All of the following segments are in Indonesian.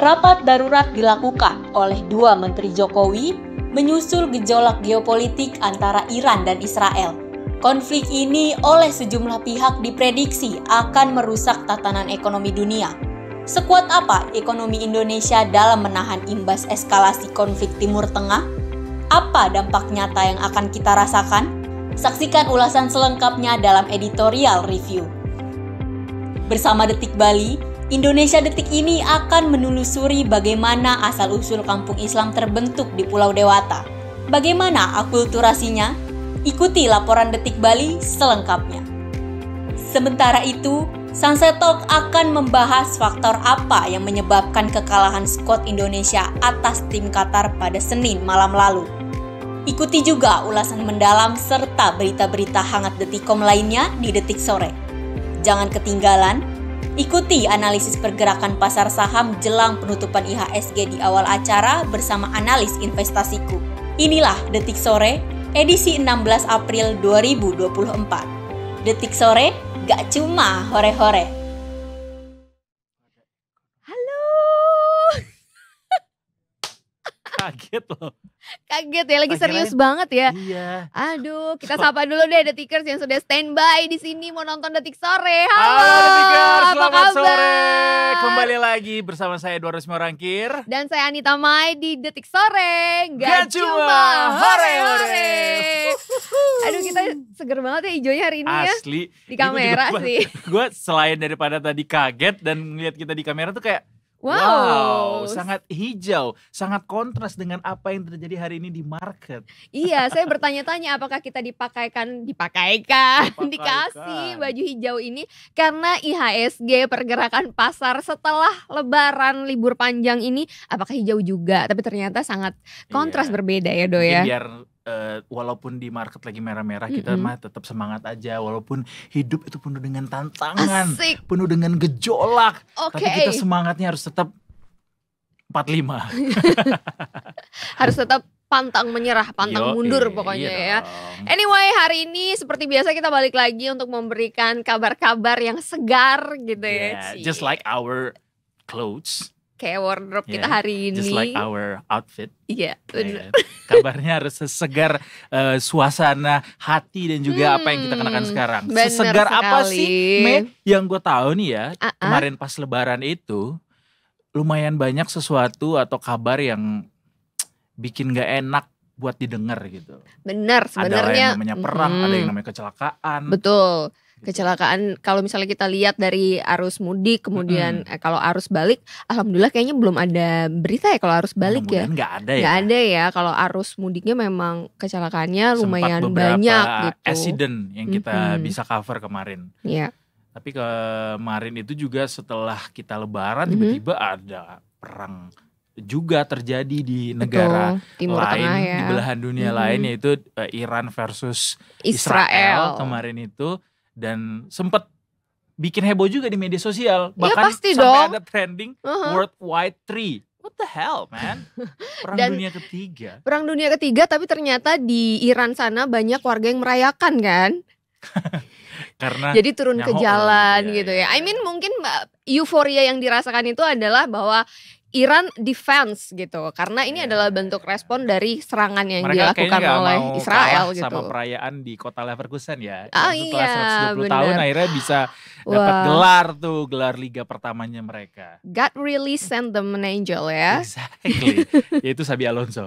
rapat darurat dilakukan oleh dua menteri Jokowi menyusul gejolak geopolitik antara Iran dan Israel. Konflik ini oleh sejumlah pihak diprediksi akan merusak tatanan ekonomi dunia. Sekuat apa ekonomi Indonesia dalam menahan imbas eskalasi konflik Timur Tengah? Apa dampak nyata yang akan kita rasakan? Saksikan ulasan selengkapnya dalam editorial review. Bersama Detik Bali, Indonesia Detik ini akan menelusuri bagaimana asal-usul kampung Islam terbentuk di Pulau Dewata. Bagaimana akulturasinya? Ikuti laporan Detik Bali selengkapnya. Sementara itu, Sunset Talk akan membahas faktor apa yang menyebabkan kekalahan skuad Indonesia atas tim Qatar pada Senin malam lalu. Ikuti juga ulasan mendalam serta berita-berita hangat Detikom lainnya di Detik Sore. Jangan ketinggalan Ikuti analisis pergerakan pasar saham jelang penutupan IHSG di awal acara bersama analis investasiku. Inilah Detik Sore, edisi 16 April 2024. Detik Sore, gak cuma hore-hore. kaget loh. Kaget ya, lagi Akhirnya, serius banget ya. Iya. Aduh, kita sapa dulu deh ada tikers yang sudah standby di sini mau nonton Detik Sore. Halo, Halo Detikers, selamat kabar? sore. Kembali lagi bersama saya Dua Resmi Rangkir. Dan saya Anita Mai di Detik Sore. Gak, Gak cuma hore-hore. Aduh, kita seger banget ya hijaunya hari ini ya. Asli. ya. Di kamera juga, sih. Gue selain daripada tadi kaget dan melihat kita di kamera tuh kayak Wow. wow, sangat hijau, sangat kontras dengan apa yang terjadi hari ini di market. Iya, saya bertanya-tanya apakah kita dipakaikan, dipakaikan, dipakaikan, dikasih baju hijau ini karena IHSG pergerakan pasar setelah Lebaran libur panjang ini apakah hijau juga? Tapi ternyata sangat kontras iya. berbeda ya, Do ya. Biar uh, walaupun di market lagi merah-merah mm -hmm. kita mah tetap semangat aja walaupun hidup itu penuh dengan tantangan, Asik. penuh dengan gejolak. Okay. Tapi kita semangatnya harus tetap 45. harus tetap pantang menyerah, pantang Yo, mundur eh, pokoknya iya ya. Anyway, hari ini seperti biasa kita balik lagi untuk memberikan kabar-kabar yang segar gitu ya, yeah, ya. Just like our clothes kayak wardrobe yeah, kita hari ini. Just like our outfit. Iya, yeah, iya, iya. kabarnya harus sesegar uh, suasana hati dan juga hmm, apa yang kita kenakan hmm, sekarang. Sesegar sekali. apa sih, Me? Yang gue tahu nih ya, uh -uh. kemarin pas lebaran itu lumayan banyak sesuatu atau kabar yang bikin gak enak buat didengar gitu. Benar, sebenarnya. Ada yang namanya perang, hmm, ada yang namanya kecelakaan. Betul. Gitu. kecelakaan kalau misalnya kita lihat dari arus mudik kemudian hmm. eh, kalau arus balik alhamdulillah kayaknya belum ada berita ya kalau arus balik ya nggak ada ya gak ada ya kalau arus mudiknya memang kecelakaannya Sempat lumayan banyak gitu accident yang kita hmm. bisa cover kemarin ya tapi kemarin itu juga setelah kita lebaran mm-hmm. tiba-tiba hmm. ada perang juga terjadi di negara Betul, Timur lain Tengah ya. di belahan dunia hmm. lain yaitu eh, Iran versus Israel. Israel kemarin itu dan sempet bikin heboh juga di media sosial iya, bahkan ya, pasti sampai dong. ada trending uh -huh. worldwide three What the hell, man? Perang Dan, dunia ketiga. Perang dunia ketiga, tapi ternyata di Iran sana banyak warga yang merayakan kan? Karena jadi turun ke jalan orang, iya, gitu ya. ya. I iya. mean mungkin euforia yang dirasakan itu adalah bahwa Iran defense gitu karena ini yeah. adalah bentuk respon dari serangan yang Mereka dilakukan oleh mau Israel gitu. Sama perayaan di kota Leverkusen ya. Ah, iya, setelah 120 bener. tahun akhirnya bisa dapat gelar tuh gelar liga pertamanya mereka. God really sent the an angel ya. Exactly. Yaitu Sabi Alonso.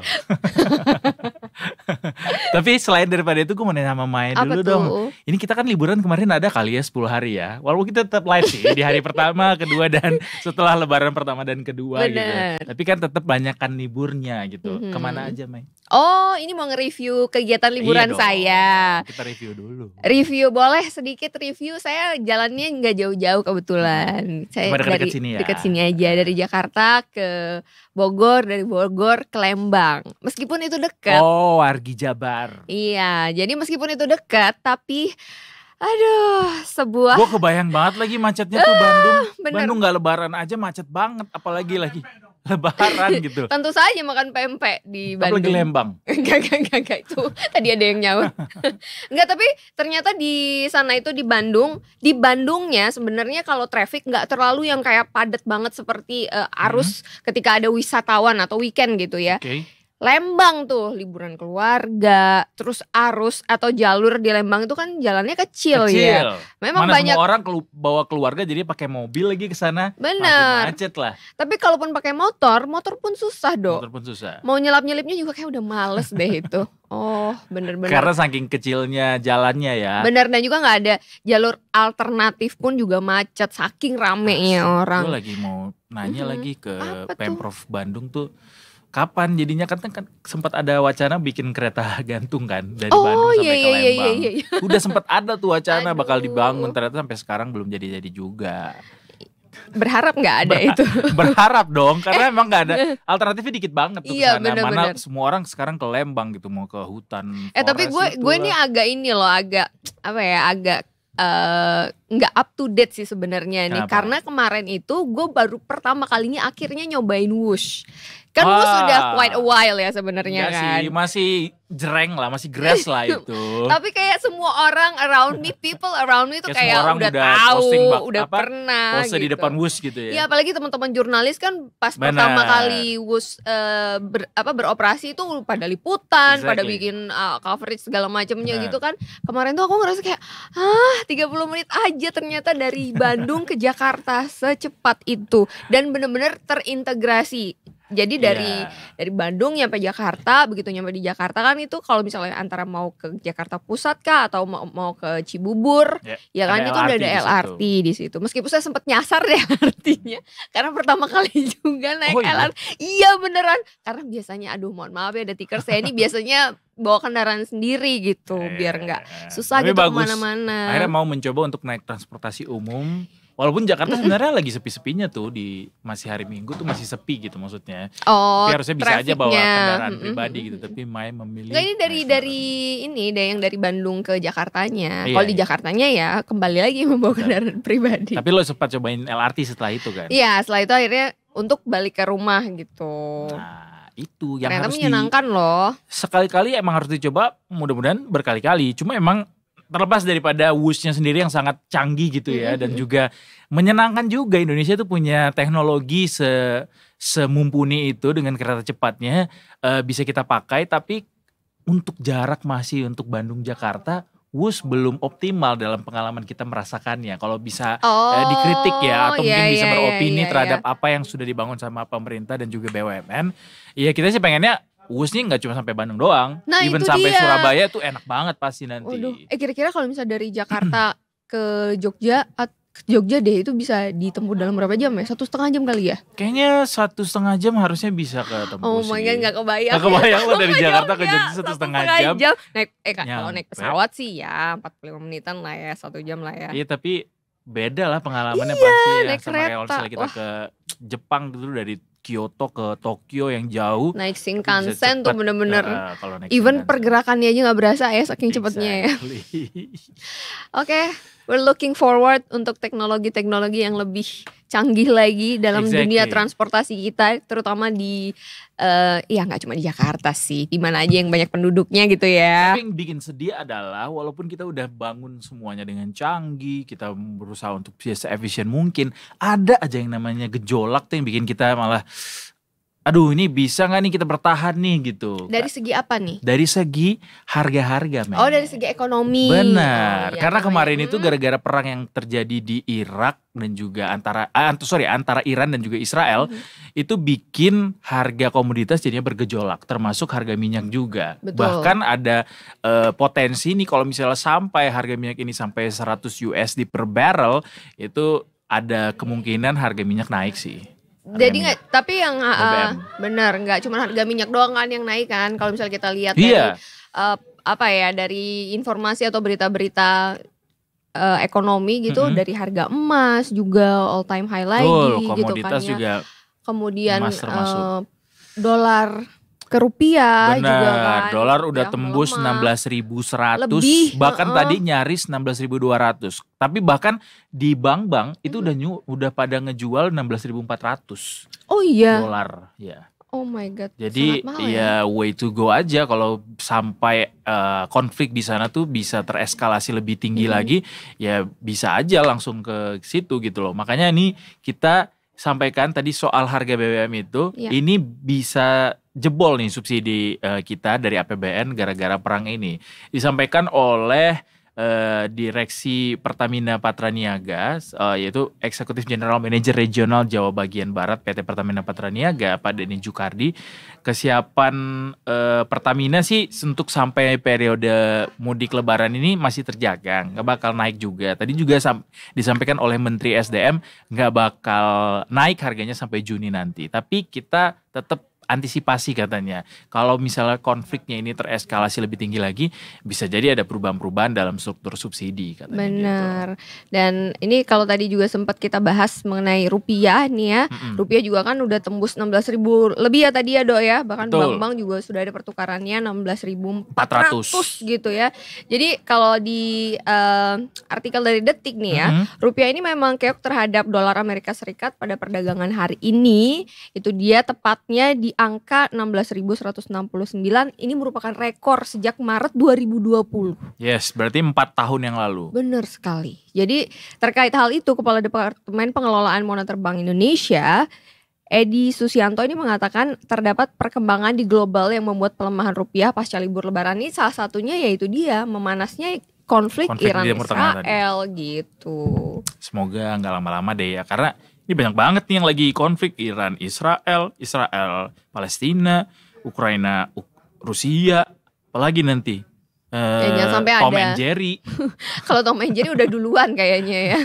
Tapi selain daripada itu gue mau nanya sama Maya dulu tuh? dong. Ini kita kan liburan kemarin ada kali ya 10 hari ya. Walaupun kita tetap live sih di hari pertama, kedua dan setelah lebaran pertama dan kedua gitu. Tapi kan tetap kan liburnya gitu. Hmm. Kemana aja, Mai? Oh, ini mau nge-review kegiatan iya liburan iya saya. Kita review dulu. Review boleh sedikit review. Saya jalannya nggak jauh-jauh kebetulan. Mm-hmm. Saya Cuma dekat, dari, sini ya. Dekat sini aja dari Jakarta ke Bogor, dari Bogor ke Lembang. Meskipun itu dekat. Oh, Wargi Jabar. Iya, jadi meskipun itu dekat tapi Aduh, sebuah. Gue kebayang banget lagi macetnya tuh Bandung. Ah, bener. Bandung nggak lebaran aja macet banget, apalagi lagi lebaran gitu. Tentu saja makan pempek di Bandung. Apalagi Lembang. Enggak, enggak, enggak, itu. Tadi ada yang nyawa. enggak, tapi ternyata di sana itu di Bandung, di Bandungnya sebenarnya kalau traffic nggak terlalu yang kayak padat banget seperti uh, arus hmm. ketika ada wisatawan atau weekend gitu ya. Okay. Lembang tuh liburan keluarga, terus arus atau jalur di Lembang itu kan jalannya kecil, ya. kecil. ya. Memang Mana banyak semua orang kelu bawa keluarga jadi pakai mobil lagi ke sana. Benar. Macet lah. Tapi kalaupun pakai motor, motor pun susah, Dok. Motor pun susah. Mau nyelap-nyelipnya juga kayak udah males deh itu. Oh, benar-benar. Karena saking kecilnya jalannya ya. Benar dan juga nggak ada jalur alternatif pun juga macet, saking ramenya nah, orang. Gue lagi mau nanya hmm, lagi ke Pemprov tuh? Bandung tuh kapan jadinya kan kan sempat ada wacana bikin kereta gantung kan dari oh, Bandung iya, sampai iya, ke iya, iya, Lembang. Iya, iya, iya. Udah sempat ada tuh wacana Aduh. bakal dibangun ternyata sampai sekarang belum jadi-jadi juga. Berharap nggak ada Ber itu. Berharap dong karena eh. emang nggak ada alternatifnya dikit banget tuh iya, Bener, Mana bener. semua orang sekarang ke Lembang gitu mau ke hutan. Eh tapi gue gue ini agak ini loh agak apa ya agak eh, nggak uh, up to date sih sebenarnya ini karena kemarin itu gue baru pertama kalinya akhirnya nyobain wush. Kan ah. lu sudah ah. quite a while ya sebenarnya kan. sih, masih jereng lah, masih grass lah itu. Tapi kayak semua orang around me, people around me itu kayak, kayak orang udah, udah tahu, bak, udah apa, pernah pose gitu. di depan WUS gitu ya. ya apalagi teman-teman jurnalis kan pas Bener. pertama kali WUS uh, ber, apa beroperasi itu pada liputan, exactly. pada bikin uh, coverage segala macamnya gitu kan. Kemarin tuh aku ngerasa kayak, "Ah, 30 menit aja ternyata dari Bandung ke Jakarta secepat itu." Dan bener-bener terintegrasi jadi iya. dari yeah. dari Bandung nyampe Jakarta, begitu nyampe di Jakarta kan jalan itu kalau misalnya antara mau ke Jakarta Pusat kah atau mau, mau ke Cibubur, yeah. ya kan ada itu kan LRT udah ada di LRT situ. di situ. Meskipun saya sempat nyasar deh artinya, karena pertama kali juga naik oh, iya? LRT. Iya beneran karena biasanya aduh mohon maaf ya ada tiker saya ini biasanya bawa kendaraan sendiri gitu yeah. biar nggak eh, susah Tapi gitu kemana-mana. Akhirnya mau mencoba untuk naik transportasi umum. Walaupun Jakarta sebenarnya lagi sepi-sepinya tuh di masih hari Minggu tuh masih sepi gitu maksudnya. Oh. Tapi harusnya bisa aja bawa kendaraan pribadi gitu, tapi Mai memilih. Enggak ini dari dari ini dari yang dari Bandung ke Jakartanya. Iya, Kalau di Jakarta iya. Jakartanya ya kembali lagi membawa kendaraan Betul. pribadi. Tapi lo sempat cobain LRT setelah itu kan? Iya, setelah itu akhirnya untuk balik ke rumah gitu. Nah itu yang Ternyata harus menyenangkan di, loh. Sekali-kali emang harus dicoba, mudah-mudahan berkali-kali. Cuma emang terlepas daripada wushnya sendiri yang sangat canggih gitu ya mm -hmm. dan iya. juga menyenangkan juga Indonesia itu punya teknologi se semumpuni itu dengan kereta cepatnya uh, bisa kita pakai tapi untuk jarak masih untuk Bandung Jakarta WUS belum optimal dalam pengalaman kita merasakannya. Kalau bisa eh, oh, eh, dikritik ya atau iya, mungkin bisa iya, beropini iya, terhadap iya. apa yang sudah dibangun sama pemerintah dan juga BUMN. Iya kita sih pengennya Uusnya nggak cuma sampai Bandung doang, nah, even sampai dia. Surabaya tuh enak banget pasti nanti. Waduh, eh kira-kira kalau misalnya dari Jakarta ke Jogja ke Jogja deh itu bisa ditempuh dalam berapa jam ya? Satu setengah jam kali ya? Kayaknya satu setengah jam harusnya bisa ke oh sih. Oh my god gak kebayang. Gak ya. kebayang lah dari Jakarta ke Jogja satu, setengah jam. jam. Naik, eh Nyampe. kalau naik pesawat sih ya 45 menitan lah ya, satu jam lah ya. Iya tapi beda lah pengalamannya iya, pasti ya. Naik sama kereta. kalau misalnya kita Wah. ke Jepang dulu dari Kyoto ke Tokyo yang jauh. Naik Shinkansen tuh bener-bener. Uh, even pergerakannya aja nggak berasa ya saking exactly. cepetnya ya. Oke, okay, we're looking forward untuk teknologi-teknologi yang lebih canggih lagi dalam exactly. dunia transportasi kita, terutama di uh, ya nggak cuma di Jakarta sih, di mana aja yang banyak penduduknya gitu ya. Tapi yang bikin sedih adalah walaupun kita udah bangun semuanya dengan canggih, kita berusaha untuk bisa efisien mungkin, ada aja yang namanya gejolak tuh yang bikin kita malah aduh ini bisa nggak nih kita bertahan nih gitu. Dari segi apa nih? Dari segi harga-harga, men. Oh, dari segi ekonomi. Benar. Oh, iya, Karena iya. kemarin itu gara-gara perang yang terjadi di Irak dan juga antara ah, sorry, antara Iran dan juga Israel hmm. itu bikin harga komoditas jadinya bergejolak, termasuk harga minyak juga. Betul. Bahkan ada uh, potensi nih kalau misalnya sampai harga minyak ini sampai 100 USD per barrel itu ada kemungkinan harga minyak naik sih jadi nggak tapi yang uh, ah, ah, benar nggak cuma harga minyak doang kan yang naik kan kalau misalnya kita lihat yeah. dari uh, apa ya dari informasi atau berita-berita uh, ekonomi gitu mm -hmm. dari harga emas juga all time high lagi oh, gitu kan ya. juga kemudian uh, dolar ke rupiah Bener, juga kan. Dolar udah ya, tembus 16.100, bahkan uh -uh. tadi nyaris 16.200. Tapi bahkan di bank-bank itu udah nyu, udah pada ngejual 16.400. Oh iya. Dolar, ya. Oh my god. Jadi mahal, ya, ya way to go aja kalau sampai uh, konflik di sana tuh bisa tereskalasi lebih tinggi hmm. lagi, ya bisa aja langsung ke situ gitu loh. Makanya ini kita sampaikan tadi soal harga BBM itu, ya. ini bisa jebol nih subsidi uh, kita dari APBN gara-gara perang ini. Disampaikan oleh uh, Direksi Pertamina Patraniaga uh, yaitu Eksekutif General Manager Regional Jawa Bagian Barat PT Pertamina Patraniaga Pak Deni Jukardi. Kesiapan uh, Pertamina sih untuk sampai periode mudik lebaran ini masih terjaga, nggak bakal naik juga. Tadi juga disampaikan oleh Menteri SDM nggak bakal naik harganya sampai Juni nanti. Tapi kita tetap antisipasi katanya. Kalau misalnya konfliknya ini tereskalasi lebih tinggi lagi, bisa jadi ada perubahan-perubahan dalam struktur subsidi katanya. Gitu. Benar. Gitu. Dan ini kalau tadi juga sempat kita bahas mengenai rupiah nih ya. Mm-hmm. Rupiah juga kan udah tembus 16 ribu lebih ya tadi ya dok ya. Bahkan bank-bank juga sudah ada pertukarannya 16 ribu 400 gitu ya. Jadi kalau di uh, artikel dari Detik nih ya, mm-hmm. rupiah ini memang keok terhadap dolar Amerika Serikat pada perdagangan hari ini. Itu dia tepatnya di angka 16.169. Ini merupakan rekor sejak Maret 2020. Yes, berarti empat tahun yang lalu. Benar sekali. Jadi terkait hal itu Kepala Departemen Pengelolaan Moneter Bank Indonesia Edi Susianto ini mengatakan terdapat perkembangan di global yang membuat pelemahan rupiah pasca libur lebaran ini salah satunya yaitu dia memanasnya konflik, konflik Iran Israel gitu. Semoga nggak lama-lama deh ya karena ini banyak banget nih yang lagi konflik Iran, Israel, Israel, Palestina, Ukraina, U Rusia, apalagi nanti. Uh, ya, eh, sampai Tom ada. and Jerry. Kalau Tom and Jerry udah duluan kayaknya ya.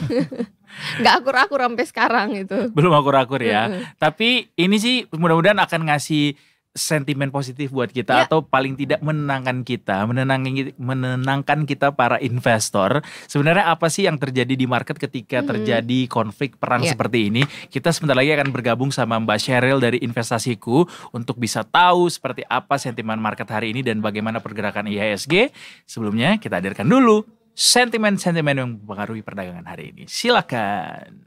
Gak akur-akur sampai sekarang itu. Belum akur-akur ya. Tapi ini sih mudah-mudahan akan ngasih sentimen positif buat kita ya. atau paling tidak menenangkan kita, menenangkan menenangkan kita para investor. Sebenarnya apa sih yang terjadi di market ketika hmm. terjadi konflik perang ya. seperti ini? Kita sebentar lagi akan bergabung sama Mbak Sheryl dari Investasiku untuk bisa tahu seperti apa sentimen market hari ini dan bagaimana pergerakan IHSG. Sebelumnya kita hadirkan dulu sentimen-sentimen yang mempengaruhi perdagangan hari ini. Silakan.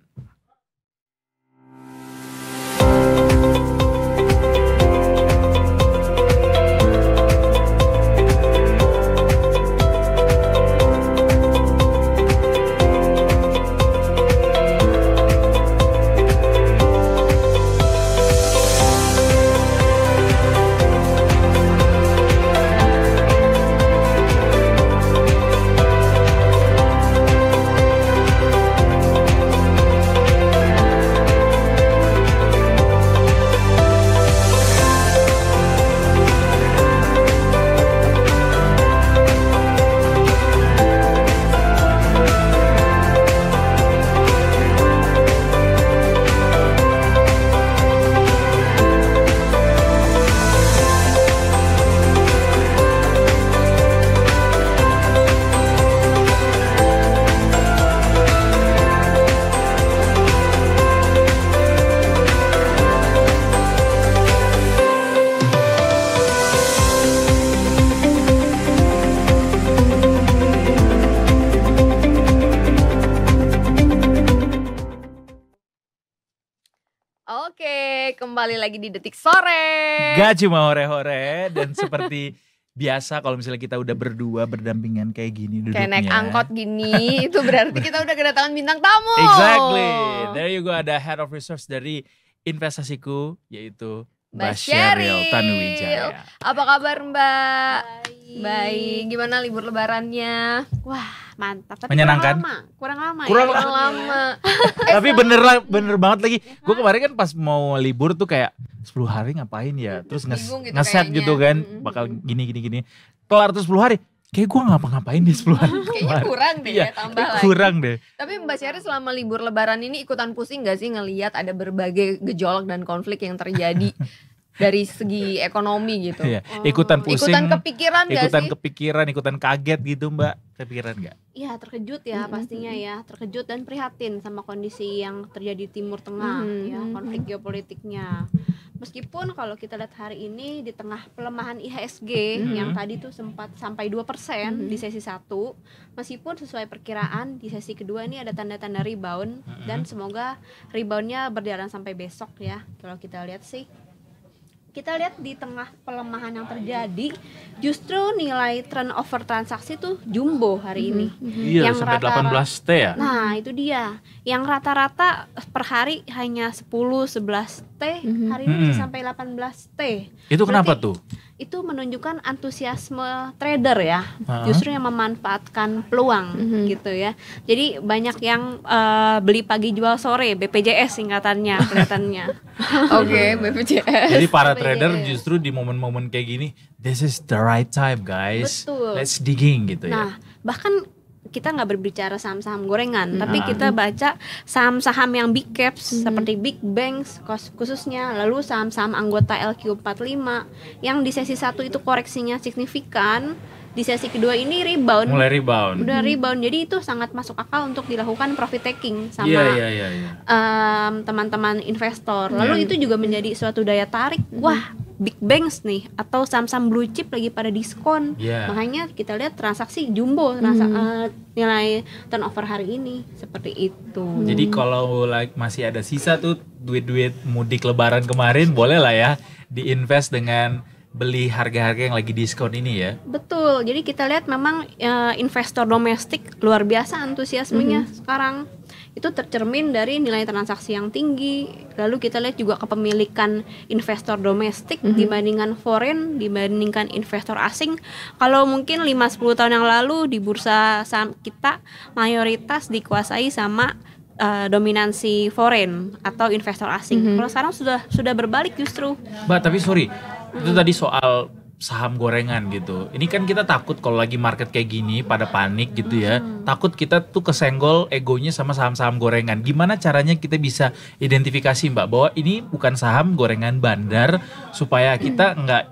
kembali lagi di Detik Sore. gak cuma hore-hore dan seperti biasa kalau misalnya kita udah berdua berdampingan kayak gini duduknya. Kayak naik angkot gini itu berarti kita udah kedatangan bintang tamu. Exactly. There you go ada head of research dari investasiku yaitu Mbak Sheryl Tanuwijaya. Apa kabar Mbak? Baik. Baik. Gimana libur lebarannya? Wah, mantap. Tapi Menyenangkan. Kurang lama. Kurang lama. ya? Kurang lama. Eh, Tapi bener bener banget lagi. Gue kemarin kan pas mau libur tuh kayak 10 hari ngapain ya? Terus nges, gitu ngeset gitu kan, bakal gini gini gini. Kelar terus 10 hari kayak gue ngapa-ngapain di sepuluh hari Kayaknya kurang deh iya, ya, tambah eh, lagi. Kurang deh. Tapi Mbak Syari selama libur lebaran ini ikutan pusing gak sih ngeliat ada berbagai gejolak dan konflik yang terjadi dari segi ekonomi gitu. Iya. Ikutan hmm. pusing. Ikutan kepikiran gak Ikutan sih? kepikiran, ikutan kaget gitu mbak. Kepikiran gak? Iya terkejut ya pastinya ya. Terkejut dan prihatin sama kondisi yang terjadi di Timur Tengah. Mm-hmm. ya Konflik mm-hmm. geopolitiknya. Meskipun kalau kita lihat hari ini di tengah pelemahan IHSG hmm. yang tadi tuh sempat sampai 2% hmm. di sesi 1, meskipun sesuai perkiraan di sesi kedua ini ada tanda-tanda rebound hmm. dan mhm. semoga reboundnya berjalan sampai besok ya. Kalau kita lihat sih kita lihat di tengah pelemahan yang terjadi justru nilai turnover transaksi tuh jumbo hari mhm, ini mm-hmm. iya, yang sampai rata 18 T ya nah itu dia yang rata-rata per hari hanya 10 11 T mm-hmm. hari ini mm-hmm. sampai 18 T itu Berarti, kenapa tuh itu menunjukkan antusiasme trader ya, uh-huh. justru yang memanfaatkan peluang uh-huh. gitu ya. Jadi banyak yang uh, beli pagi jual sore, BPJS singkatannya kelihatannya. Oke, okay, BPJS. Jadi para BPJS. trader justru di momen-momen kayak gini, this is the right time guys. Betul. Let's digging gitu nah, ya. Nah, bahkan kita nggak berbicara saham-saham gorengan, hmm. tapi ah. kita baca saham-saham yang big caps hmm. seperti big banks khususnya, lalu saham-saham anggota LQ45 yang di sesi satu itu koreksinya signifikan di sesi kedua ini rebound mulai rebound udah rebound jadi itu sangat masuk akal untuk dilakukan profit taking sama yeah, yeah, yeah, yeah. um, teman-teman investor lalu yeah. itu juga menjadi suatu daya tarik mhm. wah big banks nih atau saham-saham blue chip lagi pada diskon yeah. makanya kita lihat transaksi jumbo transa mm. uh, nilai turnover hari ini seperti itu jadi kalau like, masih ada sisa tuh duit-duit mudik lebaran kemarin boleh lah ya diinvest dengan beli harga-harga yang lagi diskon ini ya. Betul. Jadi kita lihat memang e, investor domestik luar biasa antusiasmenya mm -hmm. sekarang. Itu tercermin dari nilai transaksi yang tinggi. Lalu kita lihat juga kepemilikan investor domestik mm -hmm. dibandingkan foreign, dibandingkan investor asing. Kalau mungkin 5 10 tahun yang lalu di bursa saham kita mayoritas dikuasai sama uh, dominansi foreign atau investor asing. Mm -hmm. Kalau sekarang sudah sudah berbalik justru. Mbak, tapi sorry, itu tadi soal saham gorengan gitu. Ini kan kita takut kalau lagi market kayak gini pada panik gitu ya. Hmm. Takut kita tuh kesenggol egonya sama saham-saham gorengan. Gimana caranya kita bisa identifikasi Mbak bahwa ini bukan saham gorengan bandar supaya kita hmm. nggak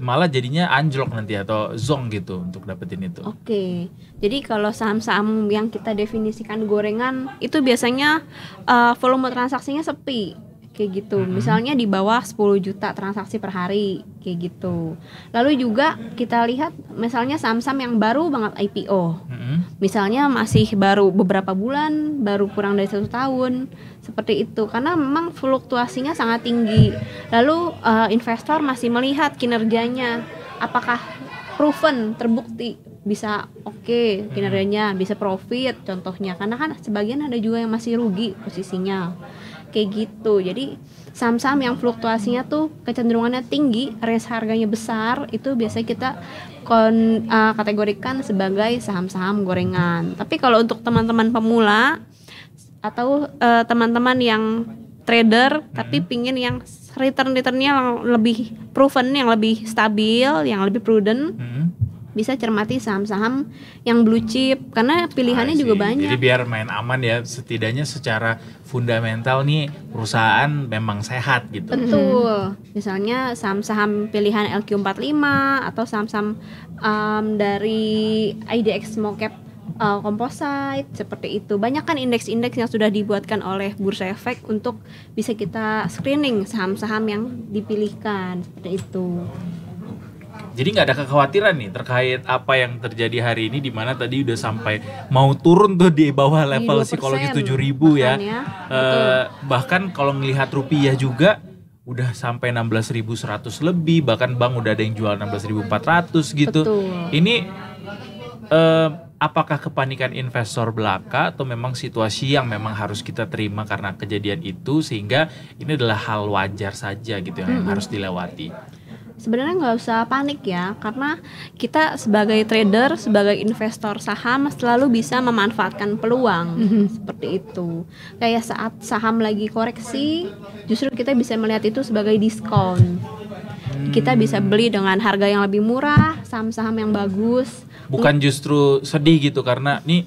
malah jadinya anjlok nanti atau zong gitu untuk dapetin itu. Oke. Okay. Jadi kalau saham-saham yang kita definisikan gorengan itu biasanya uh, volume transaksinya sepi kayak gitu. -hmm. Misalnya di bawah 10 juta transaksi per hari, kayak gitu. Lalu juga kita lihat misalnya saham-saham yang baru banget IPO. -hmm. Misalnya masih baru beberapa bulan, baru kurang dari satu tahun, seperti itu. Karena memang fluktuasinya sangat tinggi. Lalu uh, investor masih melihat kinerjanya apakah proven, terbukti bisa oke okay, kinerjanya, bisa profit contohnya. Karena kan sebagian ada juga yang masih rugi posisinya kayak gitu jadi saham-saham yang fluktuasinya tuh kecenderungannya tinggi range harganya besar itu biasanya kita kon, uh, kategorikan sebagai saham-saham gorengan tapi kalau untuk teman-teman pemula atau teman eh, teman-teman yang trader tapi mm-hmm. pingin yang return returnnya lebih proven yang lebih stabil yang lebih prudent hmm bisa cermati saham-saham yang blue chip karena pilihannya juga banyak. Jadi biar main aman ya setidaknya secara fundamental nih perusahaan memang sehat gitu. Betul. Hmm. Misalnya saham-saham pilihan LQ45 atau saham-saham um, dari IDX Small Cap uh, Composite seperti itu. Banyak kan indeks-indeks yang sudah dibuatkan oleh Bursa Efek untuk bisa kita screening saham-saham yang dipilihkan seperti itu. Jadi nggak ada kekhawatiran nih terkait apa yang terjadi hari ini di mana tadi udah sampai mau turun tuh di bawah iya, level psikologi tujuh ribu ya. ya. Uh, bahkan kalau ngelihat rupiah juga udah sampai enam belas ribu seratus lebih, bahkan bank udah ada yang jual enam belas ribu empat ratus gitu. Betul. Ini uh, apakah kepanikan investor belaka atau memang situasi yang memang harus kita terima karena kejadian itu sehingga ini adalah hal wajar saja gitu yang hmm. harus dilewati sebenarnya nggak usah panik ya karena kita sebagai trader sebagai investor saham selalu bisa memanfaatkan peluang mhm. seperti itu kayak saat saham lagi koreksi justru kita bisa melihat itu sebagai diskon kita hmm. bisa beli dengan harga yang lebih murah saham-saham yang bagus bukan justru sedih gitu karena nih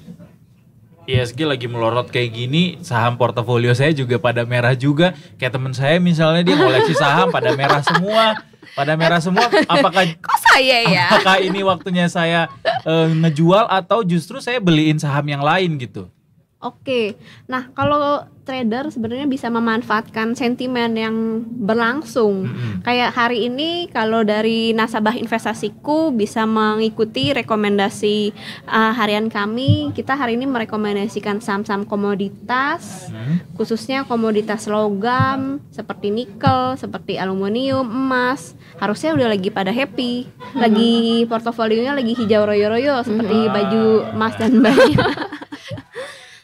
ISG e lagi melorot kayak gini, saham portofolio saya juga pada merah juga. Kayak teman saya misalnya dia koleksi saham pada merah semua. Pada merah semua. Apakah kok saya ya? Apakah ini waktunya saya uh, ngejual atau justru saya beliin saham yang lain gitu? Oke, nah kalau trader sebenarnya bisa memanfaatkan sentimen yang berlangsung. Mm-hmm. Kayak hari ini kalau dari nasabah investasiku bisa mengikuti rekomendasi uh, harian kami. Kita hari ini merekomendasikan saham-saham komoditas, mm-hmm. khususnya komoditas logam seperti nikel, seperti aluminium, emas. Harusnya udah lagi pada happy, mm-hmm. lagi portofolionya lagi hijau royo-royo seperti mm-hmm. baju emas dan bayi.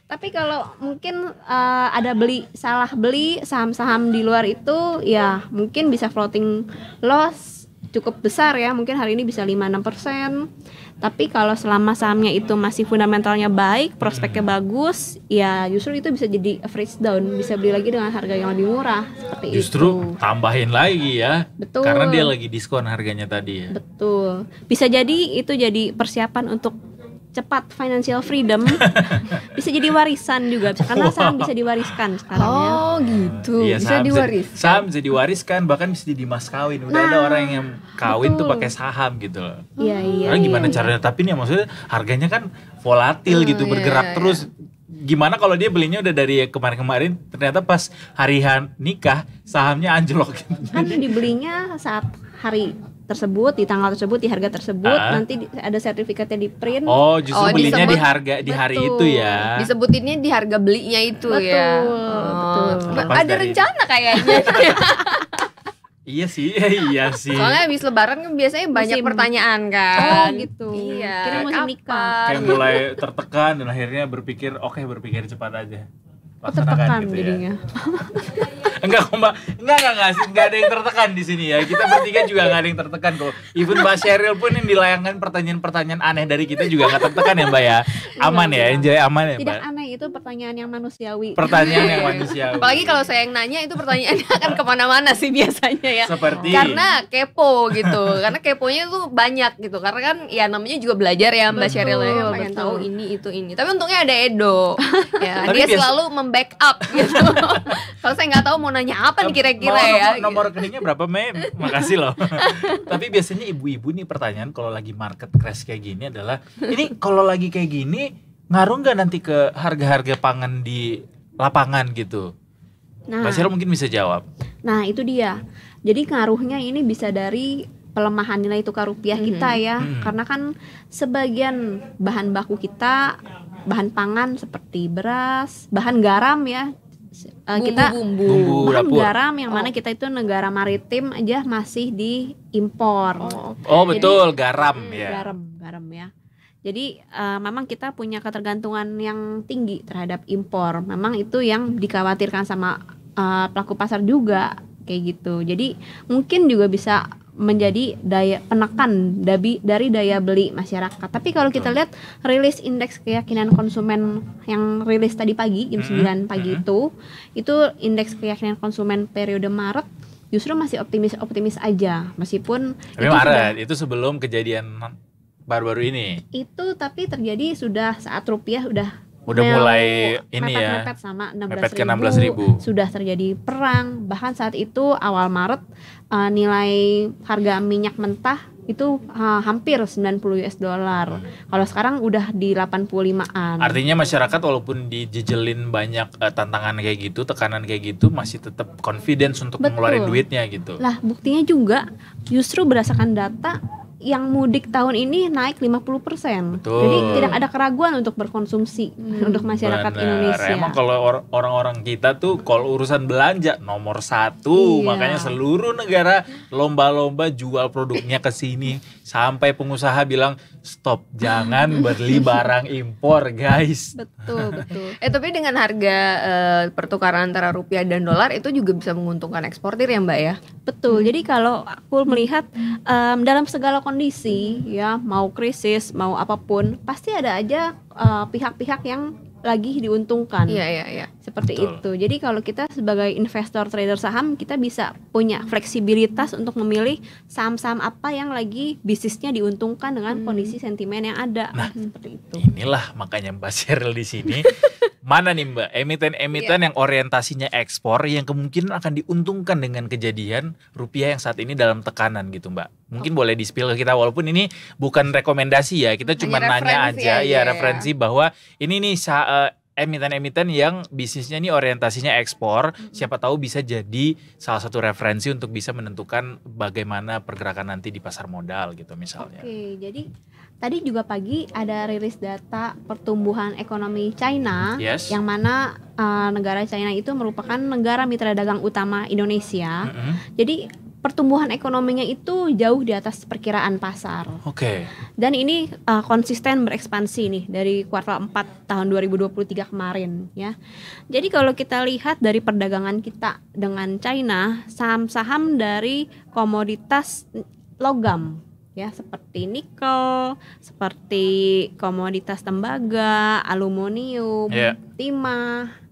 Tapi kalau mungkin uh, ada beli salah beli saham-saham di luar itu ya mungkin bisa floating loss cukup besar ya. Mungkin hari ini bisa 5-6%. Tapi kalau selama sahamnya itu masih fundamentalnya baik, prospeknya hmm. bagus, ya justru itu bisa jadi average down, bisa beli lagi dengan harga yang lebih murah seperti justru itu. Justru tambahin lagi ya. Betul. Karena dia lagi diskon harganya tadi ya. Betul. Bisa jadi itu jadi persiapan untuk cepat financial freedom bisa jadi warisan juga karena saham bisa diwariskan sekarang ya oh gitu ya, bisa diwariskan saham bisa diwariskan bahkan bisa jadi mas kawin udah nah, ada orang yang kawin betul. tuh pakai saham gitu loh iya iya karena iya, gimana iya, caranya tapi nih ya, maksudnya harganya kan volatil uh, gitu iya, bergerak iya, iya. terus gimana kalau dia belinya udah dari kemarin-kemarin ternyata pas hari nikah sahamnya anjlok kan dibelinya saat hari tersebut di tanggal tersebut di harga tersebut uh. nanti ada sertifikatnya di print oh justru oh, belinya disebut, di harga di betul. hari itu ya disebutinnya di harga belinya itu betul, ya betul oh. betul ada rencana kayaknya Iya sih, iya sih. Soalnya habis lebaran kan biasanya banyak pertanyaan kan. Oh gitu. Iya. Kira mau nikah. Kayak mulai tertekan dan akhirnya berpikir, oke okay, berpikir cepat aja tertekan gitu ya. jadinya. enggak kok mbak, enggak enggak enggak, enggak ada yang tertekan di sini ya. Kita bertiga juga enggak ada yang tertekan kok. Even Mbak Sheryl pun yang dilayangkan pertanyaan-pertanyaan aneh dari kita juga enggak tertekan ya mbak ya. Iya, aman ya, iya. enjoy aman ya mbak. Tidak aneh itu pertanyaan yang manusiawi. Pertanyaan yang manusiawi. Apalagi kalau saya yang nanya itu pertanyaannya akan kemana-mana sih biasanya ya. Seperti. Karena kepo gitu, karena keponya itu banyak gitu. Karena kan ya namanya juga belajar ya mbak Sheryl ya. Pengen tahu ini itu ini. Tapi untungnya ada Edo. Ya, dia selalu backup gitu. Kalau saya nggak tahu mau nanya apa nih kira-kira ya. Nomor, nomor gitu. rekeningnya berapa, Mem? Makasih loh. Tapi biasanya ibu-ibu nih pertanyaan kalau lagi market crash kayak gini adalah, ini kalau lagi kayak gini ngaruh nggak nanti ke harga-harga pangan di lapangan gitu? Nah, Mbak Cheryl mungkin bisa jawab. Nah, itu dia. Jadi ngaruhnya ini bisa dari pelemahan nilai tukar rupiah hmm. kita ya hmm. karena kan sebagian bahan baku kita bahan pangan seperti beras bahan garam ya eh, bumbu, kita bumbu, bumbu bahan garam yang oh. mana kita itu negara maritim aja masih diimpor oh, oh betul Jadi, garam hmm, ya garam garam ya jadi uh, memang kita punya ketergantungan yang tinggi terhadap impor. Memang itu yang dikhawatirkan sama uh, pelaku pasar juga kayak gitu. Jadi mungkin juga bisa menjadi daya penekan dari dari daya beli masyarakat. Tapi kalau kita lihat rilis indeks keyakinan konsumen yang rilis tadi pagi jam 9 pagi itu, itu indeks keyakinan konsumen periode Maret justru masih optimis-optimis aja meskipun Tapi itu Maret sudah, itu sebelum kejadian baru-baru ini. Itu tapi terjadi sudah saat rupiah sudah udah Mel mulai ini mepet, ya mepet sama 16 mepet ke 16 ribu, ribu sudah terjadi perang bahkan saat itu awal Maret uh, nilai harga minyak mentah itu uh, hampir 90 US dollar. Hmm. Kalau sekarang udah di 85-an. Artinya masyarakat walaupun dijejelin banyak uh, tantangan kayak gitu, tekanan kayak gitu masih tetap confidence untuk Betul. mengeluarkan duitnya gitu. Lah, buktinya juga justru berdasarkan data yang mudik tahun ini naik 50%. persen, Jadi tidak ada keraguan untuk berkonsumsi hmm. untuk masyarakat Benar. Indonesia. Emang kalau orang-orang kita tuh kalau urusan belanja nomor satu, iya. makanya seluruh negara lomba-lomba jual produknya ke sini sampai pengusaha bilang stop jangan beli barang impor guys betul betul eh tapi dengan harga e, pertukaran antara rupiah dan dolar itu juga bisa menguntungkan eksportir ya mbak ya betul jadi kalau aku melihat um, dalam segala kondisi ya mau krisis mau apapun pasti ada aja eh, pihak-pihak uh, pihak -pihak yang lagi diuntungkan. Iya, iya, iya. Seperti Betul. itu. Jadi kalau kita sebagai investor trader saham, kita bisa punya fleksibilitas untuk memilih saham-saham apa yang lagi bisnisnya diuntungkan dengan hmm. kondisi sentimen yang ada. Nah, seperti itu. Inilah makanya Mbak Cheryl di sini. mana nih Mbak emiten-emiten yeah. yang orientasinya ekspor yang kemungkinan akan diuntungkan dengan kejadian rupiah yang saat ini dalam tekanan gitu Mbak? mungkin oh. boleh di spill ke kita walaupun ini bukan rekomendasi ya kita cuma nanya aja, ya, ya referensi bahwa ini nih eh, emiten-emiten yang bisnisnya ini orientasinya ekspor, mm-hmm. siapa tahu bisa jadi salah satu referensi untuk bisa menentukan bagaimana pergerakan nanti di pasar modal gitu misalnya. Oke, okay, jadi tadi juga pagi ada rilis data pertumbuhan ekonomi China yes. yang mana uh, negara China itu merupakan negara mitra dagang utama Indonesia. Mm-hmm. Jadi pertumbuhan ekonominya itu jauh di atas perkiraan pasar. Oke. Okay. Dan ini uh, konsisten berekspansi nih dari kuartal 4 tahun 2023 kemarin ya. Jadi kalau kita lihat dari perdagangan kita dengan China, saham-saham dari komoditas logam ya seperti nikel, seperti komoditas tembaga, aluminium, yeah. timah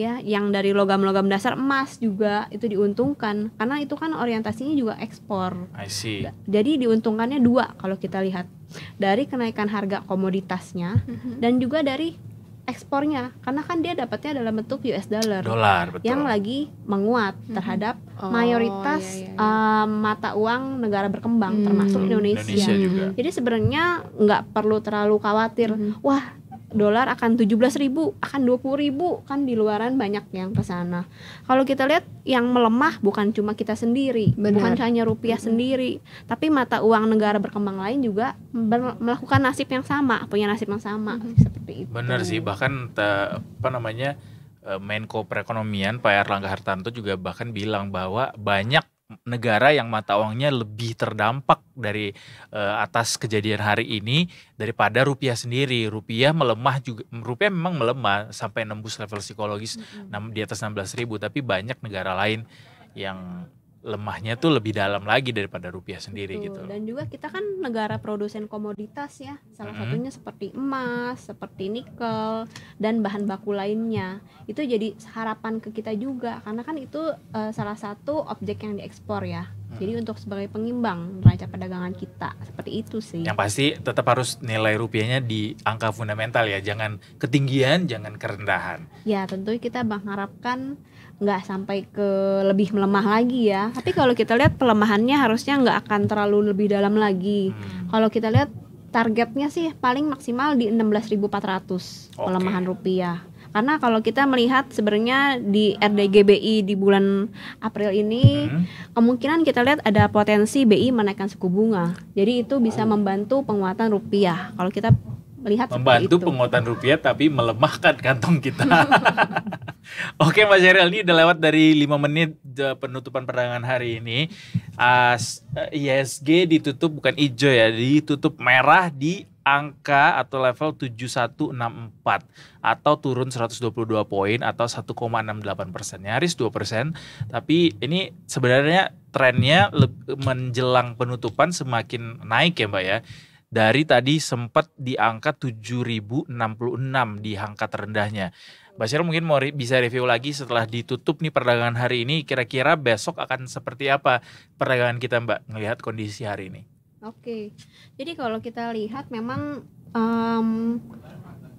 ya yang dari logam-logam dasar emas juga itu diuntungkan karena itu kan orientasinya juga ekspor. I see. Jadi diuntungkannya dua kalau kita lihat dari kenaikan harga komoditasnya mm-hmm. dan juga dari ekspornya karena kan dia dapatnya dalam bentuk US dollar Dollar betul. yang lagi menguat mm-hmm. terhadap oh, mayoritas iya, iya. Um, mata uang negara berkembang mm-hmm. termasuk hmm. Indonesia. Indonesia juga. Jadi sebenarnya nggak perlu terlalu khawatir. Mm-hmm. Wah dolar akan 17 ribu, akan 20 ribu kan di luaran banyak yang ke sana. Kalau kita lihat yang melemah bukan cuma kita sendiri, Benar. bukan hanya rupiah -hmm. sendiri, tapi mata uang negara berkembang lain juga melakukan nasib yang sama, punya nasib yang sama -hmm. seperti itu. Benar sih, bahkan te, eh, apa namanya eh, Menko Perekonomian Pak Erlangga Hartanto juga bahkan bilang bahwa banyak negara yang mata uangnya lebih terdampak dari uh, atas kejadian hari ini daripada rupiah sendiri. Rupiah melemah juga rupiah memang melemah sampai nembus level psikologis mm -hmm. di atas 16.000 tapi banyak negara lain yang lemahnya tuh lebih dalam lagi daripada rupiah sendiri Betul. gitu. Dan juga kita kan negara produsen komoditas ya, salah mm -hmm. satunya seperti emas, seperti nikel dan bahan baku lainnya. Itu jadi harapan ke kita juga karena kan itu uh, salah satu objek yang diekspor ya. Hmm. Jadi untuk sebagai pengimbang neraca perdagangan kita seperti itu sih. Yang pasti tetap harus nilai rupiahnya di angka fundamental ya, jangan ketinggian, jangan kerendahan. Ya, tentu kita mengharapkan nggak sampai ke lebih melemah lagi ya. Tapi kalau kita lihat pelemahannya harusnya nggak akan terlalu lebih dalam lagi. Hmm. Kalau kita lihat targetnya sih paling maksimal di 16.400 okay. pelemahan rupiah. Karena kalau kita melihat sebenarnya di RDGBI di bulan April ini hmm. kemungkinan kita lihat ada potensi BI menaikkan suku bunga. Jadi itu bisa oh. membantu penguatan rupiah. Kalau kita melihat membantu penguatan rupiah tapi melemahkan kantong kita. Oke Mas Ariel ini udah lewat dari 5 menit eh, penutupan perdagangan hari ini. Uh, eh, ISG ditutup bukan ijo ya, ditutup merah di angka atau level 7164 atau turun 122 poin atau 1,68 persen nyaris 2 persen tapi ini sebenarnya trennya menjelang penutupan semakin naik ya mbak ya dari tadi sempat di angka 7066 di angka terendahnya. Mbak Basir mungkin mau re bisa review lagi setelah ditutup nih perdagangan hari ini kira-kira besok akan seperti apa perdagangan kita Mbak melihat kondisi hari ini. Oke. Jadi kalau kita lihat memang um,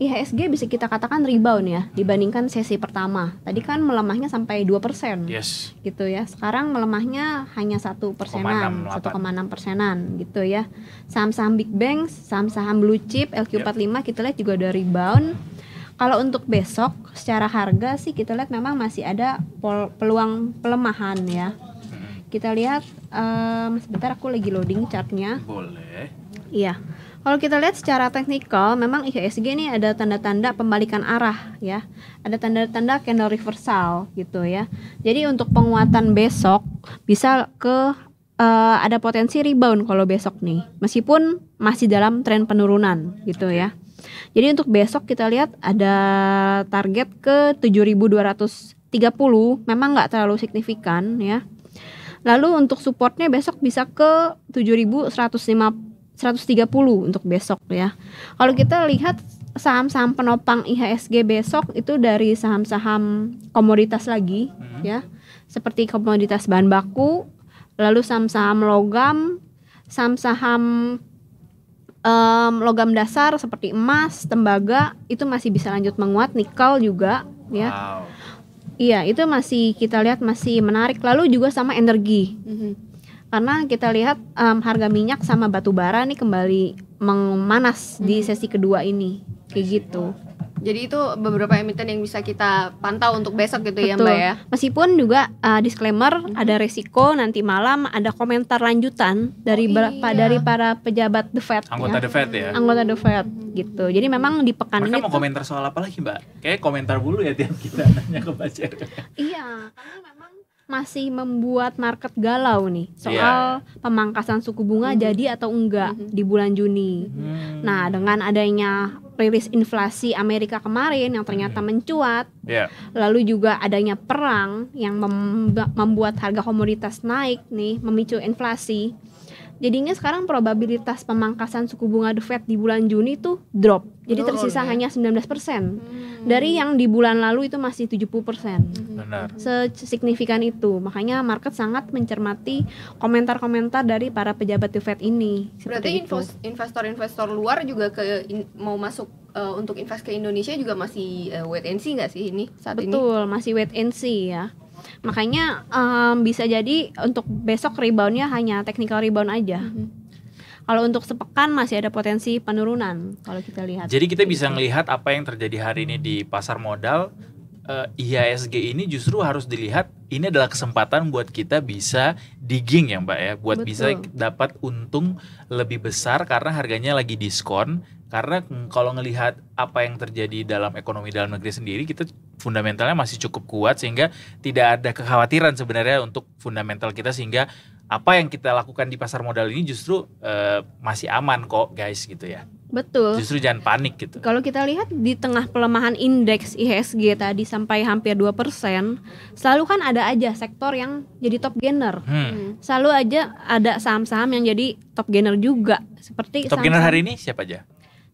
IHSG bisa kita katakan rebound ya dibandingkan sesi pertama. Tadi kan melemahnya sampai 2%. Yes. Gitu ya. Sekarang melemahnya hanya satu persenan, 1,6 persenan gitu ya. Saham-saham big banks, saham-saham blue chip, LQ45 yep. kita lihat juga ada rebound. Kalau untuk besok secara harga sih kita lihat memang masih ada peluang pelemahan ya. Hmm. Kita lihat um, sebentar aku lagi loading chartnya. Boleh. Iya. Kalau kita lihat secara teknikal, memang IHSG ini ada tanda-tanda pembalikan arah ya. Ada tanda-tanda candle reversal gitu ya. Jadi untuk penguatan besok bisa ke uh, ada potensi rebound kalau besok nih. Meskipun masih dalam tren penurunan gitu ya. Jadi untuk besok kita lihat ada target ke 7230 memang nggak terlalu signifikan ya. Lalu untuk supportnya besok bisa ke 7150 130 untuk besok ya. Kalau kita lihat saham-saham penopang IHSG besok itu dari saham-saham komoditas lagi hmm. ya. Seperti komoditas bahan baku, lalu saham-saham logam, saham-saham um, logam dasar seperti emas, tembaga itu masih bisa lanjut menguat, nikel juga ya. Iya, itu masih kita lihat masih menarik. Lalu juga sama energi. -hmm karena kita lihat um, harga minyak sama batu bara nih kembali memanas hmm. di sesi kedua ini kayak gitu. Jadi itu beberapa emiten yang bisa kita pantau untuk besok gitu Betul. ya Mbak ya. Meskipun juga uh, disclaimer hmm. ada resiko nanti malam ada komentar lanjutan dari oh, iya. dari para pejabat The Fed. Ya. Anggota ya. The Fed ya. Anggota The Fed gitu. Jadi memang di pekan ini mau komentar soal apa lagi Mbak? Kayak komentar dulu ya tiap kita nanya ke Pak Iya, karena memang masih membuat market galau nih soal yeah. pemangkasan suku bunga mm-hmm. jadi atau enggak mm-hmm. di bulan Juni. Mm-hmm. Nah, dengan adanya rilis inflasi Amerika kemarin yang ternyata mm-hmm. mencuat, yeah. lalu juga adanya perang yang mem- membuat harga komoditas naik nih, memicu inflasi jadinya sekarang probabilitas pemangkasan suku bunga The Fed di bulan Juni itu drop. Jadi tersisa ya? hanya 19%. Hmm. Dari yang di bulan lalu itu masih 70%. Benar. Sesignifikan itu. Makanya market sangat mencermati komentar-komentar dari para pejabat The Fed ini. Berarti investor-investor luar juga ke in, mau masuk uh, untuk invest ke Indonesia juga masih uh, wait and see nggak sih ini saat Betul, ini? Betul, masih wait and see ya makanya um, bisa jadi untuk besok reboundnya hanya technical rebound aja mm -hmm. kalau untuk sepekan masih ada potensi penurunan kalau kita lihat jadi kita bisa melihat gitu. apa yang terjadi hari ini di pasar modal uh, eh, IHSG ini justru harus dilihat ini adalah kesempatan buat kita bisa digging ya Mbak ya, buat Betul. bisa dapat untung lebih besar karena harganya lagi diskon karena hmm. kalau ngelihat apa yang terjadi dalam ekonomi dalam negeri sendiri kita fundamentalnya masih cukup kuat sehingga tidak ada kekhawatiran sebenarnya untuk fundamental kita sehingga apa yang kita lakukan di pasar modal ini justru uh, masih aman kok guys gitu ya. Betul. Justru jangan panik gitu. Kalau kita lihat di tengah pelemahan indeks IHSG tadi sampai hampir 2%, selalu kan ada aja sektor yang jadi top gainer. Hmm. hmm. Selalu aja ada saham-saham yang jadi top gainer juga. Seperti Top saham -saham. gainer hari ini siapa aja?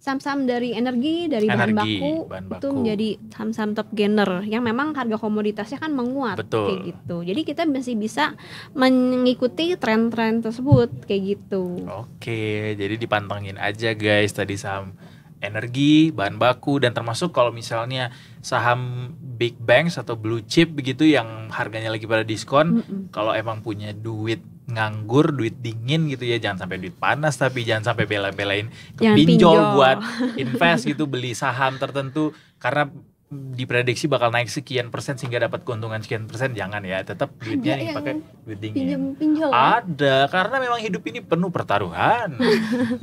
saham-saham dari energi, dari energi, bahan, baku, bahan baku itu menjadi saham-saham top gainer yang memang harga komoditasnya kan menguat Betul. kayak gitu. Jadi kita masih bisa mengikuti tren-tren tersebut kayak gitu. Oke, jadi dipantengin aja guys tadi saham energi, bahan baku dan termasuk kalau misalnya saham big banks atau blue chip begitu yang harganya lagi pada diskon, mm -mm. kalau emang punya duit nganggur duit dingin gitu ya jangan sampai duit panas tapi jangan sampai bela-belain pinjol buat invest gitu beli saham tertentu karena diprediksi bakal naik sekian persen sehingga dapat keuntungan sekian persen jangan ya tetap kan duitnya yang pakai duit dingin ya? ada karena memang hidup ini penuh pertaruhan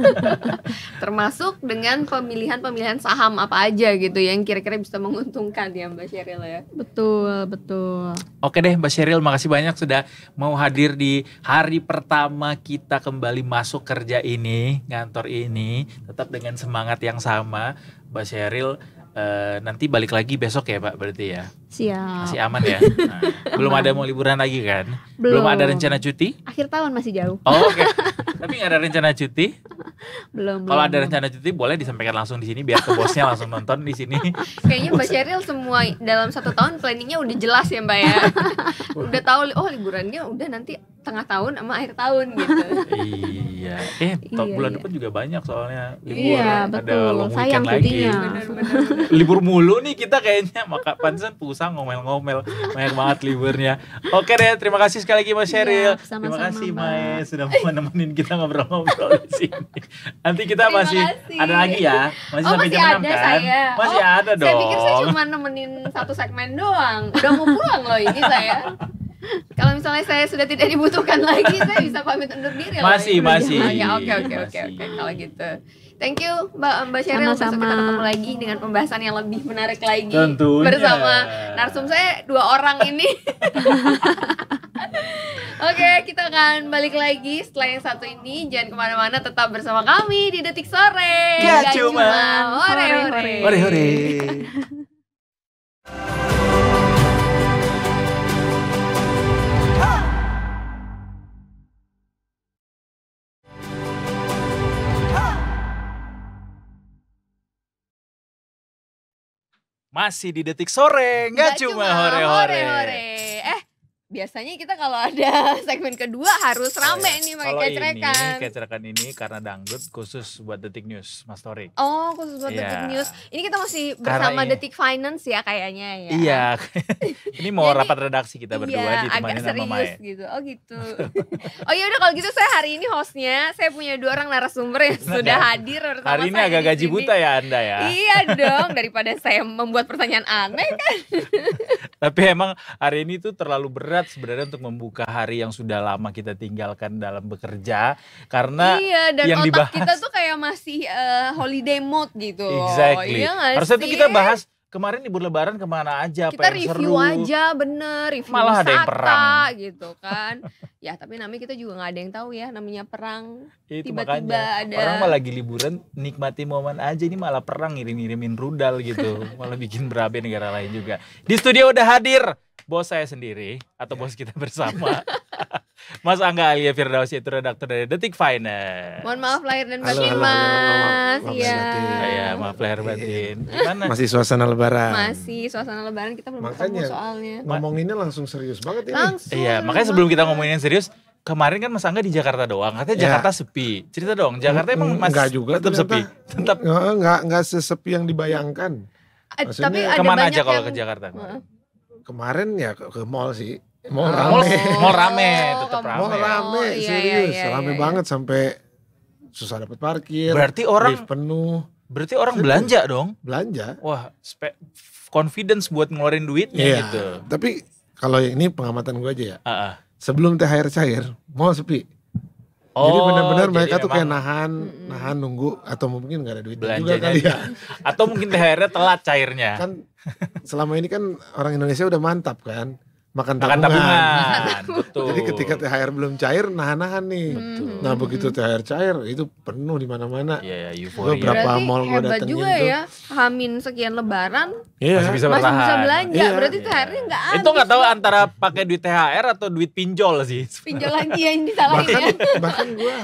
termasuk dengan pemilihan-pemilihan saham apa aja gitu ya, yang kira-kira bisa menguntungkan ya Mbak Sheryl ya betul betul oke deh Mbak Sheryl makasih banyak sudah mau hadir di hari pertama kita kembali masuk kerja ini ngantor ini tetap dengan semangat yang sama Mbak Sheryl Uh, nanti balik lagi besok ya Pak berarti ya. Siap. Masih aman ya. Nah, belum ada mau liburan lagi kan? Belum. belum ada rencana cuti? Akhir tahun masih jauh. Oh, oke. Okay. Tapi gak ada rencana cuti? Belum. Kalau ada rencana cuti boleh disampaikan langsung di sini biar ke bosnya langsung nonton di sini. Kayaknya Mbak Sheryl semua dalam satu tahun planningnya udah jelas ya Mbak ya. udah tahu oh liburannya udah nanti tengah tahun sama akhir tahun gitu. iya. Eh, iya, bulan iya. depan juga banyak soalnya libur. Iya, betul. Ada long Sayang lagi. Bener, bener, bener. libur mulu nih kita kayaknya. Maka pansen pusing ngomel-ngomel. Banyak banget liburnya. Oke deh, terima kasih sekali lagi Mas iya, Sheryl. Iya, sama -sama, terima kasih Mae sudah mau nemenin kita ngobrol-ngobrol di sini. Nanti kita terima masih kasih. ada lagi ya. Masih oh, sampai masih jam ada 6 kan? Saya. Masih oh, ada dong. Saya pikir saya cuma nemenin satu segmen doang. Udah mau pulang loh ini saya. Kalau misalnya saya sudah tidak dibutuhkan lagi, saya bisa pamit undur diri. Masih, lagi. Gitu. masih. Oke, oke, oke, oke. Kalau gitu. Thank you Mbak Mbak Sheryl sama kita ketemu lagi dengan pembahasan yang lebih menarik lagi Tentunya. bersama narsum saya dua orang ini. Oke, okay, kita akan balik lagi setelah yang satu ini. Jangan kemana-mana, tetap bersama kami di Detik Sore. Gak, Gak cuma. Hore, hore. Hore, hore. masih di detik sore nggak cuma hore-hore biasanya kita kalau ada segmen kedua harus iya. rame oh, iya. nih pakai kecerekan. ini kecerekan ini karena dangdut khusus buat Detik News, Mas Torik. Oh, khusus buat yeah. Detik News. Ini kita masih bersama karena Detik Finance ya kayaknya ya. Iya. ini mau Jadi, rapat redaksi kita berdua iya, di agak serius sama Maya. gitu. Oh gitu. oh ya udah kalau gitu saya hari ini hostnya, saya punya dua orang narasumber yang sudah ya? hadir bersama Hari ini agak gaji buta ya Anda ya. Iya dong, daripada saya membuat pertanyaan aneh kan. Tapi emang hari ini tuh terlalu berat semangat sebenarnya untuk membuka hari yang sudah lama kita tinggalkan dalam bekerja karena iya, dan yang otak dibahas kita tuh kayak masih uh, holiday mode gitu. Exactly. Iya Harusnya tuh kita bahas kemarin libur lebaran kemana aja kita apa yang review seru. aja bener review malah wisata, ada yang perang gitu kan ya tapi namanya kita juga nggak ada yang tahu ya namanya perang tiba-tiba ada orang malah lagi liburan nikmati momen aja ini malah perang ngirim-ngirimin rudal gitu malah bikin berabe negara lain juga di studio udah hadir bos saya sendiri atau yeah. bos kita bersama. Mas Angga Alia Firdaus itu redaktur dari Detik Finance. Mohon maaf lahir dan batin halo, Mas. Iya. Iya, maaf lahir batin. Iya. Gimana? Masih suasana lebaran. Masih suasana lebaran kita belum makanya, ketemu soalnya. Ngomonginnya langsung serius banget ini. Langsung. Iya, makanya sebelum kita ngomongin yang serius, kemarin kan Mas Angga di Jakarta doang. Katanya ya. Jakarta sepi. Cerita dong, Jakarta emang masih enggak juga tetap sepi. Tetap enggak enggak sesepi yang dibayangkan. Eh, Maksudnya, tapi ada kemana banyak aja kalau yang... ke Jakarta? Uh kemarin ya ke, ke mall sih. Mall oh. rame. Oh. Mall rame, tetap rame. Mall rame, oh, oh iya, serius. Iya, iya, rame iya, iya. banget sampai susah dapat parkir. Berarti orang penuh. Berarti orang serius. belanja dong. Belanja. Wah, spe confidence buat ngeluarin duitnya yeah, gitu. Tapi kalau ini pengamatan gue aja ya. Uh -uh. Sebelum THR cair, mall sepi. Oh, jadi benar-benar mereka tuh kayak nahan, nahan nunggu atau mungkin gak ada duit juga kali ya. Iya. Atau mungkin THR-nya telat cairnya. Kan selama ini kan orang Indonesia udah mantap kan makan tabungan. Makan tabungan. Betul. Jadi ketika THR belum cair, nahan-nahan nih. Betul. Nah begitu THR cair, itu penuh di mana-mana. Iya, yeah, euforia. berapa Berarti mall gue datengin juga tuh. ya, hamin sekian lebaran, yeah. masih bisa bertahan. Masih bisa belanja, yeah. berarti yeah. THR-nya gak habis. Itu gak tahu antara pakai duit THR atau duit pinjol sih. Pinjol lagi yang disalahin bahkan, ya. Bahkan gue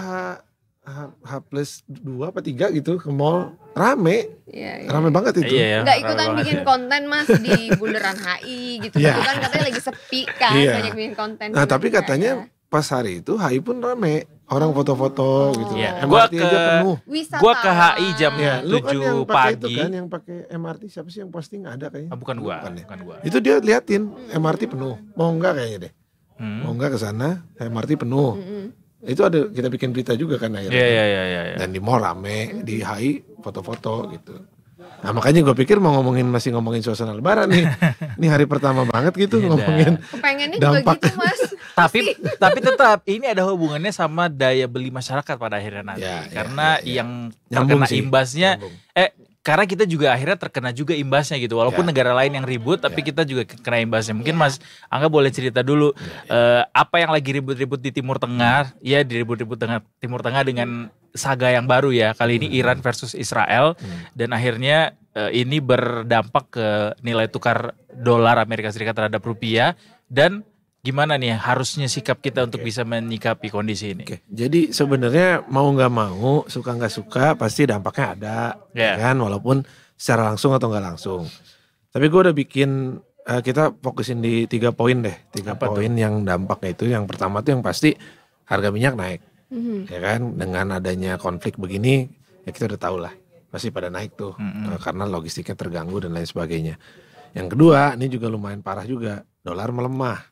H plus dua apa tiga gitu ke mall rame ya, ya. rame banget itu iya, ya, nggak ikutan rame bikin banget. Iya. konten mas di bundaran HI gitu ya. kan katanya lagi sepi kan ya. banyak bikin konten nah tapi katanya ya. pas hari itu HI pun rame orang foto-foto oh. gitu ya. MRT gua ke, aja penuh Wisatawan. gua ke HI jam ya, lu kan yang pake pagi itu kan yang pakai MRT siapa sih yang posting ada kayaknya ah, bukan gua bukan, ya. bukan gua itu dia liatin MRT penuh mau enggak kayaknya deh hmm. mau enggak ke sana MRT penuh hmm itu ada kita bikin berita juga kan akhirnya yeah, yeah, yeah, yeah, yeah. dan di mall rame di HI foto-foto gitu nah makanya gue pikir mau ngomongin masih ngomongin suasana lebaran nih ini hari pertama banget gitu yeah, ngomongin pengennya dampak juga gitu mas tapi tapi tetap ini ada hubungannya sama daya beli masyarakat pada akhirnya nanti yeah, ya, karena yeah, yeah. yang terkena imbasnya eh karena kita juga akhirnya terkena juga imbasnya gitu walaupun yeah. negara lain yang ribut tapi yeah. kita juga kena imbasnya mungkin yeah. Mas Angga boleh cerita dulu yeah, ya, ya. Uh, apa yang lagi ribut-ribut di Timur Tengah ya di ribut-ribut dengan Timur Tengah dengan saga yang baru ya kali ini mm. Iran versus Israel mm. dan akhirnya uh, ini berdampak ke nilai tukar dolar Amerika Serikat terhadap rupiah dan gimana nih harusnya sikap kita untuk bisa menyikapi kondisi ini? Okay. Jadi sebenarnya mau nggak mau, suka nggak suka, pasti dampaknya ada, yeah. Ya. kan? Walaupun secara langsung atau nggak langsung. Tapi gue udah bikin uh, kita fokusin di tiga poin deh, tiga poin yang dampaknya itu yang pertama tuh yang pasti harga minyak naik, mm-hmm. ya kan? Dengan adanya konflik begini, ya kita udah tau lah, pasti pada naik tuh mm-hmm. karena logistiknya terganggu dan lain sebagainya. Yang kedua, ini juga lumayan parah juga, dolar melemah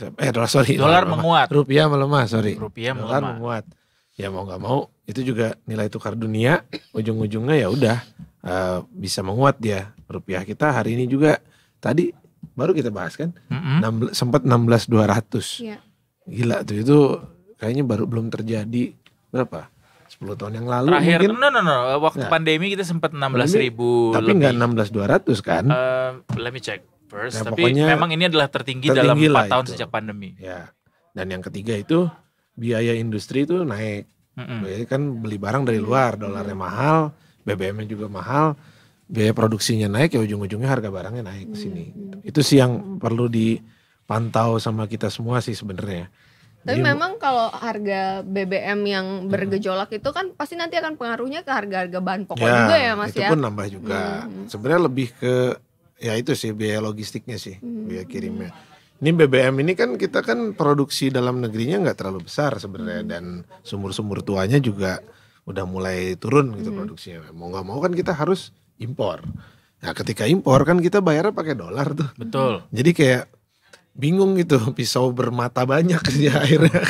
eh dolar sorry dolar menguat rupiah melemah sorry rupiah dolar melemah. menguat ya mau nggak mau itu juga nilai tukar dunia ujung-ujungnya ya udah uh, bisa menguat dia rupiah kita hari ini juga tadi baru kita bahas kan mm -hmm. 16, sempat 16200 yeah. gila tuh itu kayaknya baru belum terjadi berapa 10 tahun yang lalu Terakhir, mungkin. No, no, no. Waktu nah, pandemi kita sempat 16 Tapi nggak 16.200 kan? Uh, let me check nah, tapi pokoknya memang ini adalah tertinggi, tertinggi dalam 4 tahun itu. sejak pandemi. Ya. Dan yang ketiga itu biaya industri itu naik. Mm hmm kan beli barang dari luar, dolarnya mahal, bbm juga mahal, biaya produksinya naik ya ujung-ujungnya harga barangnya naik ke sini. Itu sih yang perlu dipantau sama kita semua sih sebenarnya. Tapi Jadi, memang kalau harga BBM yang bergejolak hmm. itu kan pasti nanti akan pengaruhnya ke harga-harga bahan pokok ya, juga ya Mas itu ya. Itu pun nambah juga. Hmm. Sebenarnya lebih ke ya itu sih biaya logistiknya sih hmm. biaya kirimnya ini BBM ini kan kita kan produksi dalam negerinya nggak terlalu besar sebenarnya hmm. dan sumur-sumur tuanya juga udah mulai turun gitu hmm. produksinya mau nggak mau kan kita harus impor nah ketika impor kan kita bayarnya pakai dolar tuh betul jadi kayak bingung gitu pisau bermata banyak ya akhirnya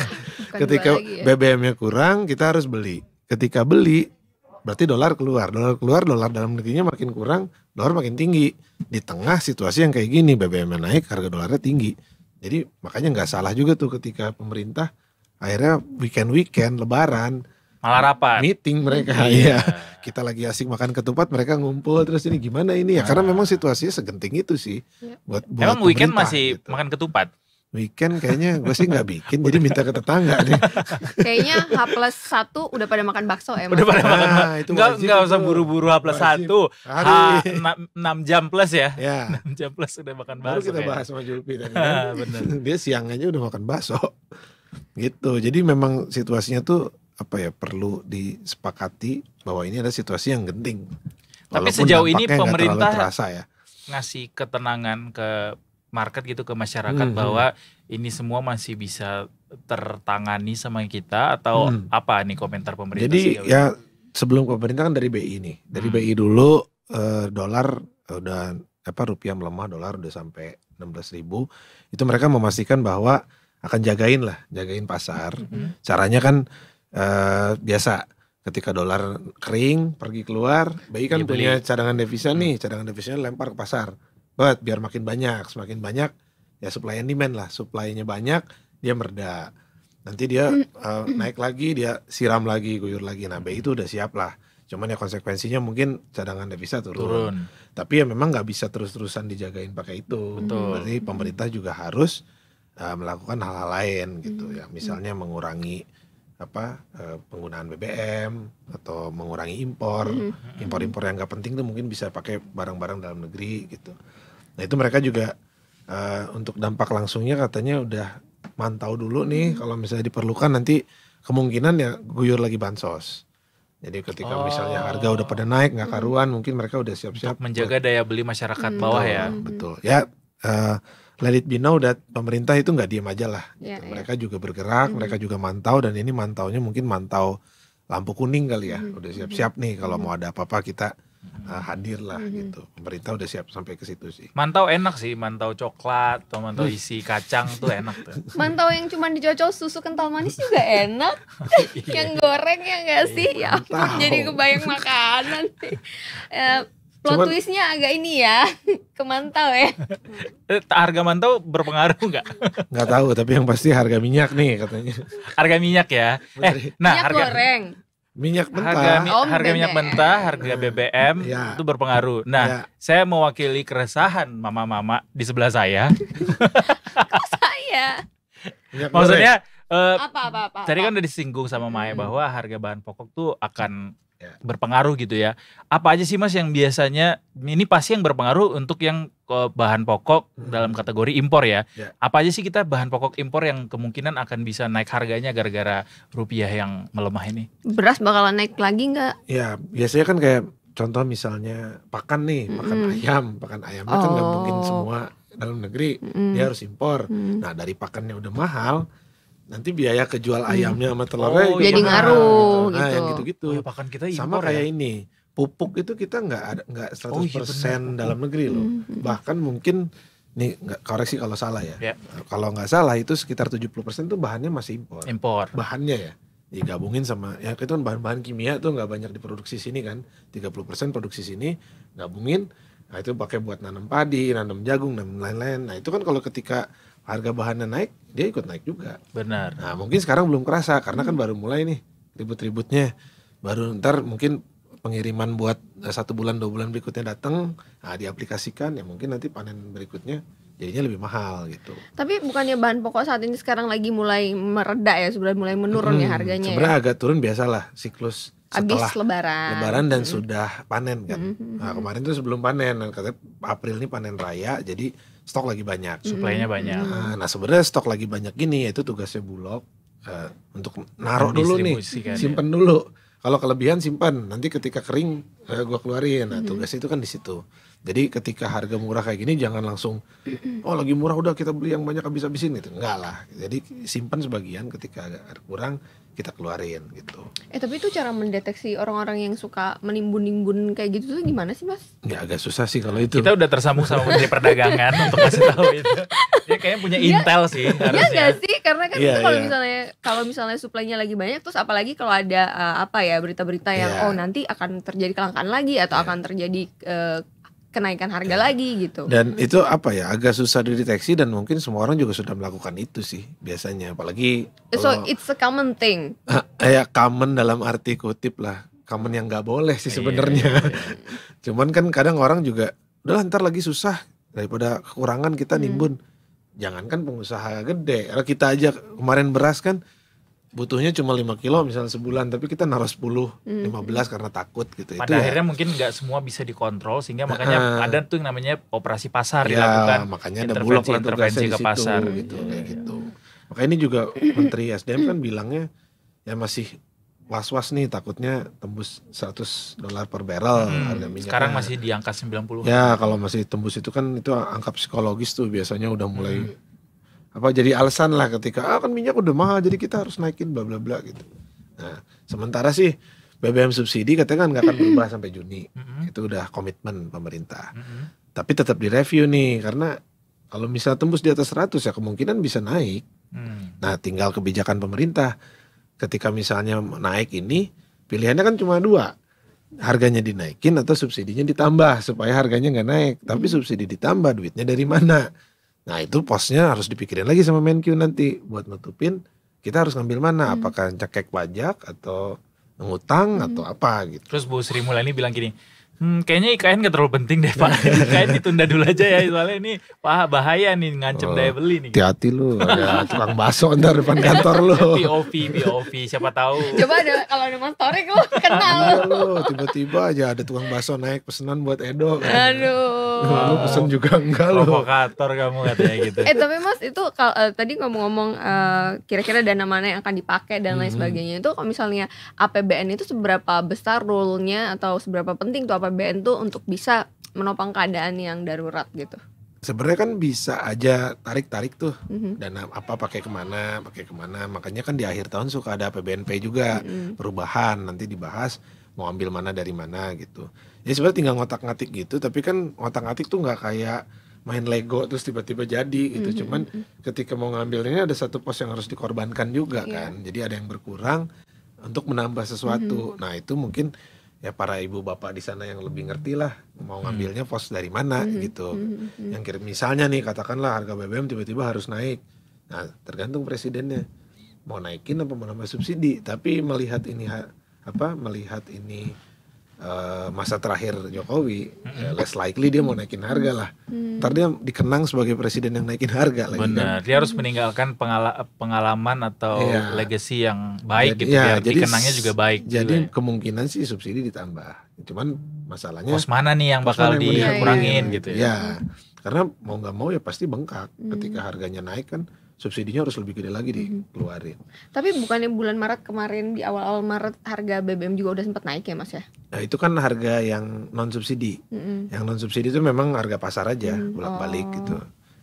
Bukan ketika ya. bbm kurang kita harus beli ketika beli berarti dolar keluar dolar keluar dolar dalam negerinya makin kurang dolar makin tinggi di tengah situasi yang kayak gini BBM naik harga dolarnya tinggi jadi makanya nggak salah juga tuh ketika pemerintah akhirnya weekend weekend lebaran malah rapat meeting mereka iya. ya kita lagi asik makan ketupat mereka ngumpul terus ini gimana ini ya karena nah. memang situasinya segenting itu sih ya. buat, buat emang weekend masih gitu. makan ketupat Weekend kayaknya gue sih nggak bikin, jadi minta ke tetangga nih. kayaknya H plus satu udah pada makan bakso ya. Udah pada ah, makan bakso. Gak, gak nggak nggak usah buru-buru H plus H enam jam plus ya. ya. 6 jam plus udah makan bakso. Baru kita bahas sama Julpi tadi. Kan. Dia siang aja udah makan bakso. Gitu. Jadi memang situasinya tuh apa ya perlu disepakati bahwa ini ada situasi yang genting. Tapi sejauh ini pemerintah ya. ngasih ketenangan ke market gitu ke masyarakat hmm, hmm, bahwa ini semua masih bisa tertangani sama kita atau hmm. apa nih komentar pemerintah? Jadi sih, ya sebelum pemerintah kan dari BI nih, dari hmm. BI dulu eh, dolar eh, udah apa rupiah melemah, dolar udah sampai 16 ribu, itu mereka memastikan bahwa akan jagain lah, jagain pasar. Hmm, hmm. Caranya kan eh, biasa ketika dolar kering pergi keluar, BI kan ya, punya cadangan devisa hmm. nih, cadangan devisanya lempar ke pasar But biar makin banyak, semakin banyak ya supply and demand lah. Supply-nya banyak, dia mereda. Nanti dia uh, naik lagi, dia siram lagi, guyur lagi. Nah, B itu udah siap lah. Cuman ya konsekuensinya mungkin cadangan devisa turun. turun. Tapi ya memang nggak bisa terus-terusan dijagain pakai itu. Betul. Berarti hmm. pemerintah juga harus uh, melakukan hal-hal lain gitu ya. Misalnya mengurangi apa eh, penggunaan BBM atau mengurangi impor impor-impor yang nggak penting tuh mungkin bisa pakai barang-barang dalam negeri gitu Nah itu mereka juga uh, untuk dampak langsungnya katanya udah mantau dulu nih hmm. kalau misalnya diperlukan nanti kemungkinan ya guyur lagi bansos. Jadi ketika oh. misalnya harga udah pada naik nggak hmm. karuan, hmm. mungkin mereka udah siap-siap menjaga daya beli masyarakat hmm. bawah ya. Betul. Ya uh, let it be know that pemerintah itu nggak diem aja lah. Yeah, gitu. yeah. Ya. Mereka juga bergerak, hmm. mereka juga mantau dan ini mantaunya mungkin mantau lampu kuning kali ya. Hmm. Udah hmm. siap-siap nih kalau hmm. mau ada apa-apa kita uh, eh, hadir lah mm -hmm. gitu. Pemerintah udah siap sampai ke situ sih. Mantau enak sih, mantau coklat atau mantau hmm. isi kacang tuh enak tuh. Mantau yang cuma dicocol susu kental manis juga enak. Iya. yang goreng ya enggak iya. sih? Ya jadi kebayang makanan sih. Uh, plot Cuman, twistnya agak ini ya ke mantau ya eh, harga mantau berpengaruh nggak nggak tahu tapi yang pasti harga minyak nih katanya harga minyak ya eh, nah minyak harga goreng minyak mentah harga, oh, harga minyak mentah harga BBM ya. itu berpengaruh nah ya. saya mewakili keresahan mama-mama di sebelah saya oh, saya maksudnya uh, apa, apa, apa, tadi kan udah disinggung sama Maya hmm. bahwa harga bahan pokok tuh akan Ya. berpengaruh gitu ya. Apa aja sih Mas yang biasanya ini pasti yang berpengaruh untuk yang bahan pokok hmm. dalam kategori impor ya. ya. Apa aja sih kita bahan pokok impor yang kemungkinan akan bisa naik harganya gara-gara rupiah yang melemah ini? Beras bakalan naik lagi nggak? Ya biasanya kan kayak contoh misalnya pakan nih, pakan hmm. ayam, pakan ayam oh. kan nggak mungkin oh. semua dalam negeri, mm dia harus impor. Mm Nah dari pakannya udah mahal nanti biaya kejual hmm. ayamnya sama telurnya oh, jadi ngaruh gitu. Nah, gitu. yang gitu-gitu. Oh, bahkan ya, kita impor sama ya? kayak ya? ini. Pupuk itu kita nggak ada nggak 100% oh, iya dalam negeri loh. -hmm. hmm. Bahkan mungkin nih koreksi kalau salah ya. Yeah. Kalau nggak salah itu sekitar 70% tuh bahannya masih impor. Impor. Bahannya ya. Digabungin sama ya itu kan bahan-bahan kimia tuh nggak banyak diproduksi sini kan. 30% produksi sini gabungin Nah itu pakai buat nanam padi, nanam jagung, nanam lain-lain. Nah itu kan kalau ketika harga bahannya naik, dia ikut naik juga. Benar. Nah, mungkin sekarang belum kerasa karena kan baru mulai nih ribut-ributnya. Baru ntar mungkin pengiriman buat eh, satu bulan dua bulan berikutnya datang, nah, diaplikasikan ya mungkin nanti panen berikutnya jadinya lebih mahal gitu. Tapi bukannya bahan pokok saat ini sekarang lagi mulai mereda ya, sudah mulai menurun ya hmm, ya harganya? Sebenarnya ya? agak turun biasalah siklus habis lebaran. Lebaran dan hmm. sudah panen kan. Hmm. hmm nah, hmm. kemarin tuh sebelum panen, katanya April ini panen raya, jadi stok lagi banyak. Suplainya banyak. Nah, nah sebenarnya stok lagi banyak ini yaitu tugasnya Bulog uh, untuk naruh dulu nih, kan, ya. simpen ya. dulu. Kalau kelebihan simpan, nanti ketika kering uh, gua keluarin. Nah, tugas itu kan di situ. Jadi ketika harga murah kayak gini jangan langsung oh lagi murah udah kita beli yang banyak habis-habisin gitu. Enggak lah. Jadi simpan sebagian ketika ada kurang kita keluarin gitu. Eh tapi itu cara mendeteksi orang-orang yang suka menimbun-nimbun kayak gitu tuh gimana sih mas? Ya agak susah sih kalau itu. Kita udah tersambung sama Menteri Perdagangan untuk kasih tahu itu. Dia kayaknya punya ya, intel sih iya harusnya. Iya gak sih? Karena kan ya, itu kalau ya. misalnya kalau misalnya suplainya lagi banyak terus apalagi kalau ada uh, apa ya berita-berita yang ya. oh nanti akan terjadi kelangkaan lagi atau ya. akan terjadi uh, kenaikan harga ya. lagi gitu. Dan itu apa ya agak susah dideteksi dan mungkin semua orang juga sudah melakukan itu sih biasanya apalagi So it's a common thing. Ya common dalam arti kutip lah. Common yang nggak boleh sih iya, sebenarnya. Yeah, iya. Cuman kan kadang orang juga udah ntar lagi susah daripada kekurangan kita hmm. nimbun. Hmm. Jangankan pengusaha gede, kita aja kemarin beras kan butuhnya cuma 5 kilo misalnya sebulan tapi kita naruh 10 hmm. 15 karena takut gitu pada itu ya. akhirnya ya. mungkin nggak semua bisa dikontrol sehingga makanya uh, ada tuh yang namanya operasi pasar ya, dilakukan makanya ada bulog intervensi ke situ, pasar gitu yeah, kayak iya. gitu makanya ini juga menteri SDM kan bilangnya ya masih was-was nih takutnya tembus 100 dolar per barrel hmm, harga minyak. Sekarang masih di angka 90. Ya, kalau masih tembus itu kan itu angka psikologis tuh biasanya udah mulai hmm apa jadi alasan lah ketika ah kan minyak udah mahal jadi kita harus naikin bla bla bla gitu. Nah, sementara sih BBM subsidi katanya kan nggak akan berubah sampai Juni. Itu udah komitmen pemerintah. Tapi tetap direview nih karena kalau misal tembus di atas 100 ya kemungkinan bisa naik. Hmm. Nah, tinggal kebijakan pemerintah. Ketika misalnya naik ini, pilihannya kan cuma dua. Harganya dinaikin atau subsidinya ditambah supaya harganya nggak naik. Tapi subsidi ditambah, duitnya dari mana? Nah itu posnya harus dipikirin lagi sama menq nanti buat nutupin kita harus ngambil mana hmm. apakah cekek pajak atau ngutang hmm. atau apa gitu. Terus Bu Sri Mulyani bilang gini, Hmm, kayaknya IKN gak terlalu penting deh Pak. IKN ditunda dulu aja ya soalnya ini wah bahaya nih ngancem oh, daya beli nih. Hati-hati lu, ada tukang bakso ntar depan kantor lu. POV, POV, siapa tahu. Coba ada kalau ada Mas Torik lu kenal lu. tiba-tiba aja ada tukang baso naik pesanan buat Edo. Kan. Aduh. Lu pesen juga enggak lu. Provokator kamu katanya gitu. eh tapi Mas itu kalau uh, eh, tadi ngomong-ngomong uh, kira-kira dana mana yang akan dipakai dan lain hmm. sebagainya itu kalau misalnya APBN itu seberapa besar rule-nya atau seberapa penting tuh PBN tuh untuk bisa menopang keadaan yang darurat gitu sebenarnya kan bisa aja tarik-tarik tuh mm-hmm. dana apa pakai kemana pakai kemana makanya kan di akhir tahun suka ada PBNP juga mm-hmm. perubahan nanti dibahas mau ambil mana dari mana gitu Ya sebenarnya tinggal ngotak-ngatik gitu tapi kan ngotak-ngatik tuh nggak kayak main Lego terus tiba-tiba jadi gitu mm-hmm. cuman mm-hmm. ketika mau ngambil ini ada satu pos yang harus dikorbankan juga yeah. kan jadi ada yang berkurang untuk menambah sesuatu mm-hmm. nah itu mungkin ya para ibu bapak di sana yang lebih ngerti lah mau hmm. ngambilnya pos dari mana -hmm. gitu. Hmm. -hmm. hmm. Yang kira misalnya nih katakanlah harga BBM tiba-tiba harus naik. Nah, tergantung presidennya mau naikin apa mau nambah subsidi, tapi melihat ini apa melihat ini Eh, masa terakhir Jokowi mm-hmm. less likely dia mau naikin harga lah. Mm. Ntar dia dikenang sebagai presiden yang naikin harga lagi. Kan? Benar, kan? dia harus meninggalkan pengala- pengalaman atau yeah. legacy yang baik jadi, gitu ya, biar jadi, dikenangnya juga baik. Gitu jadi juga. Ya. kemungkinan sih subsidi ditambah. Cuman masalahnya pos mana nih yang bakal dikurangin iya, iya, iya. gitu ya. ya. Karena mau nggak mau ya pasti bengkak mm. ketika harganya naik kan subsidinya harus lebih gede lagi mhm. dikeluarin. Tapi bukannya bulan Maret kemarin di awal-awal Maret harga BBM juga udah sempat naik ya Mas ya? Nah, itu kan harga yang non subsidi. Mm-hmm. Yang non subsidi itu memang harga pasar aja, mm-hmm. bolak-balik oh. gitu.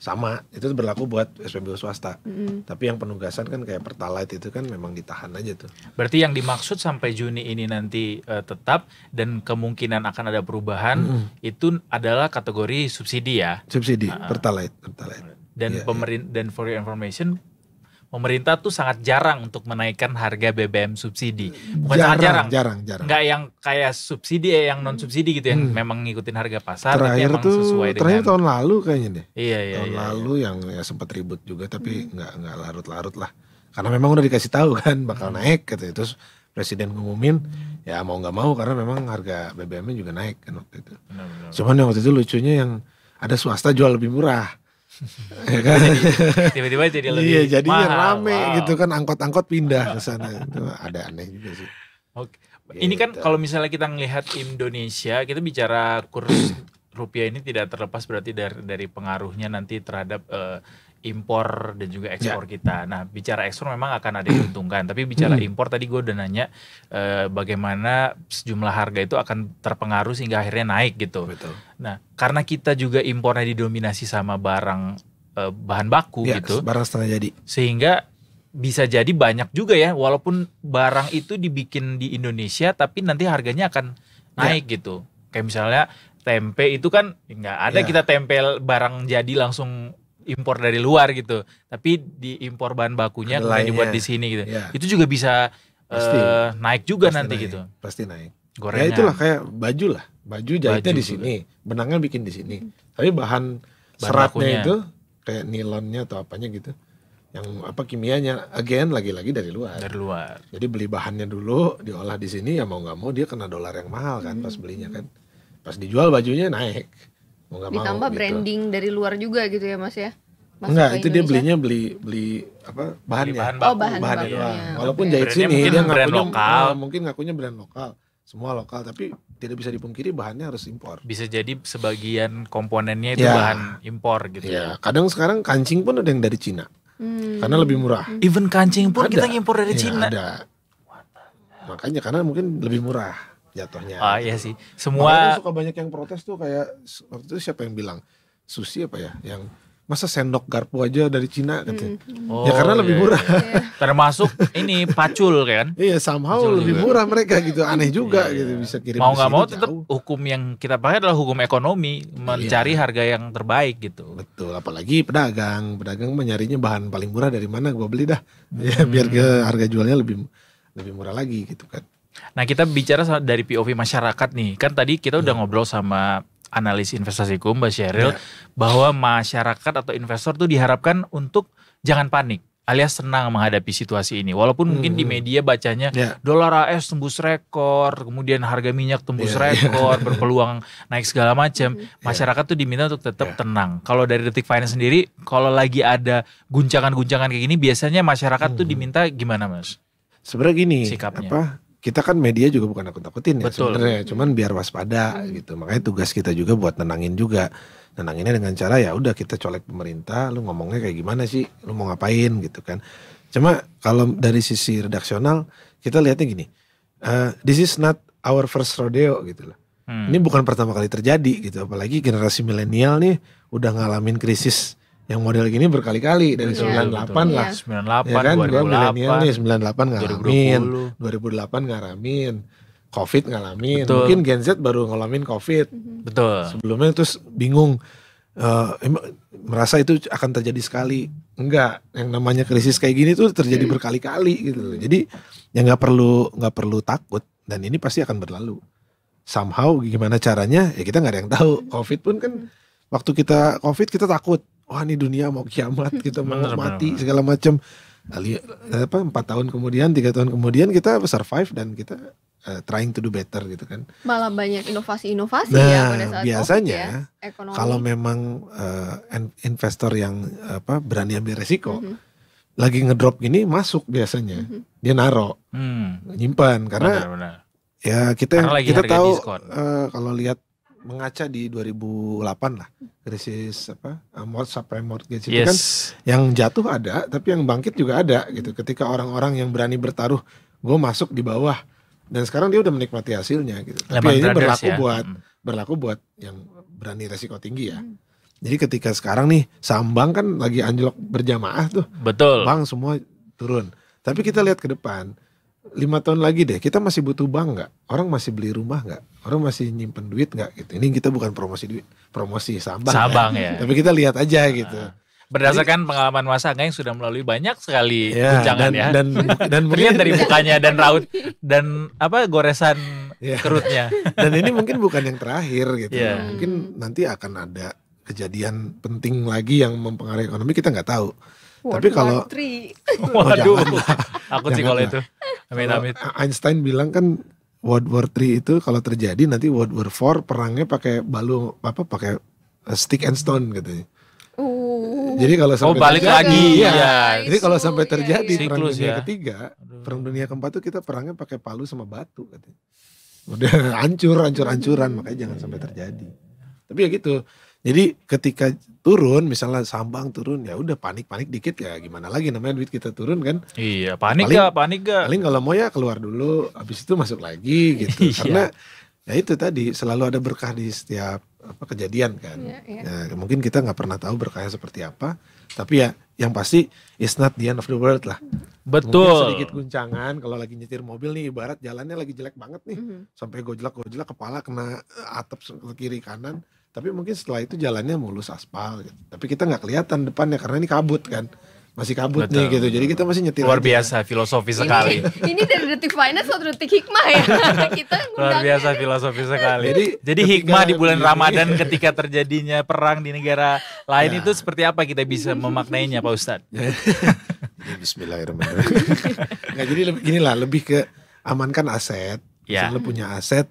Sama, itu berlaku buat SPBU swasta. Mm-hmm. Tapi yang penugasan kan kayak Pertalite itu kan memang ditahan aja tuh. Berarti yang dimaksud sampai Juni ini nanti uh, tetap dan kemungkinan akan ada perubahan mm-hmm. itu adalah kategori subsidi ya. Subsidi, uh -huh. Pertalite, Pertalite dan yeah, iya. pemerintah yeah. dan for your information pemerintah tuh sangat jarang untuk menaikkan harga BBM subsidi. Bukan jarang, sangat jarang. Jarang, jarang. Enggak yang kayak subsidi eh yang non subsidi gitu ya hmm. memang ngikutin harga pasar terakhir tuh, terakhir dengan tahun lalu kayaknya deh. Iya, iya, tahun iya, iya. lalu iya. yang ya sempat ribut juga tapi hmm. nggak larut-larut lah. Karena memang udah dikasih tahu kan bakal hmm. naik gitu. Terus presiden ngumumin ya mau nggak mau karena memang harga BBM-nya juga naik kan waktu itu. Benar, benar, Cuman yang waktu itu lucunya yang ada swasta jual lebih murah Ya kan? Tiba-tiba jadi lebih Iya, jadi rame wow. gitu kan angkot-angkot pindah ke sana. Gitu. ada aneh juga sih. Oke. Gitu. Ini kan gitu. kalau misalnya kita melihat Indonesia, kita bicara kurs rupiah ini tidak terlepas berarti dari dari pengaruhnya nanti terhadap uh, impor dan juga ya. ekspor yeah. kita. Nah, bicara ekspor memang akan ada diuntungkan, tapi bicara hmm. impor tadi gue udah nanya e, bagaimana sejumlah harga itu akan terpengaruh sehingga akhirnya naik gitu. Betul. Nah, karena kita juga impornya didominasi sama barang e, bahan baku yeah, gitu. Barang setengah jadi. Sehingga bisa jadi banyak juga ya, walaupun barang itu dibikin di Indonesia, tapi nanti harganya akan ya. naik yeah. gitu. Kayak misalnya tempe itu kan ya nggak ada yeah. kita tempel barang jadi langsung impor dari luar gitu tapi diimpor bahan bakunya kemudian dibuat iya. di sini gitu ya. itu juga bisa pasti. Uh, naik juga pasti nanti naik. gitu pasti naik ya, gorengan ya itulah kayak baju lah baju jahitnya di sini benangnya bikin di sini tapi bahan, bahan seratnya bakunya. itu kayak nilonnya atau apanya gitu yang apa kimianya again lagi-lagi dari luar dari luar jadi beli bahannya dulu diolah di sini ya mau nggak mau dia kena dolar yang mahal kan hmm. pas belinya kan pas dijual bajunya naik mau oh, gak ditambah mau, gitu. branding gitu. dari luar juga gitu ya mas ya Masuk Enggak, itu dia belinya beli beli apa bahannya. Beli ya? bahan oh, baku. Oh, bahan bahannya bahan Ya. Walaupun okay. jahit sini dia ngakunya lokal. Uh, mungkin ngakunya brand lokal. Semua lokal tapi tidak bisa dipungkiri bahannya harus impor. Bisa jadi sebagian komponennya itu ya. bahan impor gitu. Ya, ya. kadang sekarang kancing pun ada yang dari Cina. Hmm. Karena lebih murah. Even kancing pun ada. kita ngimpor dari ya, Cina. Ada. Makanya karena mungkin lebih murah jatuhnya. Ah iya sih. Semua Makanya suka banyak yang protes tuh kayak waktu itu siapa yang bilang sushi apa ya yang masa sendok garpu aja dari Cina gitu. Hmm. Oh, ya karena oh, lebih iya, murah. Iya, iya. Termasuk ini pacul kan? Iya, somehow pacul lebih juga. murah mereka gitu. Aneh iya. juga iya, gitu bisa kirim. Mau nggak mau tetap hukum yang kita pakai adalah hukum ekonomi, mencari iya. harga yang terbaik gitu. Betul, apalagi pedagang. Pedagang mencarinya bahan paling murah dari mana gua beli dah. hmm. biar ke harga jualnya lebih lebih murah lagi gitu kan. Nah kita bicara dari POV masyarakat nih, kan tadi kita udah hmm. ngobrol sama analis investasiku Mbak Sheryl yeah. bahwa masyarakat atau investor tuh diharapkan untuk jangan panik alias senang menghadapi situasi ini walaupun hmm. mungkin di hmm. media bacanya yeah. dolar AS tembus rekor kemudian harga minyak tembus yeah. Iya. rekor berpeluang naik segala macam iya. masyarakat tuh diminta untuk tetap yeah. tenang kalau dari detik finance sendiri kalau lagi ada guncangan-guncangan kayak gini biasanya masyarakat hmm. tuh diminta gimana mas sebenarnya gini Sikapnya. apa kita kan media juga bukan aku takutin ya sebenarnya cuman biar waspada gitu makanya tugas kita juga buat nenangin juga nenanginnya dengan cara ya udah kita colek pemerintah lu ngomongnya kayak gimana sih lu mau ngapain gitu kan cuma kalau dari sisi redaksional kita lihatnya gini uh, this is not our first rodeo gitu loh hmm. ini bukan pertama kali terjadi gitu apalagi generasi milenial nih udah ngalamin krisis yang model gini berkali-kali dari yeah. 98 betul. lah. Yeah. 98 ya kan gue milenial nih 98 ngalamin, 2020. 2008 ngalamin, Covid ngalamin. Betul. Mungkin Gen Z baru ngalamin Covid. Mhm. Betul. Sebelumnya terus bingung uh, merasa itu akan terjadi sekali. Enggak, yang namanya krisis kayak gini tuh terjadi mhm. berkali-kali gitu loh. Jadi ya nggak perlu nggak perlu takut dan ini pasti akan berlalu. Somehow gimana caranya ya kita nggak ada yang tahu. Mhm. Covid pun kan waktu kita covid kita takut wah ini dunia mau kiamat kita gitu, hmm. mau mati segala macam lalu apa empat tahun kemudian tiga tahun kemudian kita survive dan kita uh, trying to do better gitu kan malah banyak inovasi-inovasi ya nah, ya pada saat biasanya COVID ya, kalau memang uh, investor yang apa berani ambil resiko mm -hmm. lagi ngedrop gini masuk biasanya mm -hmm. dia naro mm. nyimpan karena benar, benar. ya kita Karena kita tahu uh, kalau lihat mengaca di 2008 lah krisis apa amort eh, subprime mortgage itu kan yang jatuh ada tapi yang bangkit juga ada gitu ketika orang-orang yang berani bertaruh gue masuk di bawah dan sekarang dia udah menikmati hasilnya gitu tapi ini berlaku ya. buat hmm. berlaku buat yang berani resiko tinggi ya hmm. jadi ketika sekarang nih sambang kan lagi anjlok berjamaah tuh betul bang semua turun tapi kita lihat ke depan lima tahun lagi deh kita masih butuh bank nggak orang masih beli rumah nggak orang masih nyimpen duit nggak gitu ini kita bukan promosi duit promosi sabang ya. sabang ya, ya. tapi kita lihat aja ah. gitu berdasarkan Jadi, pengalaman masa nggak yang sudah melalui banyak sekali ya, guncangan ya dan dan melihat dari mukanya dan raut dan apa goresan ya. kerutnya dan ini mungkin bukan yang terakhir gitu ya. mungkin nanti akan ada kejadian penting lagi yang mempengaruhi ekonomi kita nggak tahu World Tapi kalau waduh, oh, aku sih kalau itu. Amin amin. Einstein bilang kan World War 3 itu kalau terjadi nanti World War 4 perangnya pakai balu apa pakai stick and stone katanya. Uh, Jadi kalau sampai oh, balik terjadi, lagi ya. ya. Jadi kalau sampai terjadi iya, iya. Siklus, perang dunia ya. ketiga, perang dunia keempat itu kita perangnya pakai palu sama batu katanya. Udah hancur, hancur, hancuran makanya jangan sampai terjadi. Tapi ya gitu, jadi ketika turun misalnya sambang turun ya udah panik-panik dikit ya gimana lagi namanya duit kita turun kan. Iya, panik paling, gak, panik gak. Paling kalau mau ya keluar dulu habis itu masuk lagi gitu. Iya. Karena ya itu tadi selalu ada berkah di setiap apa kejadian kan. Iya, iya. Ya, mungkin kita nggak pernah tahu berkahnya seperti apa, tapi ya yang pasti it's not the end of the world lah. Betul. Mungkin sedikit guncangan kalau lagi nyetir mobil nih ibarat jalannya lagi jelek banget nih. Mm -hmm. Sampai gojlak-gojlak kepala kena eh, atap ke kiri kanan tapi mungkin setelah itu jalannya mulus aspal gitu. tapi kita nggak kelihatan depannya karena ini kabut kan masih kabut Betul. nih gitu jadi kita masih nyetir luar aja. biasa filosofi sekali ini, ini dari detik finance atau detik hikmah ya kita luar biasa filosofi sekali jadi jadi hikmah di bulan iya. Ramadan ketika terjadinya perang di negara lain ya. itu seperti apa kita bisa memaknainya Pak Ustadz ya. Bismillahirrahmanirrahim nggak jadi lebih gini lah lebih ke amankan aset ya. misalnya punya aset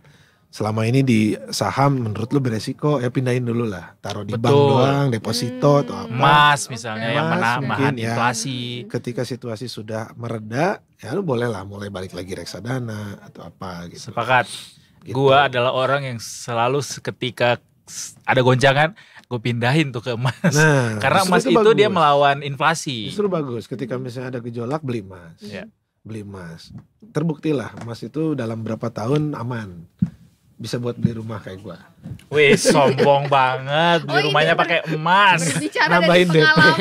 selama ini di saham menurut lu beresiko ya pindahin dulu lah taruh di Betul. bank doang deposito hmm. atau apa emas misalnya emas, yang menahan ya, inflasi ketika situasi sudah mereda ya lu boleh lah mulai balik lagi reksadana atau apa gitu sepakat gitu. gua adalah orang yang selalu ketika ada goncangan gue pindahin tuh ke emas nah, karena emas itu, itu dia melawan inflasi justru bagus ketika misalnya ada gejolak beli emas yeah. beli emas terbuktilah emas itu dalam berapa tahun aman bisa buat beli rumah kayak gua. Wih, sombong banget beli oh, iya, rumahnya pakai emas. Nambahin DP. Ya.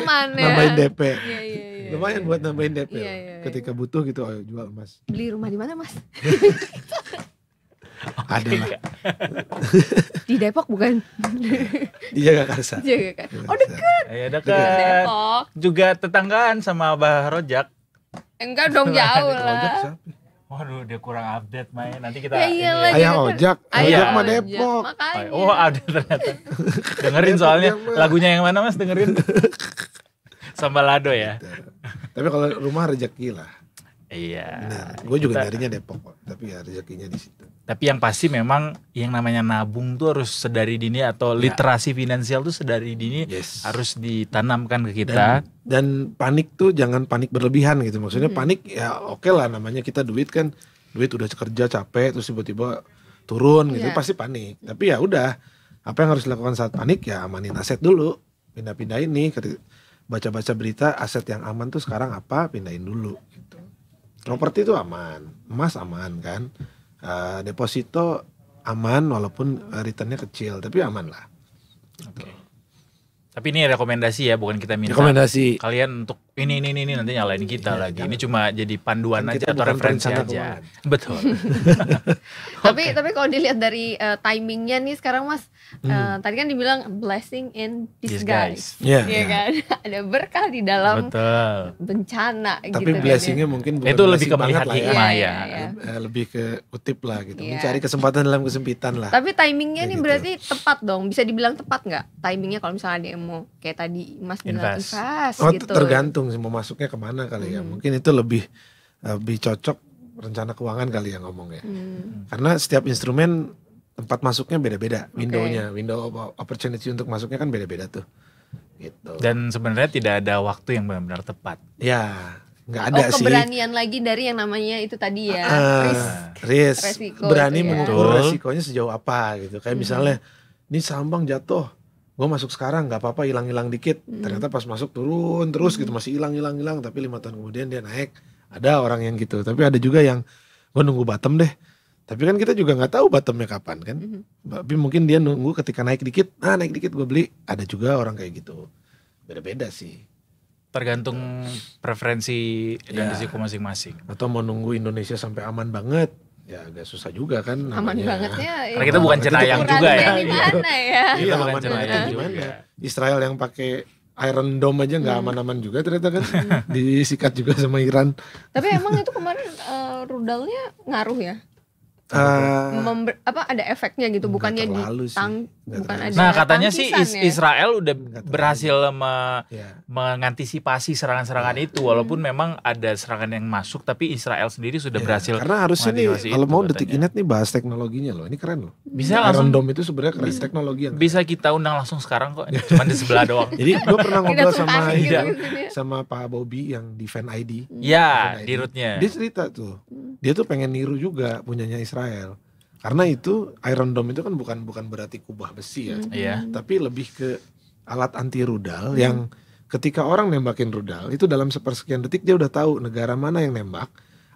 Nambahin DP. Iya, iya, iya, iya. Lumayan buat nambahin DP. Iya, iya, iya. Ketika butuh gitu ayo jual emas. Beli rumah di mana, Mas? Ada lah. di Depok bukan? Iya, oh, di Jagakarsa. Jagakarsa. Oh, dekat. Ya, dekat. Depok. Juga tetanggaan sama Abah Rojak. Enggak dong, jauh lah. Waduh, dia kurang update main. Nanti kita ya, iya, ini. Ayah kan- ojek, ayah ojek mah Depok. Oh, ada ternyata. dengerin soalnya lagunya yang mana Mas dengerin? Sambalado ya. Gitu. Tapi kalau rumah rezeki lah. Iya. Benar. Gue juga nyarinya Depok, tapi ya rezekinya di situ. Tapi yang pasti memang yang namanya nabung tuh harus sedari dini atau ya. literasi finansial tuh sedari dini yes. harus ditanamkan ke kita. Dan, dan panik tuh jangan panik berlebihan gitu. Maksudnya hmm. panik ya oke okay lah namanya kita duit kan duit udah kerja capek terus tiba-tiba turun gitu ya. pasti panik. Tapi ya udah apa yang harus dilakukan saat panik ya amanin aset dulu pindah-pindahin nih baca-baca berita aset yang aman tuh sekarang apa pindahin dulu gitu properti itu aman, emas aman kan, uh, deposito aman walaupun returnnya kecil tapi aman lah. Okay. Tapi ini rekomendasi ya, bukan kita minta. Rekomendasi. Kalian untuk ini ini ini, ini nanti nyalain kita ya, lagi. Ini cuma jadi panduan kan aja atau referensi aja. Kemarin. Betul. okay. Tapi tapi kalau dilihat dari uh, timingnya nih sekarang Mas, eh, hmm. uh, tadi kan dibilang blessing in disguise. Iya yeah. yeah. kan? Ada berkah di dalam Betul. bencana gitu tapi gitu. blessingnya kan, mungkin itu lebih ke melihat lah ya. ya. Iya, iya, iya. Eh, lebih ke kutip lah gitu. Yeah. Mencari kesempatan dalam kesempitan lah. Tapi timingnya nih gitu. berarti tepat dong. Bisa dibilang tepat nggak timingnya kalau misalnya ada mau kayak tadi Mas bilang invest, invest oh, gitu. Tergantung sih mau masuknya kemana kali ya. hmm. ya. Mungkin itu lebih eh, lebih cocok rencana keuangan kali ya ngomongnya. Hmm. Karena setiap instrumen tempat masuknya beda-beda. Windownya, okay. window opportunity untuk masuknya kan beda-beda tuh. Gitu. Dan sebenarnya tidak ada waktu yang benar-benar tepat. Ya nggak ada oh, keberanian sih. lagi dari yang namanya itu tadi ya uh, risk, risk. berani ya. mengukur resikonya sejauh apa gitu kayak hmm. misalnya ini sambang jatuh gue masuk sekarang nggak apa-apa hilang-hilang dikit hmm. ternyata pas masuk turun terus hmm. gitu masih hilang-hilang-hilang tapi lima tahun kemudian dia naik ada orang yang gitu tapi ada juga yang gue nunggu bottom deh tapi kan kita juga nggak tahu bottomnya kapan kan hmm. tapi mungkin dia nunggu ketika naik dikit nah naik dikit gue beli ada juga orang kayak gitu beda-beda sih tergantung preferensi dan ya. masing-masing atau mau nunggu Indonesia sampai aman banget ya agak susah juga kan aman namanya. bangetnya ya. Iya. karena kita bukan cenayang juga ya gimana iya. ya iya, aman bangetnya gimana Israel yang pakai Iron Dome aja nggak hmm. aman-aman juga ternyata kan hmm. disikat juga sama Iran tapi emang itu kemarin uh, rudalnya ngaruh ya Uh, eh, Member, apa ada efeknya gitu bukannya ditang sih. Bukan nah katanya sih Is ya? Israel udah berhasil me ya. mengantisipasi serangan-serangan ya. itu walaupun hmm. memang ada serangan yang masuk tapi Israel sendiri sudah ya. berhasil karena harusnya nih kalau mau detik inet nih bahas teknologinya loh ini keren loh bisa ini langsung itu sebenarnya keren bisa, teknologi yang bisa kita undang langsung sekarang kok cuma di sebelah doang jadi gue pernah ngobrol sama gitu, iya, sama Pak Bobby yang di Fan ID ya di rootnya dia cerita tuh hmm. dia tuh pengen niru juga punyanya Israel karena itu Iron Dome itu kan bukan bukan berarti kubah besi ya. Mm yeah. Tapi lebih ke alat anti rudal mm yang ketika orang nembakin rudal itu dalam sepersekian detik dia udah tahu negara mana yang nembak,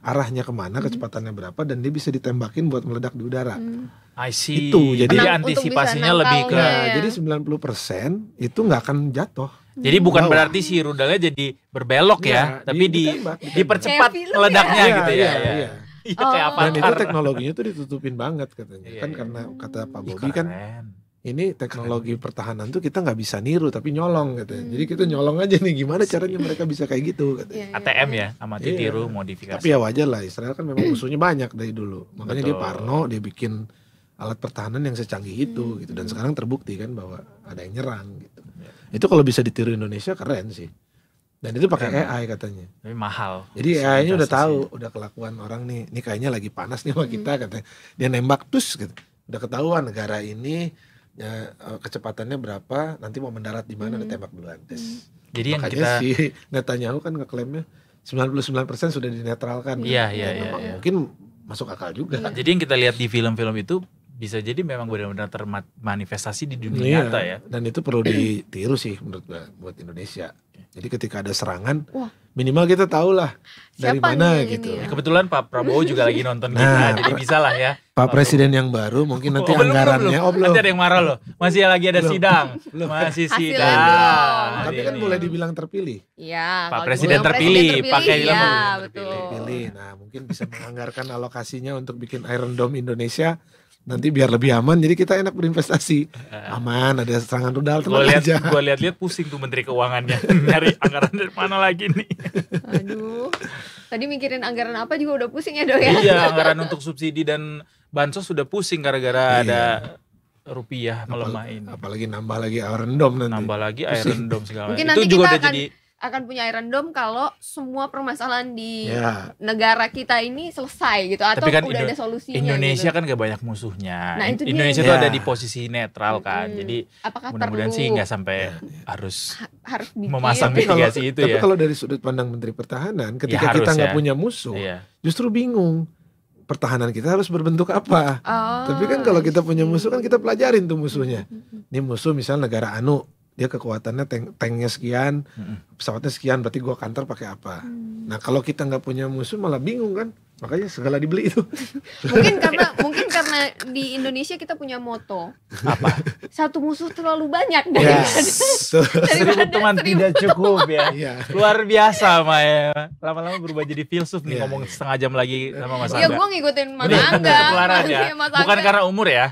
arahnya kemana, mm -hmm. kecepatannya berapa dan dia bisa ditembakin buat meledak di udara. Mm. I see. Itu jadi, nah, antisipasinya lebih ke ya. jadi 90% itu nggak akan jatuh. Jadi bukan berarti si rudalnya jadi berbelok ya, ya tapi di, ditembak, ditembak. dipercepat ya? meledaknya ya, gitu ya. ya, ya. ya. Iya kayak oh. apa? Dan itu teknologinya tuh ditutupin banget katanya. Iya, kan iya. karena kata Pak Bobi kan ini teknologi keren. pertahanan tuh kita nggak bisa niru tapi nyolong katanya. Hmm. Jadi kita nyolong aja nih gimana iya, caranya iya. mereka bisa kayak gitu katanya. ATM ya amati iya. tiru modifikasi. Tapi ya wajar lah Israel kan memang musuhnya banyak dari dulu. Makanya Betul. dia parno, dia bikin alat pertahanan yang secanggih itu hmm. gitu dan sekarang terbukti kan bahwa ada yang nyerang gitu. Itu kalau bisa ditiru Indonesia keren sih. Dan itu pakai AI iya. katanya. Tapi mahal. Jadi AI-nya udah tahu, ya. udah kelakuan orang nih. nih kayaknya lagi panas nih sama hmm. kita katanya. Dia nembak terus gitu. Udah ketahuan negara ini ya, eh, kecepatannya berapa, nanti mau mendarat di mana hmm. ditembak duluan. Yes. Hmm. Jadi Makanya yang kita si Netanyahu kan ngeklaimnya 99% sudah dinetralkan. Iya, iya, ya, iya, iya. Mungkin masuk akal juga. Jadi yang kita lihat di film-film itu bisa jadi memang benar-benar termanifestasi di dunia iya, nyata ya. Dan itu perlu ditiru sih menurut gue buat Indonesia. Jadi ketika ada serangan, Wah. minimal kita tahu lah dari mana gitu. Ya? ya, kebetulan Pak Prabowo juga lagi nonton kita, gitu, nah, jadi bisa lah ya. Pak Presiden yang baru mungkin nanti oh, anggarannya, belum, belum. oh belum. Nanti ada yang marah loh, masih lagi ada belum. sidang, belum. masih sidang. Nah, Tapi kan boleh dibilang terpilih. Iya. Pak Presiden terpilih, terpilih, pakai ya, betul. Terpilih. Nah mungkin bisa menganggarkan alokasinya untuk bikin Iron Dome Indonesia nanti biar lebih aman jadi kita enak berinvestasi eh. aman ada serangan rudal tenang gua liat, aja gue lihat-lihat pusing tuh menteri keuangannya nyari anggaran dari mana lagi nih aduh tadi mikirin anggaran apa juga udah pusing ya dok ya iya anggaran untuk subsidi dan bansos sudah pusing gara-gara iya. ada rupiah melemah ini apalagi nambah lagi Iron Dome nanti nambah lagi Iron Dome segala Mungkin itu nanti juga kita akan... jadi akan punya Iron Dome kalau semua permasalahan di yeah. negara kita ini selesai gitu atau Tapi kan udah Indo ada solusinya. Indonesia gitu. kan gak banyak musuhnya. Nah, itu Indonesia dia. tuh ya. ada di posisi netral kan. Hmm. Jadi mudah-mudahan sih nggak sampai yeah. harus harus bikin. memasang gitu. mitigasi itu ya. Tapi kalau dari sudut pandang Menteri Pertahanan ya, ketika ya, kita nggak ya. punya musuh, ya. justru bingung pertahanan kita harus berbentuk apa. Oh, Tapi kan kalau kita punya musuh kan kita pelajarin tuh musuhnya. Hmm, hmm, hmm. Ini musuh misalnya negara anu dia kekuatannya tank tanknya sekian, pesawatnya sekian, berarti gua kantor pakai apa? mm. Nah kalau kita nggak punya musuh malah bingung kan? makanya segala dibeli itu mungkin karena mungkin karena di Indonesia kita punya moto apa satu musuh terlalu banyak dari yes. seribu teman tidak cukup ya yeah. luar biasa Maya lama-lama berubah jadi filsuf nih iya, ngomong iya. setengah jam lagi sama Mas iya, Angga ya gue ngikutin Mas Angga bukan karena umur ya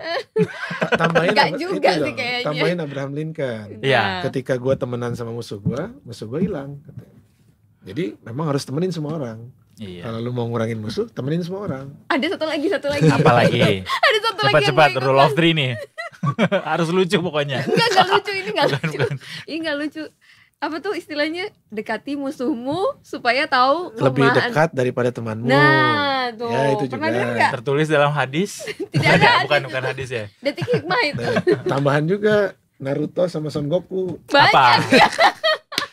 tambahin Gak juga sih kayaknya tambahin Abraham Lincoln yeah. ketika gue temenan sama musuh gue musuh gue hilang jadi memang harus temenin semua orang Iya. Kalau lu mau ngurangin musuh, temenin semua orang. Ada satu lagi, satu lagi. lagi? ada satu cepat, lagi. Cepat-cepat, rule of three nih. Harus lucu pokoknya. Enggak, enggak lucu ini enggak lucu. Ini enggak lucu. Apa tuh istilahnya? Dekati musuhmu supaya tahu lebih dekat daripada temanmu. Nah, tuh. Ya, itu Pernah juga. Tertulis dalam hadis. Tidak bukan, ada. Hadis bukan, bukan hadis ya. Detik hikmah itu. Nah, tambahan juga Naruto sama Son Goku. Banyak. Apa?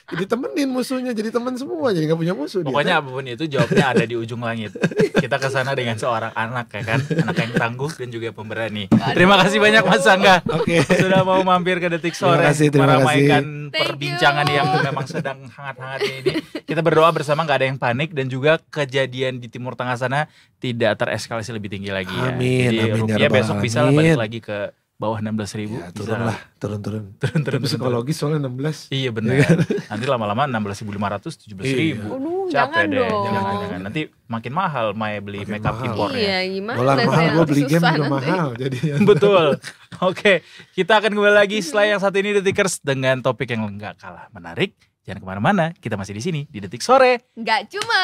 Jadi temenin musuhnya jadi teman semua jadi nggak punya musuh pokoknya dia. apapun itu jawabnya ada di ujung langit kita ke sana dengan seorang anak ya kan anak yang tangguh dan juga pemberani terima kasih banyak Mas Angga okay. sudah mau mampir ke detik sore kasih, terima meramaikan kasih. perbincangan yang memang sedang hangat-hangatnya ini kita berdoa bersama nggak ada yang panik dan juga kejadian di Timur Tengah sana tidak tereskalasi lebih tinggi lagi ya amin, jadi amin, ya rupiah ya, besok amin. bisa balik lagi ke bawah 16 ribu ya, turun bisa, lah turun turun turun turun Tapi psikologis turun. soalnya 16 iya benar ya. nanti lama-lama 16 ribu 500 17 ribu iya. capek jangan deh dong. jangan jangan nanti makin mahal Maya beli makin makeup impornya iya, gimana dolar mahal gue beli game udah nanti. mahal jadi betul oke okay. kita akan kembali lagi setelah yang satu ini detikers dengan topik yang nggak kalah menarik jangan kemana-mana kita masih di sini di detik sore nggak cuma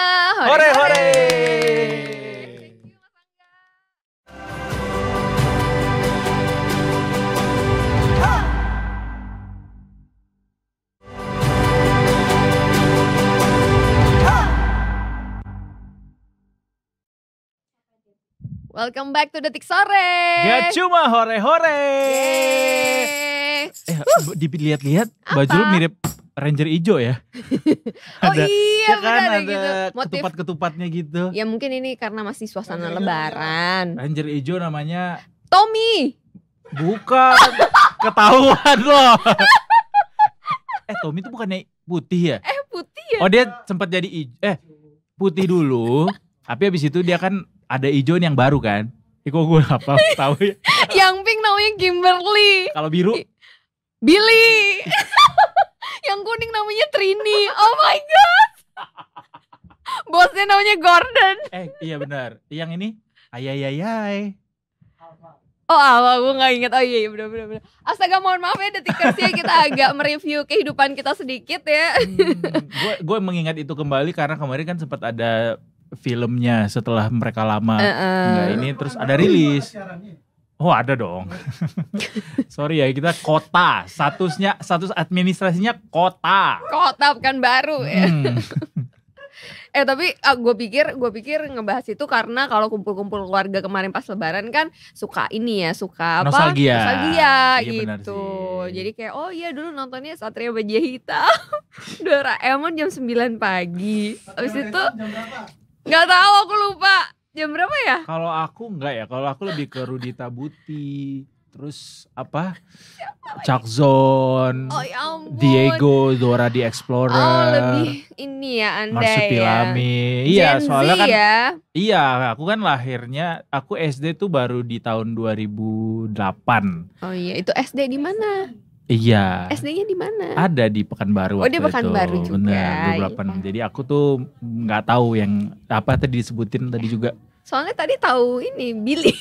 hore hore, hore. hore. Welcome back to Detik Sore. Gak cuma hore-hore. Eh, uh. dilihat-lihat baju lu mirip Ranger Ijo ya. oh ada, iya ya kan, ada gitu. ketupat-ketupatnya gitu. Ya mungkin ini karena masih suasana Ranger iya. lebaran. Ranger Ijo namanya Tommy. Bukan. Ketahuan loh. eh Tommy itu bukannya putih ya? Eh putih ya. Oh dia sempat jadi ijo. eh putih dulu. tapi abis itu dia kan ada Ijon yang baru kan? Iko gue apa tahu ya. yang pink namanya Kimberly. Kalau biru? Billy. yang kuning namanya Trini. Oh my god. Bosnya namanya Gordon. Eh iya benar. Yang ini ayayayay. Oh awal gue gak inget, oh iya iya bener bener, Astaga mohon maaf ya ya kita agak mereview kehidupan kita sedikit ya hmm, Gue mengingat itu kembali karena kemarin kan sempat ada filmnya setelah mereka lama uh, uh. nggak ini terus ada rilis oh ada dong sorry ya kita kota statusnya status administrasinya kota kota bukan baru ya hmm. eh tapi uh, ah, gue pikir gue pikir ngebahas itu karena kalau kumpul-kumpul keluarga kemarin pas lebaran kan suka ini ya suka apa nostalgia, nostalgia iya, gitu jadi kayak oh iya dulu nontonnya Satria Bajahita Hitam Doraemon jam 9 pagi habis itu jam berapa? Gak tahu aku lupa. Jam berapa ya? Kalau aku enggak ya. Kalau aku lebih ke Rudita Buti. Terus apa? Chuck Zone, oh, ya ampun. Diego, Dora the Explorer. Oh lebih ini ya Anda Marsupilami. ya. Iya Gen soalnya Z kan. Ya. Iya aku kan lahirnya, aku SD tuh baru di tahun 2008. Oh iya itu SD di mana? Iya. SD-nya di mana? Ada di Pekanbaru. Oh, di Pekanbaru juga. Benar, Iya. Jadi aku tuh nggak tahu yang apa tadi disebutin tadi juga. Soalnya tadi tahu ini Billy.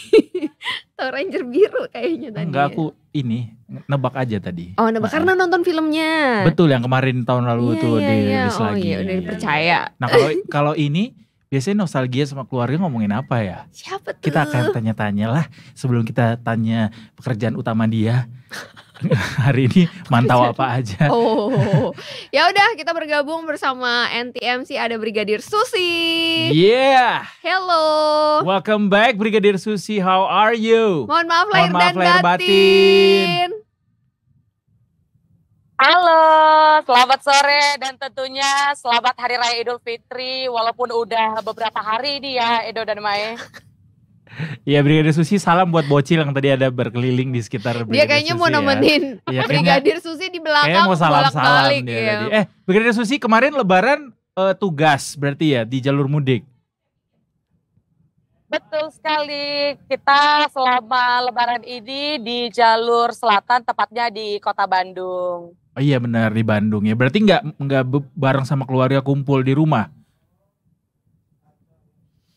tahu Ranger biru kayaknya tadi. Enggak, aku ya. ini nebak aja tadi. Oh, nebak nah, karena nonton filmnya. Betul, yang kemarin tahun lalu iya, tuh iya, di iya. Oh, lagi. iya, udah iya. dipercaya. Nah, kalau kalau ini biasanya nostalgia sama keluarga ngomongin apa ya? Siapa tuh? Kita akan tanya-tanya lah sebelum kita tanya pekerjaan utama dia. hari ini mantau apa aja. Oh, ya udah kita bergabung bersama NTMC ada Brigadir Susi. Yeah. Hello. Welcome back Brigadir Susi. How are you? Mohon maaf lahir maaf, dan batin. Halo, selamat sore dan tentunya selamat Hari Raya Idul Fitri walaupun udah beberapa hari ini ya Edo dan Mae. Iya Brigadir Susi salam buat bocil yang tadi ada berkeliling di sekitar Brigadir Dia kayaknya mau ya. nemenin ya. Brigadir Susi di belakang mau salam -salam balik ya. Eh Brigadir Susi kemarin lebaran uh, tugas berarti ya di jalur mudik. Betul sekali. Kita selama lebaran ini di jalur selatan tepatnya di Kota Bandung. Oh iya benar di Bandung ya. Berarti nggak nggak bareng sama keluarga kumpul di rumah.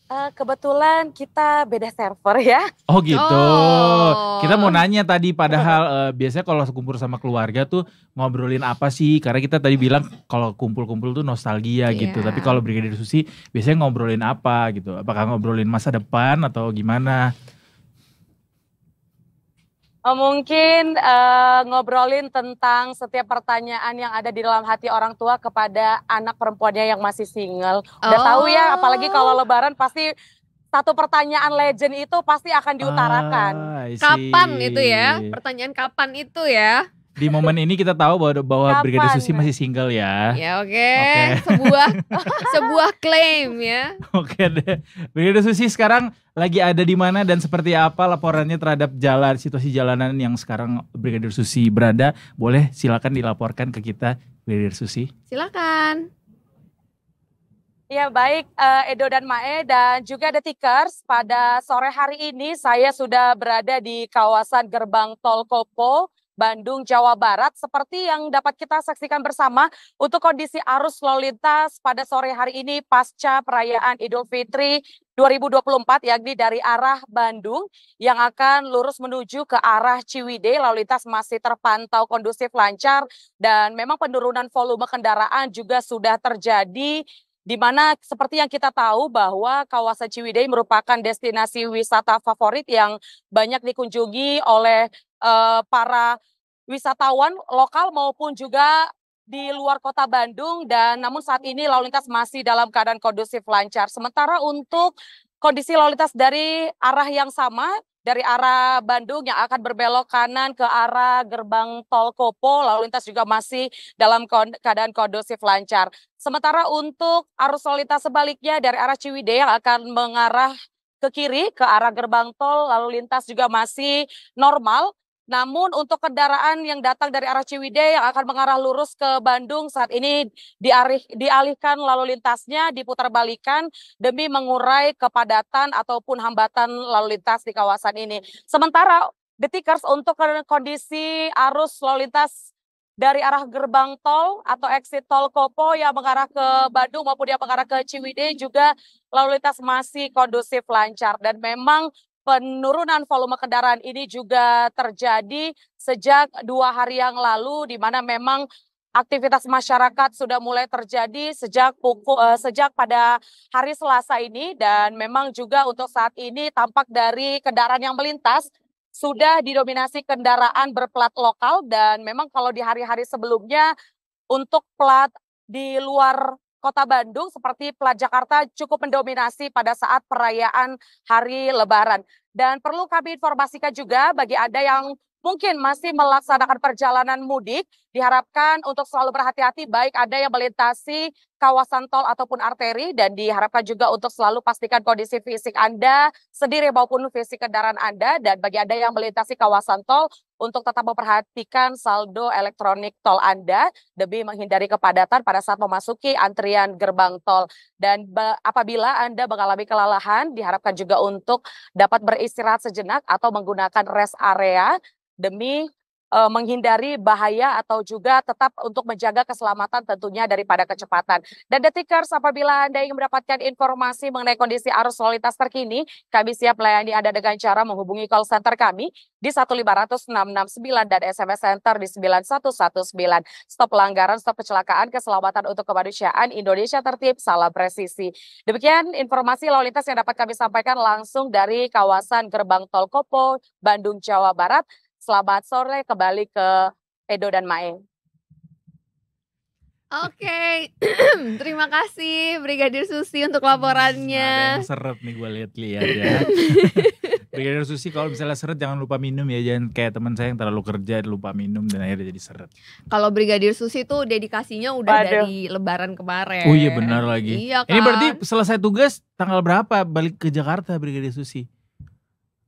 Uh, kebetulan kita beda server ya. Oh gitu. Oh. Kita mau nanya tadi padahal uh, biasanya kalau kumpul sama keluarga tuh ngobrolin apa sih? Karena kita tadi bilang kalau kumpul-kumpul tuh nostalgia yeah. gitu. Tapi kalau Brigadir Susi biasanya ngobrolin apa gitu? Apakah ngobrolin masa depan atau gimana? Oh, mungkin uh, ngobrolin tentang setiap pertanyaan yang ada di dalam hati orang tua kepada anak perempuannya yang masih single. Udah oh. tahu ya, apalagi kalau oh. lebaran pasti satu pertanyaan legend itu pasti akan diutarakan. Ah, kapan itu ya? Pertanyaan kapan itu ya? di momen ini kita tahu bahwa bahwa Brigadir Susi masih single ya. Ya oke. Okay. Okay. Sebuah sebuah klaim ya. oke okay deh. Brigadir Susi sekarang lagi ada di mana dan seperti apa laporannya terhadap jalan situasi jalanan yang sekarang Brigadir Susi berada? Boleh silakan dilaporkan ke kita Brigadir Susi. Silakan. Ya baik eh, Edo dan Mae dan juga ada Tikers pada sore hari ini saya sudah berada di kawasan gerbang tol Kopo Bandung, Jawa Barat. Seperti yang dapat kita saksikan bersama untuk kondisi arus lalu lintas pada sore hari ini pasca perayaan Idul Fitri 2024 yakni dari arah Bandung yang akan lurus menuju ke arah Ciwidey lalu lintas masih terpantau kondusif lancar dan memang penurunan volume kendaraan juga sudah terjadi di mana seperti yang kita tahu bahwa kawasan Ciwidey merupakan destinasi wisata favorit yang banyak dikunjungi oleh uh, para wisatawan lokal maupun juga di luar kota Bandung dan namun saat ini lalu lintas masih dalam keadaan kondusif lancar. Sementara untuk kondisi lalu lintas dari arah yang sama dari arah Bandung yang akan berbelok kanan ke arah gerbang tol Kopo. Lalu lintas juga masih dalam keadaan kondusif lancar. Sementara untuk arus lalu lintas sebaliknya dari arah Ciwidey yang akan mengarah ke kiri ke arah gerbang tol lalu lintas juga masih normal namun untuk kendaraan yang datang dari arah Ciwidey yang akan mengarah lurus ke Bandung saat ini diarih, dialihkan lalu lintasnya diputar balikan demi mengurai kepadatan ataupun hambatan lalu lintas di kawasan ini. Sementara detikers untuk kondisi arus lalu lintas dari arah gerbang tol atau exit tol Kopo yang mengarah ke Bandung maupun yang mengarah ke Ciwidey juga lalu lintas masih kondusif lancar dan memang penurunan volume kendaraan ini juga terjadi sejak dua hari yang lalu, di mana memang aktivitas masyarakat sudah mulai terjadi sejak pukul uh, sejak pada hari Selasa ini dan memang juga untuk saat ini tampak dari kendaraan yang melintas sudah didominasi kendaraan berplat lokal dan memang kalau di hari-hari sebelumnya untuk plat di luar kota Bandung seperti Plat Jakarta cukup mendominasi pada saat perayaan hari lebaran. Dan perlu kami informasikan juga bagi Anda yang mungkin masih melaksanakan perjalanan mudik diharapkan untuk selalu berhati-hati baik ada yang melintasi kawasan tol ataupun arteri dan diharapkan juga untuk selalu pastikan kondisi fisik Anda sendiri maupun fisik kendaraan Anda dan bagi Anda yang melintasi kawasan tol untuk tetap memperhatikan saldo elektronik tol Anda demi menghindari kepadatan pada saat memasuki antrian gerbang tol. Dan apabila Anda mengalami kelelahan, diharapkan juga untuk dapat beristirahat sejenak atau menggunakan rest area demi Eh, menghindari bahaya atau juga tetap untuk menjaga keselamatan tentunya daripada kecepatan. Dan detikers apabila Anda ingin mendapatkan informasi mengenai kondisi arus lalu lintas terkini, kami siap melayani Anda dengan cara menghubungi call center kami di 15669 dan SMS center di 9119. Stop pelanggaran, stop kecelakaan, keselamatan untuk kemanusiaan, Indonesia tertib, salam presisi. Demikian informasi lalu lintas yang dapat kami sampaikan langsung dari kawasan Gerbang Tol Kopo, Bandung, Jawa Barat selamat sore kembali ke Edo dan Mae. Oke, okay. terima kasih Brigadir Susi untuk laporannya. Nah, seret nih gue lihat-lihat ya. Brigadir Susi kalau misalnya seret jangan lupa minum ya, jangan kayak teman saya yang terlalu kerja lupa minum dan akhirnya jadi seret. Kalau Brigadir Susi tuh dedikasinya udah Aduh. dari Lebaran kemarin. Oh iya benar lagi. Iya kan? Ini berarti selesai tugas tanggal berapa balik ke Jakarta Brigadir Susi?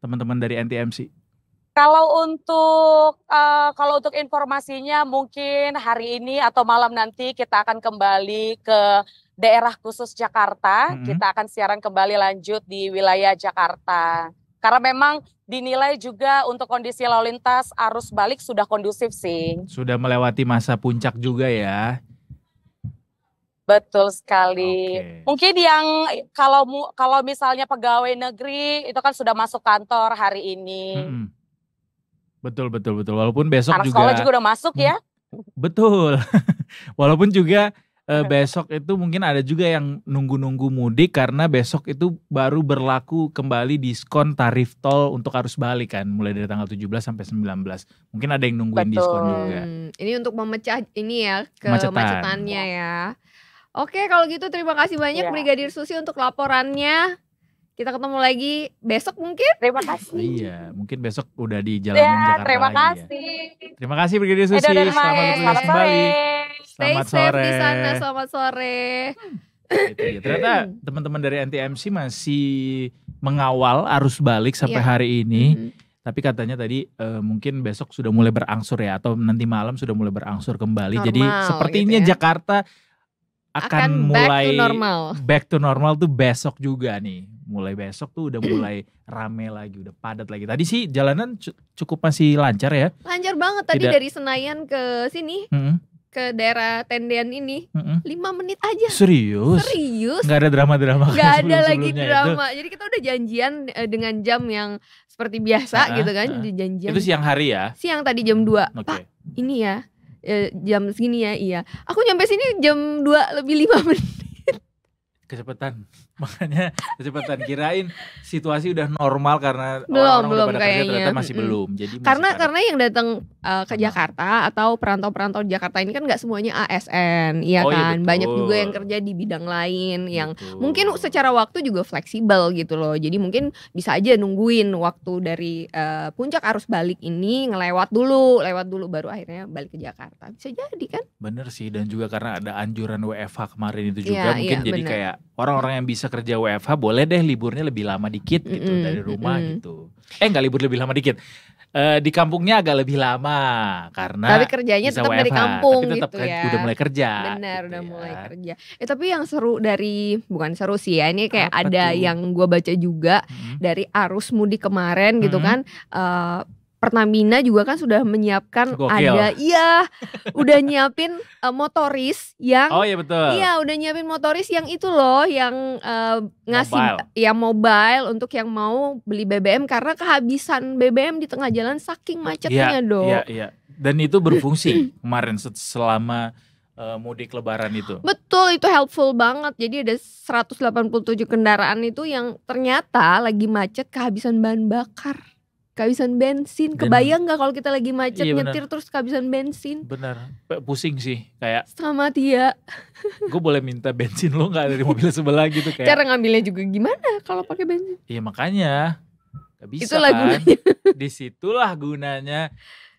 Teman-teman dari NTMC. Kalau untuk uh, kalau untuk informasinya mungkin hari ini atau malam nanti kita akan kembali ke daerah khusus Jakarta. Mm-hmm. Kita akan siaran kembali lanjut di wilayah Jakarta. Karena memang dinilai juga untuk kondisi lalu lintas arus balik sudah kondusif sih. Sudah melewati masa puncak juga ya. Betul sekali. Okay. Mungkin yang kalau kalau misalnya pegawai negeri itu kan sudah masuk kantor hari ini. Hmm. Betul betul betul. Walaupun besok Anak juga sekolah juga udah masuk ya. Hmm. Betul. Walaupun juga eh, hmm. besok itu mungkin ada juga yang nunggu-nunggu mudik karena besok itu baru berlaku kembali diskon tarif tol untuk arus balik kan mulai dari tanggal 17 sampai 19. Mungkin ada yang nungguin betul. diskon juga. Ini untuk memecah ini ya kemacetannya ya. Oke, kalau gitu terima kasih banyak ya. Brigadir Susi untuk laporannya. Kita ketemu lagi besok mungkin. Terima kasih. Oh, iya, mungkin besok udah di Jalan ya, Jakarta terima lagi ya. kasih. Ya. Terima kasih Brigadier Susi. Edo, selamat bertugas selamat kembali. Selamat Stay sore. safe di sana, selamat sore. gitu, gitu. Ternyata hmm. teman-teman dari NTMC masih mengawal arus balik sampai ya. hari ini. Mm -hmm. Tapi katanya tadi uh, mungkin besok sudah mulai berangsur ya atau nanti malam sudah mulai berangsur kembali. Normal, Jadi sepertinya gitu ya. Jakarta akan, mulai back to normal. Back to normal tuh besok juga nih. Mulai besok tuh udah mulai rame lagi, udah padat lagi. Tadi sih jalanan cukup masih lancar ya. Lancar banget tadi Tidak. dari Senayan ke sini. Hmm. Ke daerah Tendian ini mm-hmm. 5 menit aja Serius? Serius Gak ada drama-drama Gak ada lagi drama itu. Jadi kita udah janjian eh, dengan jam yang seperti biasa uh-huh, gitu kan uh-huh. Janjian Itu siang hari ya? Siang tadi jam dua okay. Pak ini ya ya, jam segini ya iya aku nyampe sini jam dua lebih lima menit kecepatan Makanya kecepatan kirain situasi udah normal karena belum, orang, -orang belum udah pada kayaknya. kerja ternyata masih mm. belum. Jadi masih karena karena yang datang uh, ke Jakarta atau perantau-perantau Jakarta ini kan nggak semuanya ASN, ya oh, iya, kan? Iya, betul. Banyak juga yang kerja di bidang lain yang betul. mungkin secara waktu juga fleksibel gitu loh. Jadi mungkin bisa aja nungguin waktu dari uh, puncak arus balik ini ngelewat dulu, lewat dulu baru akhirnya balik ke Jakarta. Bisa jadi kan? Bener sih dan juga karena ada anjuran WFH kemarin itu juga ya, mungkin iya, jadi bener. kayak orang-orang yang bisa kerja WFH boleh deh liburnya lebih lama dikit gitu mm -hmm. dari rumah mm -hmm. gitu. Eh nggak libur lebih lama dikit. Uh, di kampungnya agak lebih lama karena tapi kerjanya tetap WFH, dari kampung tapi tetap gitu kan ya. udah mulai kerja benar gitu udah ya. mulai kerja eh tapi yang seru dari bukan seru sih ya ini kayak Apa ada tuh? yang gua baca juga hmm. dari arus mudik kemarin hmm. gitu kan uh, Pertamina juga kan sudah menyiapkan Gokil. ada iya udah nyiapin uh, motoris yang Oh iya betul. Iya, udah nyiapin motoris yang itu loh yang uh, ngasih mobile. yang mobile untuk yang mau beli BBM karena kehabisan BBM di tengah jalan saking macetnya, ya, dong. Iya, iya. Dan itu berfungsi kemarin selama eh, mudik lebaran itu. Betul, itu helpful banget. Jadi ada 187 kendaraan itu yang ternyata lagi macet kehabisan bahan bakar kehabisan bensin. Kebayang nggak kalau kita lagi macet iya, nyetir terus kehabisan bensin? Benar, pusing sih kayak. Sama dia. gue boleh minta bensin lo nggak dari mobil sebelah gitu kayak. Cara ngambilnya juga gimana kalau pakai bensin? Iya makanya. Gak bisa Itulah kan. Disitulah gunanya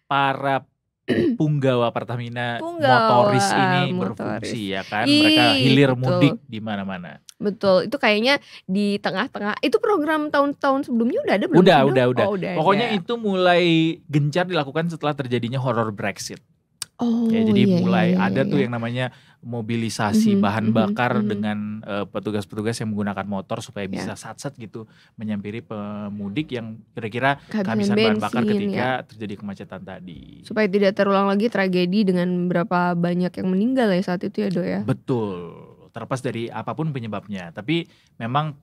para punggawa Pertamina punggawa, motoris ini motoris. berfungsi ya kan Ii, mereka hilir betul. mudik di mana-mana. Betul. Itu kayaknya di tengah-tengah itu program tahun-tahun sebelumnya udah ada belum? Udah, udah, udah. Oh, udah. Pokoknya ada. itu mulai gencar dilakukan setelah terjadinya horor Brexit. Oh, ya jadi iya, mulai iya, iya, ada iya. tuh iya. yang namanya mobilisasi mm -hmm, bahan mm-hmm, bakar mm -hmm, dengan eh, petugas-petugas uh, yang menggunakan motor supaya yeah. bisa sat-sat gitu menyampiri pemudik yang kira-kira kehabisan bahan bakar ketika ya. terjadi kemacetan tadi. Supaya tidak terulang lagi tragedi dengan berapa banyak yang meninggal ya saat itu ya, Do ya. Betul. Terlepas dari apapun penyebabnya, tapi memang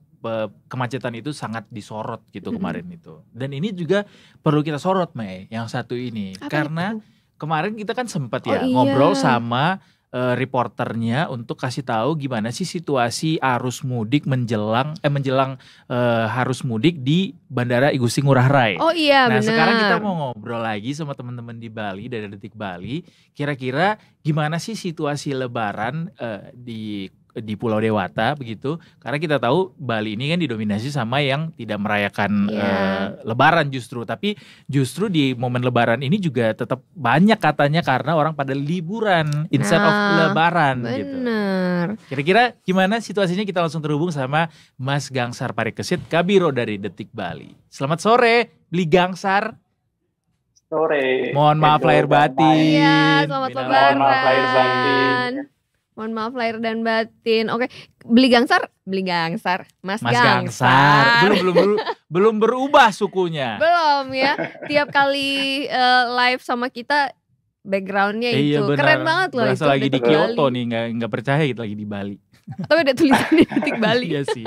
kemacetan itu sangat disorot gitu mm -hmm. kemarin itu. Dan ini juga perlu kita sorot, Mei, yang satu ini Apa karena itu? kemarin kita kan sempat ya oh, iya. ngobrol sama uh, reporternya untuk kasih tahu gimana sih situasi arus mudik menjelang eh menjelang uh, harus mudik di Bandara Igusti Ngurah Rai. Oh iya Nah, Nah, sekarang kita mau ngobrol lagi sama teman-teman di Bali dari Detik Bali, kira-kira gimana sih situasi lebaran uh, di di Pulau Dewata begitu karena kita tahu Bali ini kan didominasi sama yang tidak merayakan yeah. Iya. uh, lebaran justru tapi justru di momen lebaran ini juga tetap banyak katanya karena orang pada liburan instead nah, of lebaran gitu. bener. gitu. Kira-kira gimana situasinya kita langsung terhubung sama Mas Gangsar Parikesit Kabiro dari Detik Bali. Selamat sore, beli Gangsar sore. Mohon maaf lahir batin. Iya, selamat lebaran. Mohon maaf lahir batin. Mohon maaf lahir dan batin. Oke, beli gangsar, beli gangsar. Mas, Mas gangsar. gangsar. Belum belum belum, belum berubah sukunya. Belum ya. Tiap kali uh, live sama kita backgroundnya itu. Iya, Keren banget loh Berasa itu. lagi di Kyoto nih, nggak nggak percaya gitu lagi di Bali. Tapi ada tulisan di titik Bali. iya sih.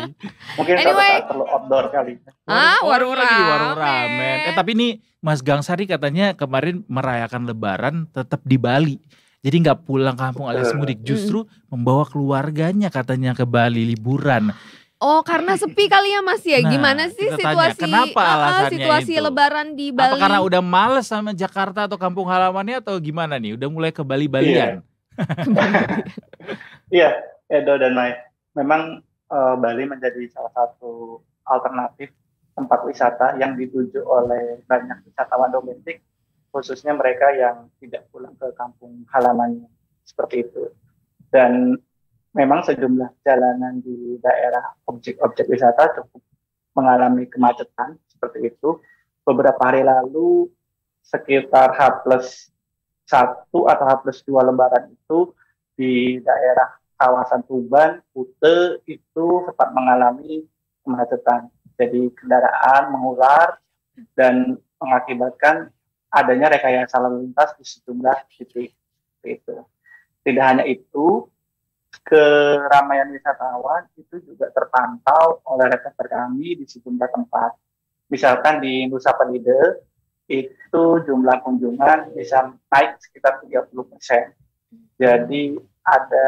Mungkin anyway. perlu outdoor kali. Ah, warung, Lagi warung ramen. Eh tapi ini Mas Gangsari katanya kemarin merayakan lebaran tetap di Bali. Jadi nggak pulang kampung alias mudik, justru membawa keluarganya katanya ke Bali liburan. Oh, karena sepi kali ya Mas ya. Nah, Gimana sih situasi kenapa alasannya situasi itu? lebaran di Bali? Apa karena udah males sama Jakarta atau kampung halamannya atau gimana nih? Udah mulai ke Bali-balian. Iya, iya Edo dan Mai. Memang uh, Bali menjadi salah satu alternatif tempat wisata yang dituju oleh banyak wisatawan domestik khususnya mereka yang tidak pulang ke kampung halamannya seperti itu. Dan memang sejumlah jalanan di daerah objek-objek wisata cukup mengalami kemacetan seperti itu. Beberapa hari lalu sekitar H plus satu atau H plus dua lembaran itu di daerah kawasan Tuban, Kute itu sempat mengalami kemacetan. Jadi kendaraan mengular dan mengakibatkan adanya rekayasa lalu lintas di sejumlah titik itu. Tidak hanya itu, keramaian wisatawan itu juga terpantau oleh rekan kami di sejumlah tempat. Misalkan di Nusa Penida, itu jumlah kunjungan bisa naik sekitar 30 persen. Jadi ada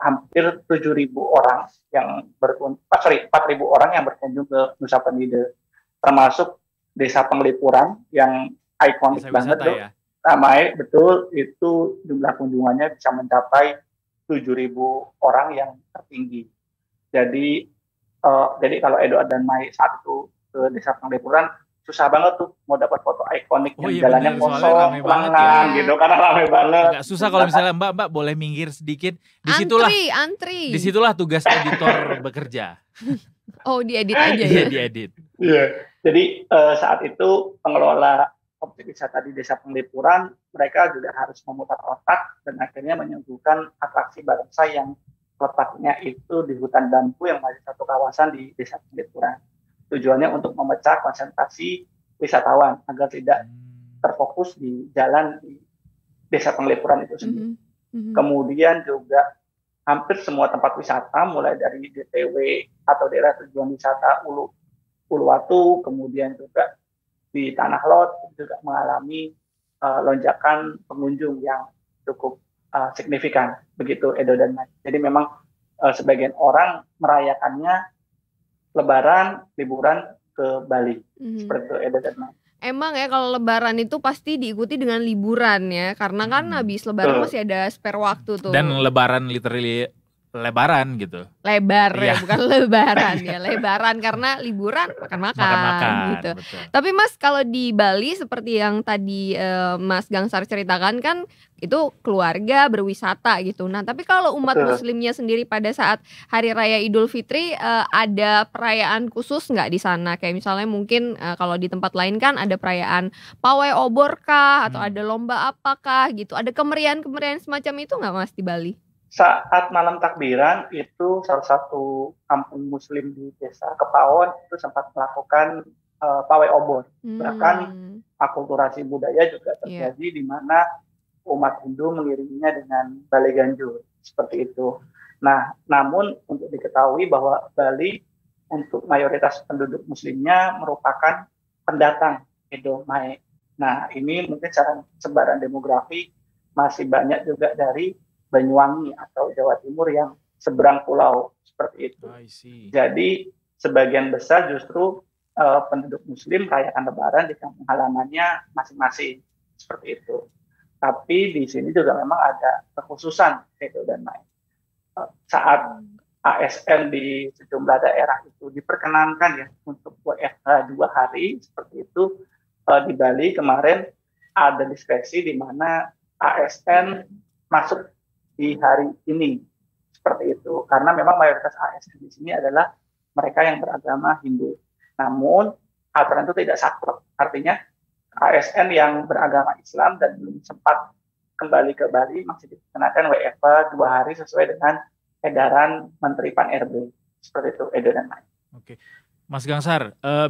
hampir 7.000 orang yang berkunjung, ah, 4.000 orang yang berkunjung ke Nusa Penida, termasuk desa Penglipuran yang ikonik banget tuh. Ya? Ramai betul itu jumlah kunjungannya bisa mencapai 7.000 orang yang tertinggi. Jadi uh, jadi kalau Edo dan Mai saat itu ke Desa Pangdepuran susah banget tuh mau dapat foto ikonik oh, iya, jalannya kosong, banget ya. gitu karena rame banget. Agak susah kalau misalnya Mbak Mbak boleh minggir sedikit. Disitulah antri, antri. Disitulah tugas editor bekerja. Oh diedit aja ya? Iya diedit. Iya. Jadi uh, saat itu pengelola objek wisata di desa penglipuran, mereka juga harus memutar otak dan akhirnya menyuguhkan atraksi barongsai yang letaknya itu di hutan bambu yang masih satu kawasan di desa penglipuran. Tujuannya untuk memecah konsentrasi wisatawan agar tidak hmm. terfokus di jalan di desa penglipuran itu sendiri. Mm -hmm. Kemudian juga hampir semua tempat wisata mulai dari DTW atau daerah tujuan wisata Ulu Uluwatu, kemudian juga di Tanah Lot juga mengalami uh, lonjakan pengunjung yang cukup uh, signifikan begitu Edo dan Mas. Jadi memang uh, sebagian orang merayakannya Lebaran liburan ke Bali hmm seperti itu Edo dan Mas. Emang ya kalau lebaran itu pasti diikuti dengan liburan ya karena kan mhm. habis lebaran masih ada spare waktu tuh. Dan lebaran literally lebaran gitu. Lebar ya, bukan lebaran ya, lebaran karena liburan makan-makan, makan-makan gitu. Betul. Tapi Mas kalau di Bali seperti yang tadi uh, Mas Gangsar ceritakan kan itu keluarga berwisata gitu. Nah, tapi kalau umat betul. muslimnya sendiri pada saat hari raya Idul Fitri uh, ada perayaan khusus nggak di sana? Kayak misalnya mungkin uh, kalau di tempat lain kan ada perayaan pawai obor kah atau hmm. ada lomba apakah gitu. Ada kemerian-kemerian semacam itu nggak Mas di Bali? saat malam takbiran itu salah satu kampung muslim di desa Kepawon itu sempat melakukan uh, pawai obor hmm. bahkan akulturasi budaya juga iya. terjadi yeah. di mana umat Hindu mengiringinya dengan balai ganjur seperti itu. Nah, namun untuk diketahui bahwa Bali untuk mayoritas penduduk muslimnya merupakan pendatang Edo Mae. Nah, ini mungkin cara sebaran demografi masih banyak juga dari Banyuwangi atau Jawa Timur yang seberang pulau seperti itu. Jadi sebagian besar justru uh, penduduk Muslim rayakan Lebaran di kampung halamannya masing-masing seperti itu. Tapi di sini juga memang ada kekhususan itu dan lain. Uh, eh, saat ASN di sejumlah daerah itu diperkenankan ya untuk WFH dua hari seperti itu uh, di Bali kemarin ada diskresi di mana ASN masuk di hari ini seperti itu karena memang mayoritas ASN di sini adalah mereka yang beragama Hindu. Namun aturan itu tidak sakral. artinya ASN yang beragama Islam dan belum sempat kembali ke Bali masih dikenakan WFA dua hari sesuai dengan edaran Menteri Pan RB seperti itu edaran lain. Oke. Mas Gangsar, uh,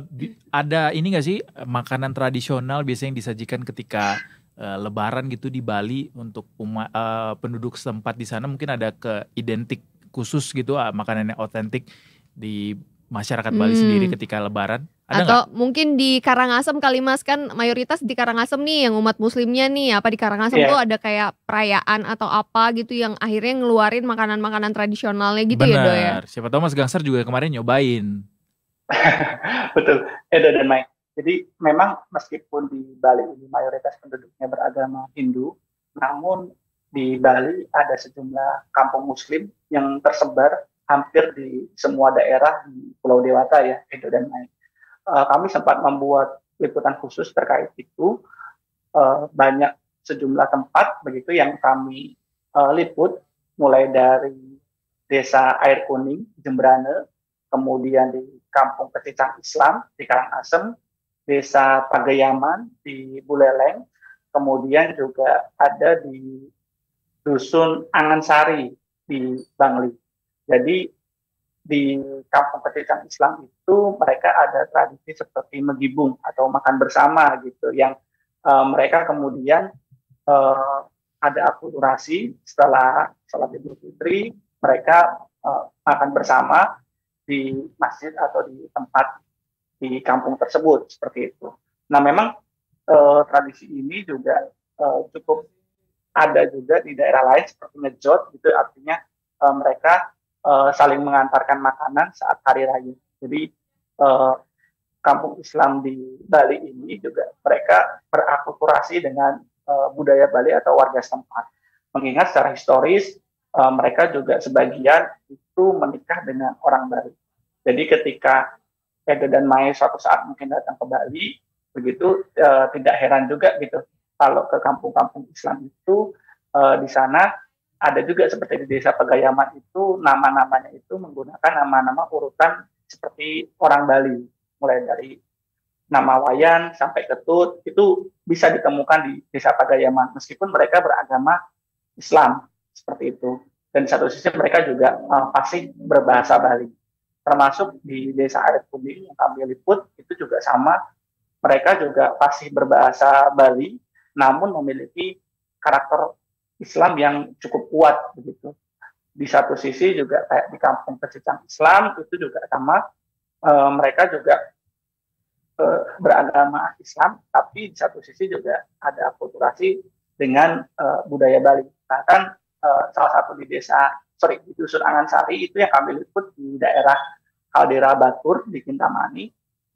ada ini nggak sih eh, makanan tradisional biasanya yang disajikan ketika Eh, lebaran gitu di Bali untuk uma, uh, penduduk setempat di sana mungkin ada ke identik khusus gitu uh, makanan yang otentik di masyarakat Bali hmm. sendiri ketika Lebaran? Ada Atau gak? mungkin di Karangasem Kalimas kan mayoritas di Karangasem nih yang umat muslimnya nih apa di Karangasem yeah. tuh ada kayak perayaan atau apa gitu yang akhirnya ngeluarin makanan-makanan tradisionalnya gitu Bener. ya Do ya. Siapa tahu Mas Gangsar juga kemarin nyobain. Betul. Edo eh, dan Mike. Jadi memang meskipun di Bali ini mayoritas penduduknya beragama Hindu, namun di Bali ada sejumlah kampung Muslim yang tersebar hampir di semua daerah di Pulau Dewata ya, itu dan lain. E, eh, kami sempat membuat liputan khusus terkait itu. e, banyak sejumlah tempat begitu yang kami e, liput, mulai dari desa Air Kuning, Jembrane, kemudian di kampung Kecicang Islam di Karangasem, Desa Pagayaman di Buleleng, kemudian juga ada di Dusun Angansari di Bangli. Jadi di kampung pendidikan Islam itu mereka ada tradisi seperti megibung atau makan bersama gitu yang uh, mereka kemudian uh, ada akulturasi setelah sholat idul fitri mereka uh, makan bersama di masjid atau di tempat di kampung tersebut seperti itu. Nah memang eh, tradisi ini juga eh, cukup ada juga di daerah lain seperti ngejot itu artinya eh, mereka eh, saling mengantarkan makanan saat hari raya. Jadi eh, kampung Islam di Bali ini juga mereka berakulturasi dengan eh, budaya Bali atau warga setempat. Mengingat secara historis mereka juga sebagian itu menikah dengan orang Bali. Jadi ketika Edo dan Mai suatu saat mungkin datang ke Bali, begitu e, tidak heran juga gitu kalau ke kampung-kampung Islam itu e, di sana ada juga seperti di desa Pegayaman itu nama-namanya itu menggunakan nama-nama urutan seperti orang Bali, mulai dari nama Wayan sampai Ketut itu bisa ditemukan di desa Pegayaman meskipun mereka beragama Islam seperti itu dan satu sisi mereka juga e, pasti berbahasa Bali termasuk di desa adat Pudi yang kami liput itu juga sama mereka juga fasih berbahasa Bali namun memiliki karakter Islam yang cukup kuat begitu di satu sisi juga kayak di kampung pecicang Islam itu juga sama e, mereka juga e, beragama Islam tapi di satu sisi juga ada akulturasi dengan e, budaya Bali bahkan e, salah satu di desa sorry di dusun sari itu yang kami liput di daerah Kaldera Batur di Kintamani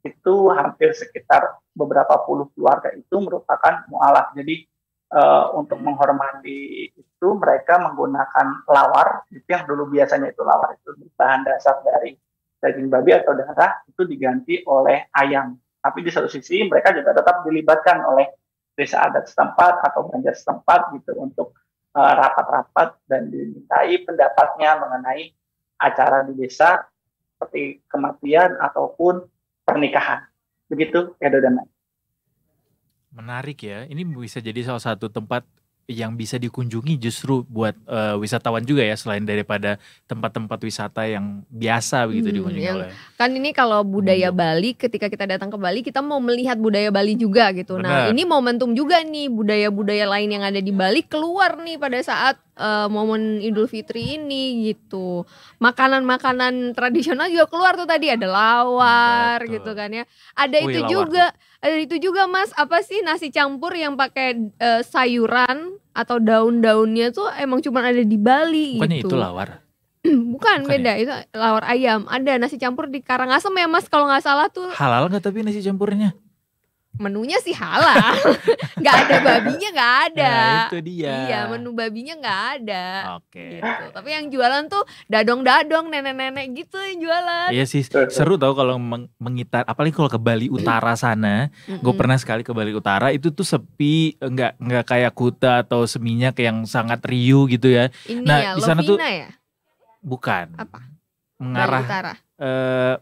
itu hampir sekitar beberapa puluh keluarga itu merupakan mualaf jadi uh, untuk menghormati itu mereka menggunakan lawar itu yang dulu biasanya itu lawar itu bahan dasar dari daging babi atau darah itu diganti oleh ayam tapi di satu sisi mereka juga tetap dilibatkan oleh desa adat setempat atau banjar setempat gitu untuk Eh, rapat-rapat dan dimintai pendapatnya mengenai acara di desa seperti kematian ataupun pernikahan. Begitu, Edo dan Menarik ya, ini bisa jadi salah satu tempat yang bisa dikunjungi justru buat uh, wisatawan juga ya selain daripada tempat-tempat wisata yang biasa begitu hmm, dikunjungi yang, oleh. Kan ini kalau budaya Bali ketika kita datang ke Bali kita mau melihat budaya Bali juga gitu. Nah, Benar. Nah, ini momentum juga nih budaya-budaya lain yang ada di Bali keluar nih pada saat uh, momen Idul Fitri ini gitu. Makanan-makanan tradisional juga keluar tuh tadi ada lawar Betul. gitu kan ya. Ada Wih, itu lawar. juga ada eh, itu juga Mas, apa sih nasi campur yang pakai e, sayuran atau daun-daunnya tuh emang cuma ada di Bali Bukannya gitu. itu lawar. Bukan, Bukan beda ya? itu lawar ayam. Ada nasi campur di Karangasem ya Mas kalau nggak salah tuh. Halal nggak tapi nasi campurnya? menunya sih halal nggak ada babinya nggak ada nah, itu dia iya menu babinya nggak ada oke okay. gitu. tapi yang jualan tuh dadong dadong nenek nenek gitu yang jualan iya sih seru tau kalau meng mengitar apalagi kalau ke Bali Utara sana mm -hmm. gue pernah sekali ke Bali Utara itu tuh sepi nggak nggak kayak Kuta atau Seminyak yang sangat riuh gitu ya Ini nah ya, di sana tuh ya? bukan apa mengarah Bali Utara. Uh,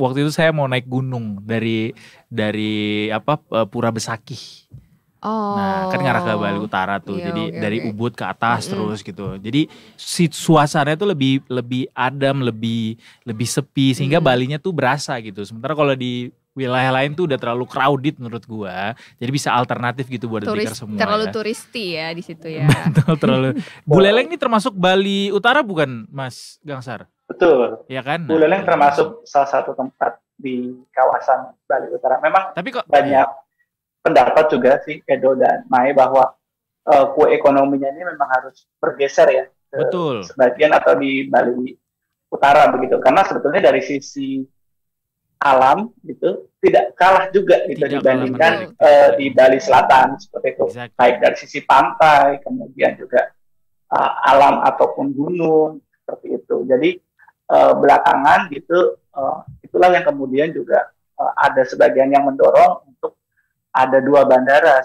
waktu itu saya mau naik gunung dari dari apa e, Pura Besaki, Oh. Nah, kan ngarah ke Bali Utara tuh. yeah, jadi okay, dari okay. Ubud ke atas mm -hmm. terus gitu. Jadi si suasana itu lebih lebih adem, lebih lebih sepi sehingga mm -hmm. Balinya tuh berasa gitu. Sementara kalau di wilayah lain tuh udah terlalu crowded menurut gua. Jadi bisa alternatif gitu buat Turis, semua. Terlalu ya. turisti ya di situ ya. Betul, terlalu. Buleleng ini termasuk Bali Utara bukan, Mas Gangsar? Betul. Iya kan? Buleleng nah, termasuk salah satu tempat di kawasan Bali Utara. Memang Tapi kok banyak pendapat juga sih Edo dan Mai bahwa uh, kue ekonominya ini memang harus bergeser ya. Betul. Sebagian atau di Bali Utara begitu. Karena sebetulnya dari sisi alam gitu tidak kalah juga gitu dibandingkan uh, di Bali Selatan seperti itu exactly. baik dari sisi pantai kemudian juga uh, alam ataupun gunung seperti itu jadi uh, belakangan gitu uh, itulah yang kemudian juga uh, ada sebagian yang mendorong untuk ada dua bandara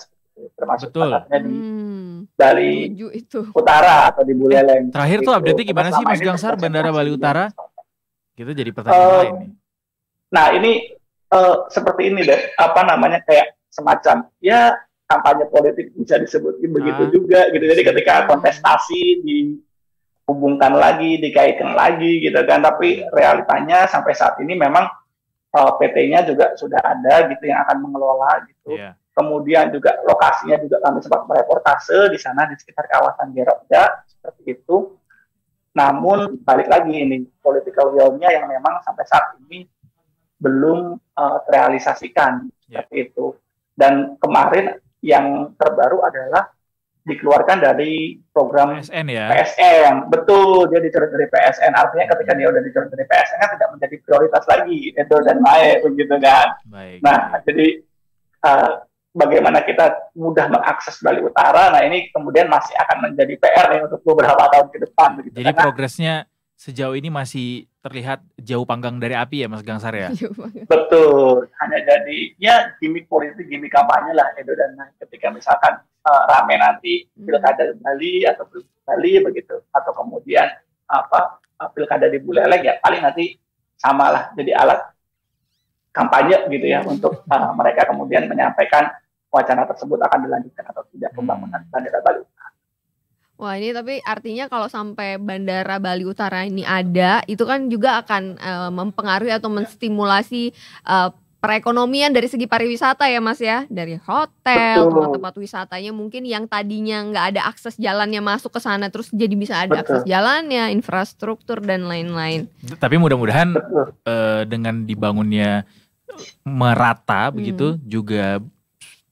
termasuk Betul. di hmm. Bali itu. Utara atau di Buleleng. terakhir tuh update-nya gimana sih Mas Gangsar Bandara Bali Utara? Kita jadi pertanyaan um, lain nih. Nah ini uh, seperti ini deh, apa namanya kayak semacam ya kampanye politik bisa disebutin begitu ah. juga gitu. Jadi ketika kontestasi dihubungkan lagi, dikaitkan lagi gitu kan. Tapi realitanya sampai saat ini memang uh, eh, PT-nya juga sudah ada gitu yang akan mengelola gitu. Yeah. Kemudian juga lokasinya juga kami sempat mereportase di sana di sekitar kawasan Gerokda seperti itu. Namun balik lagi ini political will-nya yang memang sampai saat ini belum uh, terrealisasikan yeah. Ya. itu. Dan kemarin yang terbaru adalah dikeluarkan dari program PSN ya. PSN, betul dia dicoret dari PSN. Artinya ketika dia udah dicoret dari PSN kan tidak menjadi prioritas lagi itu dan lain begitu kan. Baik. Nah, jadi uh, bagaimana kita mudah mengakses Bali Utara, nah ini kemudian masih akan menjadi PR nih untuk beberapa tahun ke depan Jadi Karena, progresnya sejauh ini masih terlihat jauh panggang dari api ya Mas Gangsar ya? Betul, hanya jadi ya gimmick politik, gimmick kampanye lah Edo gitu. dan ketika misalkan uh, rame nanti hmm. pilkada Bali atau Bali begitu atau kemudian apa eh, pilkada di Buleleng ya paling nanti samalah jadi alat kampanye gitu ya untuk uh, mereka kemudian menyampaikan wacana tersebut akan dilanjutkan atau tidak pembangunan hmm. bandara Bali. Wah ini tapi artinya kalau sampai bandara Bali Utara ini ada, itu kan juga akan uh, mempengaruhi atau iya. menstimulasi uh, perekonomian dari segi pariwisata ya mas ya, dari hotel, tempat-tempat wisatanya mungkin yang tadinya nggak ada akses jalannya masuk ke sana terus jadi bisa ada akses jalannya, infrastruktur dan lain-lain. Tapi mudah-mudahan uh, dengan dibangunnya merata hmm. begitu juga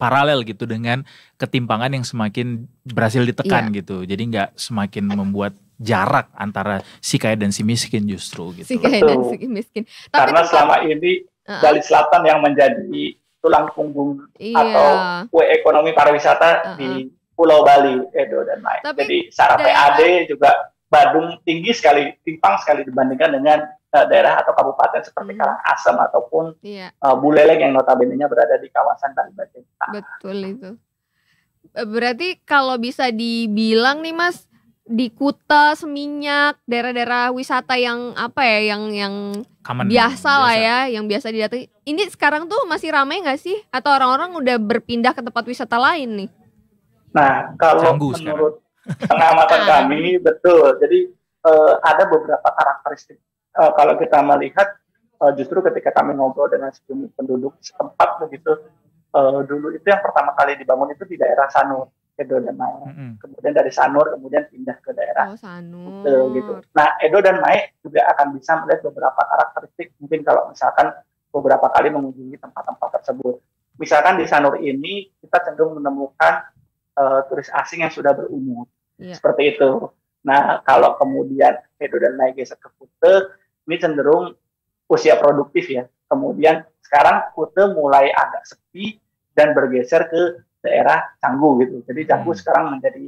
paralel gitu dengan ketimpangan yang semakin berhasil ditekan yeah. gitu. Jadi nggak semakin membuat jarak antara si kaya dan si miskin justru gitu. Si kaya Betul. dan si miskin. Tapi Karena tetap, selama ini Bali Selatan yang menjadi tulang punggung iya. atau kue ekonomi pariwisata uh di Pulau Bali, Edo dan lain. Tapi Jadi secara PAD juga Badung tinggi sekali, timpang sekali dibandingkan dengan Eh, daerah atau kabupaten seperti hmm. Karangasem ataupun iya. uh, Buleleng yang notabene-nya berada di kawasan Kalimantan. Betul itu. Eh, berarti kalau bisa dibilang nih Mas di Kuta, Seminyak, daerah-daerah wisata yang apa ya, yang yang Common, biasa, biasa lah ya, yang biasa didatangi. Ini sekarang tuh masih ramai nggak sih? Atau orang-orang udah berpindah ke tempat wisata lain nih? Nah, kalau Canggu menurut sekarang. pengamatan ah. kami betul. Jadi uh, ada beberapa karakteristik uh, kalau kita melihat uh, justru ketika kami ngobrol dengan penduduk setempat begitu uh, dulu itu yang pertama kali dibangun itu di daerah Sanur Edo dan Mae. Mm -hmm. Kemudian dari Sanur kemudian pindah ke daerah oh, Sanur. Gitu, Nah, Edo dan Mae juga akan bisa melihat beberapa karakteristik mungkin kalau misalkan beberapa kali mengunjungi tempat-tempat tersebut. Misalkan di Sanur ini kita cenderung menemukan uh, turis asing yang sudah berumur. Yeah. Seperti itu. Nah, kalau kemudian Edo dan Mae geser ke Kute, ini cenderung usia produktif ya. Kemudian sekarang Kute mulai agak sepi dan bergeser ke daerah Canggu gitu. Jadi Canggu hmm. sekarang menjadi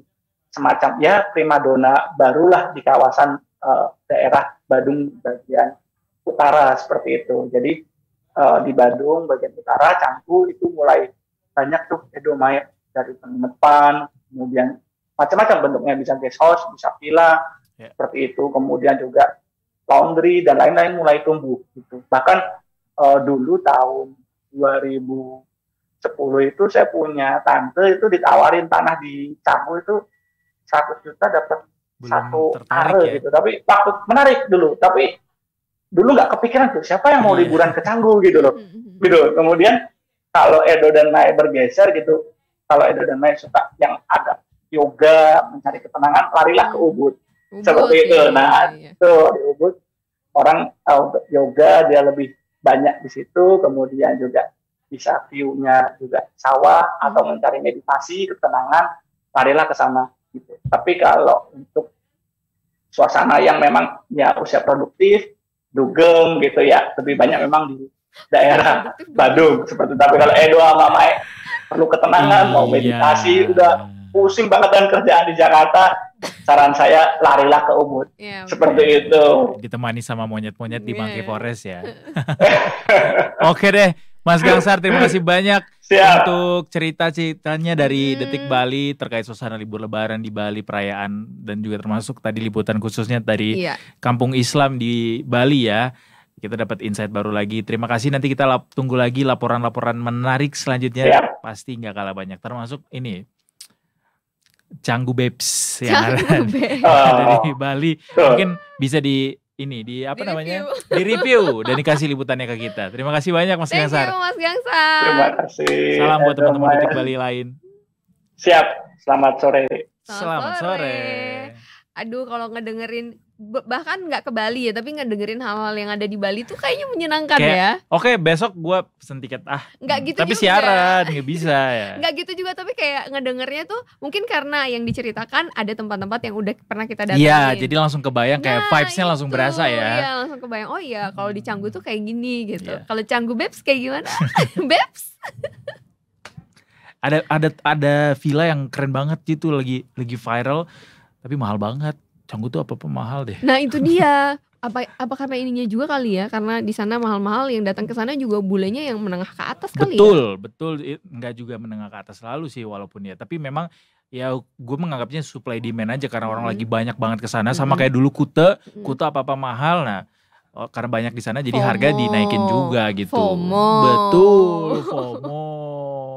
semacam ya primadona barulah di kawasan uh, daerah Badung bagian utara seperti itu. Jadi uh, di Badung bagian utara Canggu itu mulai banyak tuh edomaya dari penginapan, kemudian macam-macam bentuknya bisa guest house, bisa villa yeah. seperti itu. Kemudian juga laundry dan lain-lain mulai tumbuh gitu. Bahkan uh, dulu tahun 2010 itu saya punya tante itu ditawarin tanah di Canggu itu satu juta dapat satu are ya? gitu. Tapi takut menarik dulu, tapi dulu nggak kepikiran tuh siapa yang mau yeah. liburan ke Canggu gitu loh. Gitu. Kemudian kalau Edo dan Nai bergeser gitu, kalau Edo dan Nai suka yang agak yoga, mencari ketenangan, larilah ke hmm. Ubud Ubud, seperti itu. Ya, nah, iya. itu iya. di Ubud orang uh, yoga dia lebih banyak di situ, kemudian juga bisa viewnya juga sawah hmm. atau mencari meditasi, ketenangan, marilah ke sana gitu. Tapi kalau untuk suasana yang memang ya usia produktif, dugem gitu ya, lebih banyak memang di daerah Badung seperti tapi kalau Edo sama Mae perlu ketenangan, mau iya. meditasi, udah pusing banget dengan kerjaan di Jakarta, saran saya larilah ke umut yeah, iya, seperti itu ditemani sama monyet-monyet yeah. di Monkey iya. Forest ya oke deh Mas Gangsar terima kasih banyak Siap. untuk cerita-ceritanya dari hmm. Detik Bali terkait suasana libur lebaran di Bali perayaan dan juga termasuk tadi liputan khususnya dari yeah. kampung Islam di Bali ya kita dapat insight baru lagi. Terima kasih. Nanti kita tunggu lagi laporan-laporan menarik selanjutnya. Siap. Pasti nggak kalah banyak. Termasuk ini Canggu Babes yang ya kan? ada, Babes. di Bali. Mungkin bisa di ini di apa di namanya review. di review dan dikasih liputannya ke kita. Terima kasih banyak Mas Thank Gangsar. You, Mas Gangsar. Terima kasih. Salam buat teman-teman di Bali lain. Siap. Selamat sore. Selamat, Selamat sore. sore. Aduh kalau ngedengerin bahkan nggak ke Bali ya tapi nggak dengerin hal-hal yang ada di Bali tuh kayaknya menyenangkan Kayak, ya oke okay, besok gue pesen tiket ah nggak gitu tapi juga. siaran nggak bisa ya nggak gitu juga tapi kayak ngedengernya tuh mungkin karena yang diceritakan ada tempat-tempat yang udah pernah kita datangi iya jadi langsung kebayang nah, kayak vibesnya itu, langsung berasa ya iya langsung kebayang oh iya kalau di Canggu tuh kayak gini gitu yeah. kalau Canggu Bebs kayak gimana Bebs ada ada ada villa yang keren banget gitu lagi lagi viral tapi mahal banget canggu tuh apa pemahal deh. Nah itu dia. apa apa karena ininya juga kali ya karena di sana mahal-mahal yang datang ke sana juga bulenya yang menengah ke atas kali betul ya? betul nggak juga menengah ke atas selalu sih walaupun ya tapi memang ya gue menganggapnya supply demand aja karena orang hmm. lagi banyak banget ke sana hmm. sama kayak dulu kute hmm. kute apa apa mahal nah oh, karena banyak di sana jadi FOMO. harga dinaikin juga gitu FOMO. betul FOMO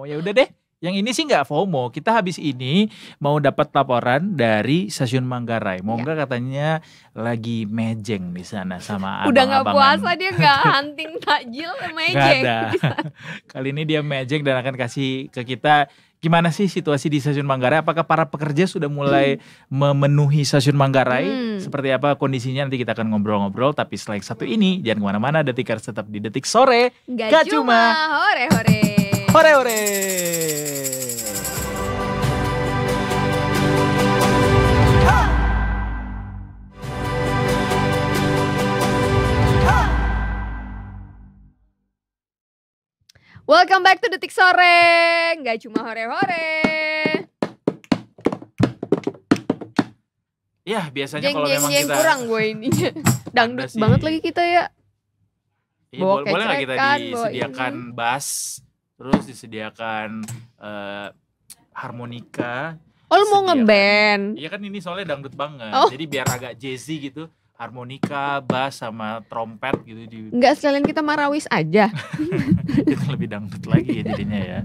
ya udah deh yang ini sih nggak FOMO. Kita habis ini mau dapat laporan dari stasiun Manggarai. Mau iya. nggak ya. katanya lagi mejeng di sana sama abang Udah nggak puasa dia nggak hunting takjil mejeng. ada. Kali ini dia mejeng dan akan kasih ke kita gimana sih situasi di stasiun Manggarai? Apakah para pekerja sudah mulai hmm. memenuhi stasiun Manggarai? Hmm. Seperti apa kondisinya nanti kita akan ngobrol-ngobrol. Tapi selain satu ini jangan kemana-mana. Detikers tetap di Detik Sore. Gak, gak cuma. Hore hore. Hore hore. Welcome back to Detik Sore. Nggak cuma hore-hore. Ya, biasanya kalau memang jeng, kita kurang gue ini Dangdut banget lagi kita ya. Iya, boleh nggak kita disediakan bass terus disediakan uh, harmonika Oh lu mau ngeband? Iya kan ini soalnya dangdut banget. Oh. Jadi biar agak jazzy gitu, harmonika, bass sama trompet gitu di Enggak sekalian kita marawis aja. Itu lebih dangdut lagi ya jadinya ya.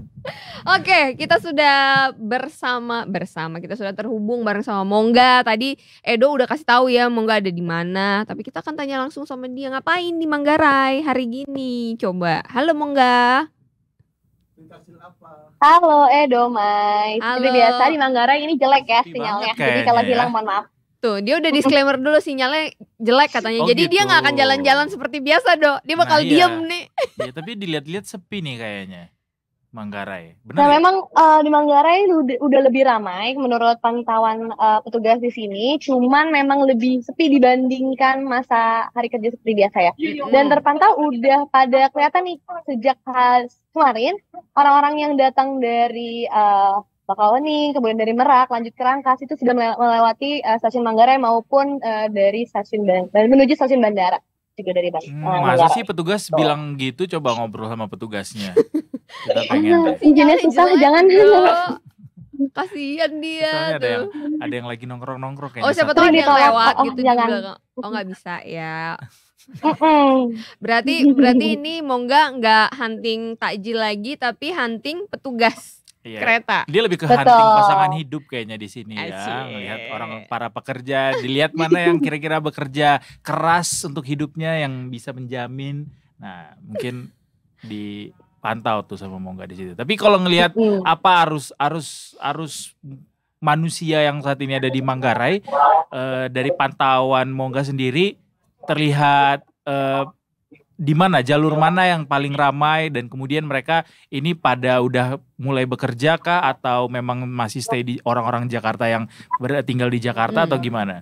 Oke, okay, kita sudah bersama bersama kita sudah terhubung bareng sama Mongga. Tadi Edo udah kasih tahu ya Mongga ada di mana, tapi kita akan tanya langsung sama dia ngapain di Manggarai hari gini. Coba. Halo Mongga. Halo Edo Mai. Seperti biasa di Manggarai ini jelek ya sinyalnya. Jadi kalau ya. mohon maaf. Tuh, dia udah disclaimer dulu sinyalnya jelek katanya. Oh, Jadi gitu. dia nggak akan jalan-jalan seperti biasa, Dok. Dia bakal nah, iya. diem nih. Ya, tapi dilihat-lihat sepi nih kayaknya. Manggarai. Benar nah, ya? memang uh, di Manggarai udah, lebih ramai menurut pantauan uh, petugas di sini. Cuman memang lebih sepi dibandingkan masa hari kerja seperti biasa ya. Iya, iya. Dan terpantau udah pada kelihatan nih sejak kemarin orang-orang yang datang dari uh, eh, Bakauheni, kemudian dari Merak, lanjut ke Rangkas itu sudah melewati uh, stasiun Manggarai maupun uh, dari stasiun bandara, menuju stasiun bandara juga dari bank. Hmm, uh, masa sih petugas so. bilang gitu coba ngobrol sama petugasnya. Kita iya, pengen. Izinnya susah jangan. Kasihan dia tuh. Ada yang, ada yang lagi nongkrong-nongkrong Oh, siapa tahu dia lewat oh, gitu jangan. juga. Oh, nggak bisa ya. berarti berarti ini mau enggak nggak hunting takjil lagi tapi hunting petugas Iya. kereta. Dia lebih ke Betul. pasangan hidup kayaknya di sini ya, melihat orang para pekerja, dilihat mana yang kira-kira bekerja keras untuk hidupnya yang bisa menjamin. Nah, mungkin dipantau tuh sama Mongga di situ. Tapi kalau ngelihat apa arus arus arus manusia yang saat ini ada di Manggarai eh, dari pantauan Mongga sendiri terlihat eh, di mana jalur mana yang paling ramai dan kemudian mereka ini pada udah mulai bekerja kah atau memang masih stay di orang-orang Jakarta yang berada tinggal di Jakarta hmm. atau gimana?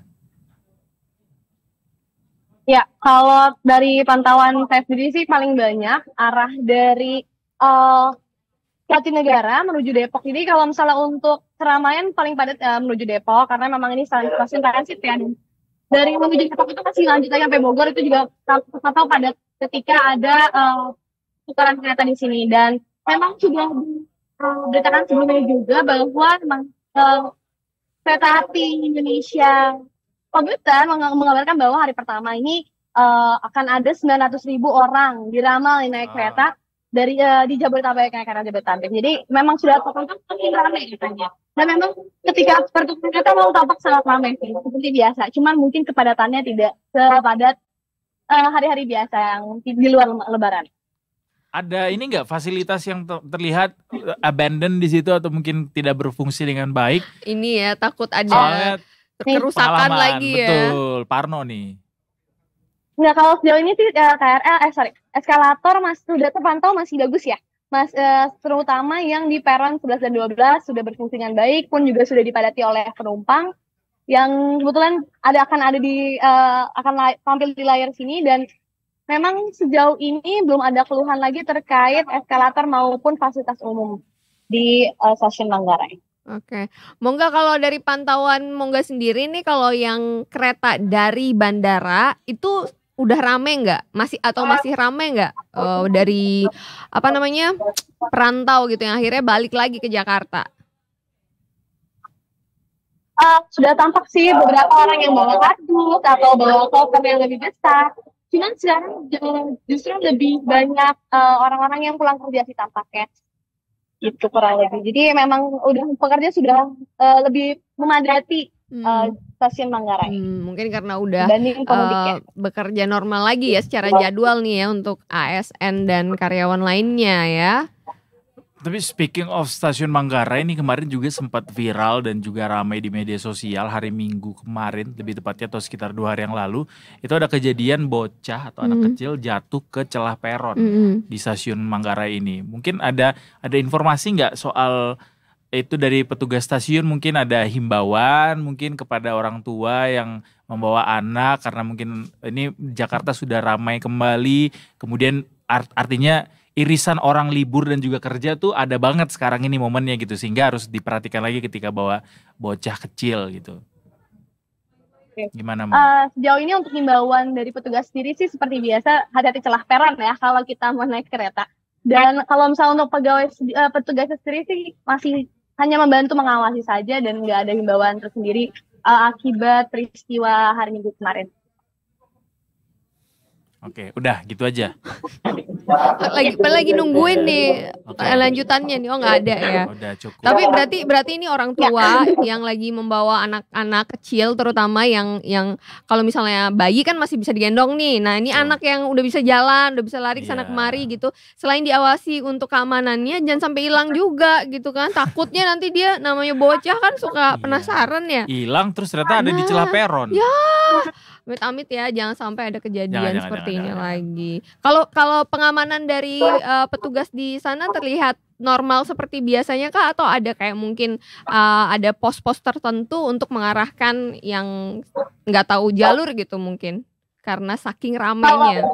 Ya, kalau dari pantauan saya sendiri sih paling banyak arah dari uh, eh, negara menuju Depok. Jadi kalau misalnya untuk keramaian paling padat uh, menuju Depok karena memang ini stasiun transit ya dari menuju Depok itu masih lanjut lagi sampai Bogor itu juga tahu padat ketika ada uh, tukaran kereta di sini dan memang sudah eh, diberitakan sebelumnya juga bahwa memang uh, kereta api Indonesia komuter mengabarkan bahwa hari pertama ini uh, akan ada 900 ribu orang diramal naik uh. kereta dari uh, di Jabodetabek naik kereta Jabodetabek. Jadi memang sudah terpantau makin ramai katanya. Dan memang ketika pertukaran kereta mau tampak sangat ramai sih, seperti biasa. Cuman mungkin kepadatannya tidak sepadat Eh, hari-hari uh, biasa yang di luar lebaran. Ada ini enggak fasilitas yang terlihat eh, abandon di situ atau mungkin tidak berfungsi dengan baik? Ini ya takut ada Soalnya kerusakan pengalaman. lagi ya. Betul, Parno nih. Nggak kalau sejauh ini sih uh, eh, KRL eh sorry eskalator mas sudah terpantau masih bagus ya. Mas, eh, terutama yang di peron 11 dan 12 sudah berfungsi dengan baik pun juga sudah dipadati oleh penumpang yang kebetulan ada akan ada di uh, akan tampil di layar sini dan memang sejauh ini belum ada keluhan lagi terkait eskalator maupun fasilitas umum di uh, stasiun Manggarai. Oke, Mongga kalau dari pantauan Mongga sendiri nih kalau yang kereta dari bandara itu udah rame nggak? Masih atau masih rame nggak uh, dari apa namanya perantau gitu yang akhirnya balik lagi ke Jakarta? uh, sudah tampak sih beberapa orang yang bawa kardus atau bawa koper yang lebih besar. Cuman sekarang eh, justru lebih banyak eh, orang-orang uh, yang pulang kerja sih tampaknya. Itu kurang lebih. Jadi memang udah pekerja sudah uh, lebih memadati hmm. uh, stasiun Manggarai. Hmm, mungkin karena udah uh, bekerja normal lagi ya secara jadwal nih ya untuk ASN dan karyawan lainnya ya. Tapi speaking of stasiun Manggarai ini kemarin juga sempat viral dan juga ramai di media sosial hari Minggu kemarin lebih tepatnya atau sekitar dua hari yang lalu itu ada kejadian bocah atau mm anak hmm. kecil jatuh ke celah peron mm di stasiun Manggarai ini. Mungkin ada ada informasi nggak soal itu dari petugas stasiun mungkin ada himbauan mungkin kepada orang tua yang membawa anak karena mungkin ini Jakarta sudah ramai kembali kemudian art artinya irisan orang libur dan juga kerja tuh ada banget sekarang ini momennya gitu sehingga harus diperhatikan lagi ketika bawa bocah kecil gitu. Okay. Gimana Uh, sejauh ini untuk himbauan dari petugas sendiri sih seperti biasa hati-hati celah peran ya kalau kita mau naik kereta. Dan kalau misalnya untuk pegawai uh, petugas sendiri sih masih hanya membantu mengawasi saja dan nggak ada himbauan tersendiri uh, akibat peristiwa hari Minggu kemarin. Oke, udah gitu aja. lagi lagi nungguin nih okay. Eh, lanjutannya nih oh nggak ada ya tapi berarti berarti ini orang tua yang lagi membawa anak-anak kecil terutama yang yang kalau misalnya bayi kan masih bisa digendong nih nah ini so. Iya. anak yang udah bisa jalan udah bisa lari yeah. sana iya. kemari gitu selain diawasi untuk keamanannya jangan sampai hilang juga gitu kan takutnya nanti dia namanya bocah kan suka yeah. penasaran ya hilang terus ternyata ada di celah peron ya Amit-amit ya, jangan sampai ada kejadian jangan, seperti jangan, ini jangan, lagi. Kalau kalau pengamanan dari uh, petugas di sana terlihat normal seperti biasanya kah atau ada kayak mungkin uh, ada pos-pos tertentu untuk mengarahkan yang nggak tahu jalur gitu mungkin karena saking ramainya.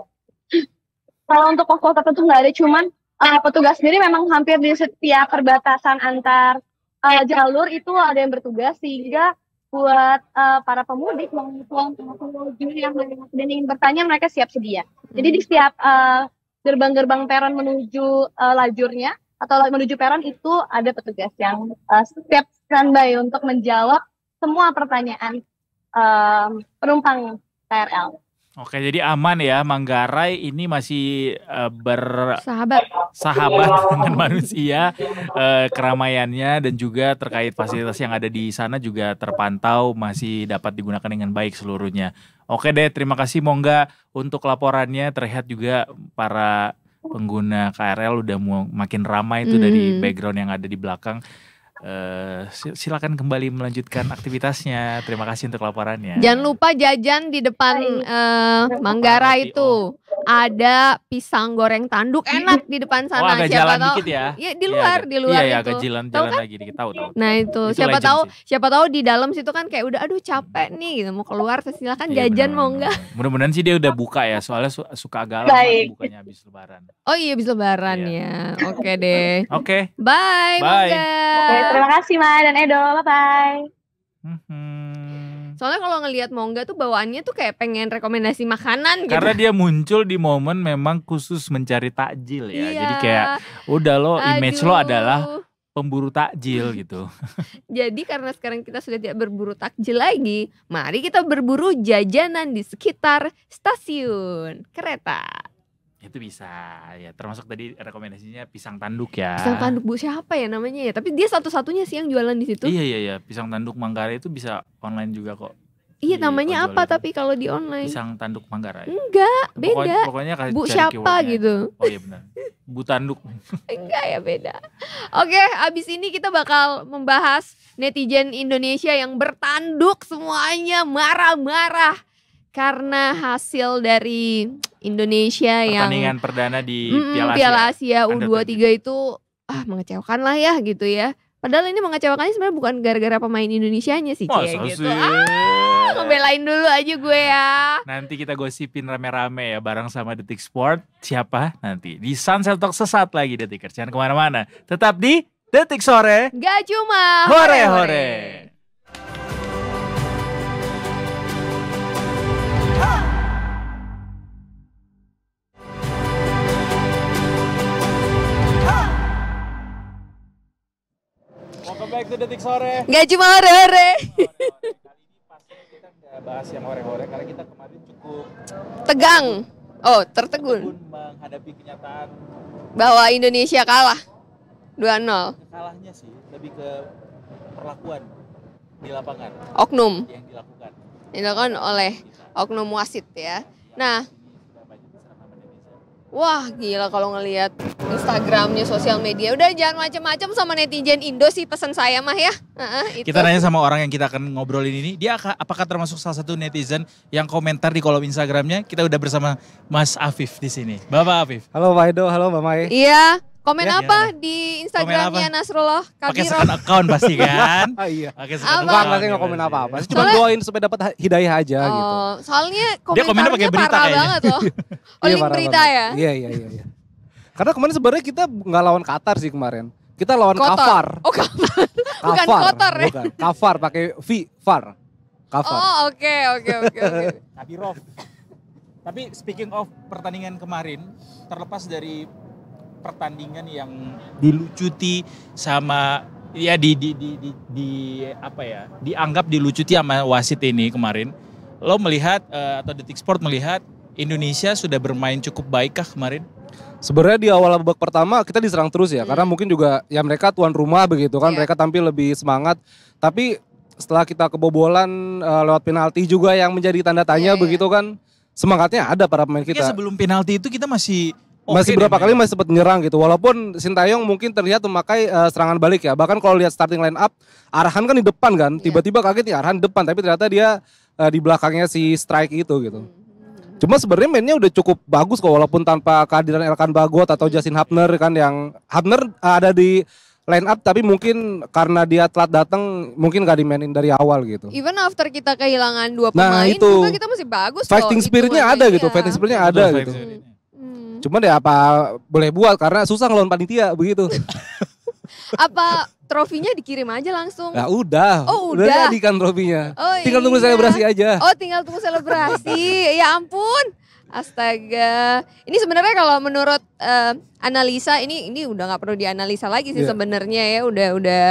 Kalau untuk pos-pos tertentu nggak ada, cuman uh, petugas sendiri memang hampir di setiap perbatasan antar uh, jalur itu ada yang bertugas sehingga buat uh, para pemudik maupun pengunjung yang dan ingin bertanya mereka siap sedia. Jadi di hmm. setiap gerbang eh, gerbang-gerbang peron menuju uh, lajurnya atau menuju peron itu ada petugas yang uh, setiap standby untuk menjawab semua pertanyaan uh, penumpang KRL. Oke, jadi aman ya Manggarai ini masih uh, eh, bersahabat sahabat dengan manusia, uh, keramaiannya dan juga terkait fasilitas yang ada di sana juga terpantau masih dapat digunakan dengan baik seluruhnya. Oke deh, terima kasih Mongga untuk laporannya. Terlihat juga para pengguna KRL udah mau makin ramai itu -hmm. dari background yang ada di belakang. Uh, silakan kembali melanjutkan aktivitasnya. Terima kasih untuk laporannya. Jangan lupa jajan di depan uh, Manggara itu ada pisang goreng tanduk enak di depan oh, sana. Oh, siapa jalan tahu? Dikit ya. ya di iya, luar, ya, di luar iya, iya itu. Iya, jalan tahu kan? lagi dikit tahu tahu. Nah, itu, itu siapa tahu sih. siapa tahu di dalam situ kan kayak udah aduh capek nih gitu mau keluar silakan iya, jajan mau enggak. Mudah-mudahan sih dia udah buka ya, soalnya su suka agak lama bukanya habis lebaran. Oh iya, habis lebaran iya. ya. Oke okay, deh. Oke. Okay. Bye. Bye. Oke, okay, terima kasih Ma dan Edo. Bye bye. Mm -hmm. Soalnya kalau ngelihat Mongga tuh bawaannya tuh kayak pengen rekomendasi makanan gitu. Karena dia muncul di momen memang khusus mencari takjil ya. Iya. Jadi kayak udah lo image lo adalah pemburu takjil gitu. Jadi karena sekarang kita sudah tidak berburu takjil lagi, mari kita berburu jajanan di sekitar stasiun kereta. Itu bisa ya termasuk tadi rekomendasinya pisang tanduk ya. Pisang tanduk Bu siapa ya namanya ya? Tapi dia satu-satunya sih yang jualan di situ. Iya iya iya, pisang tanduk Manggarai itu bisa online juga kok. Iya namanya apa tapi kalau di online? Pisang tanduk Manggarai. Ya. Enggak, beda. Pokoknya, pokoknya Bu siapa gitu. Oh iya benar. Bu tanduk. Enggak ya beda. Oke, abis ini kita bakal membahas netizen Indonesia yang bertanduk semuanya marah-marah karena hasil dari Indonesia yang pertandingan perdana di mm, Piala, Piala Asia U23 itu ah mengecewakan lah ya gitu ya. Padahal ini mengecewakannya sebenarnya bukan gara-gara pemain Indonesianya sih, Cie, ya, gitu. Sih? Ah, ngebelain dulu aja gue ya. Nanti kita gosipin rame-rame ya bareng sama Detik Sport. Siapa nanti? Di Sunset Talk sesaat lagi Detik Jangan kemana-mana. Tetap di Detik Sore. Gak cuma. Hore-hore. back to Detik Sore. Gak cuma kita ore bahas yang hore-hore karena kita kemarin cukup tegang. Oh, tertegun. tertegun menghadapi kenyataan bahwa Indonesia kalah 2-0. Kalahnya sih lebih ke perlakuan di lapangan. Oknum. Yang dilakukan. Dilakukan oleh oknum wasit ya. Nah, Wah gila kalau ngelihat Instagramnya, sosial media. Udah jangan macam-macam sama netizen Indo sih pesan saya mah ya. Uh, itu. Kita nanya sama orang yang kita akan ngobrolin ini, dia apakah termasuk salah satu netizen yang komentar di kolom Instagramnya? Kita udah bersama Mas Afif di sini. Bapak Afif. Halo Pak Edo, halo Mbak Mai. Iya, Komen ya, apa ya. di Instagramnya Nasrullah Kabirov? Pakai second account pasti kan? iya. Pakai second account. Enggak, komen apa-apa. Cuma doain supaya dapat hidayah aja oh, gitu. Soalnya komentarnya pakai berita parah kayaknya. banget loh. Oh, link berita ya? Iya, iya, iya. Karena kemarin sebenarnya kita nggak lawan Qatar sih kemarin. Kita lawan kotor. Kafar. Oh, Kafar. Bukan Qatar. kotor ya. Bukan. Kafar pakai V, Far. Kafar. Oh, oke, oke, oke, oke. Kabirov. Tapi speaking of pertandingan kemarin, terlepas dari pertandingan yang dilucuti sama ya di di di di, di apa ya dianggap dilucuti sama wasit ini kemarin lo melihat eh, atau detik sport melihat Indonesia sudah bermain cukup baikkah kemarin Sebenarnya di awal babak pertama kita diserang terus ya, iya. karena mungkin juga ya mereka tuan rumah begitu kan, iya. mereka tampil lebih semangat. Tapi setelah kita kebobolan uh, lewat penalti juga yang menjadi tanda tanya yeah, iya. begitu kan, semangatnya ada para pemain kita. sebelum penalti itu kita masih masih berapa kali masih sempat menyerang gitu. Walaupun Sintayong mungkin terlihat memakai uh, serangan balik ya. Bahkan kalau lihat starting line up, Arhan kan di depan kan. Iya. Tiba-tiba kaget nih ya, Arhan depan, tapi ternyata dia uh, di belakangnya si strike itu gitu. Hmm. Cuma sebenarnya mainnya udah cukup bagus kok walaupun tanpa kehadiran Elkan Bagot atau hmm. Justin Hapner kan yang Hapner eh, ada di line up tapi mungkin karena dia telat datang mungkin gak dimainin dari awal gitu. Even after kita kehilangan dua nah, pemain nah, itu. juga kita masih bagus fighting Fighting gitu spiritnya ada gitu, fighting spiritnya iya. ada gitu. Hmm. Cuman ya apa boleh buat karena susah ngelawan panitia begitu. apa trofinya dikirim aja langsung? Nah, udah. Oh, udah. Udah trofinya. Oh, tinggal iya. tunggu selebrasi aja. Oh, tinggal tunggu selebrasi. ya ampun. Astaga. Ini sebenarnya kalau menurut uh, analisa ini ini udah nggak perlu dianalisa lagi sih yeah. sebenarnya ya, udah udah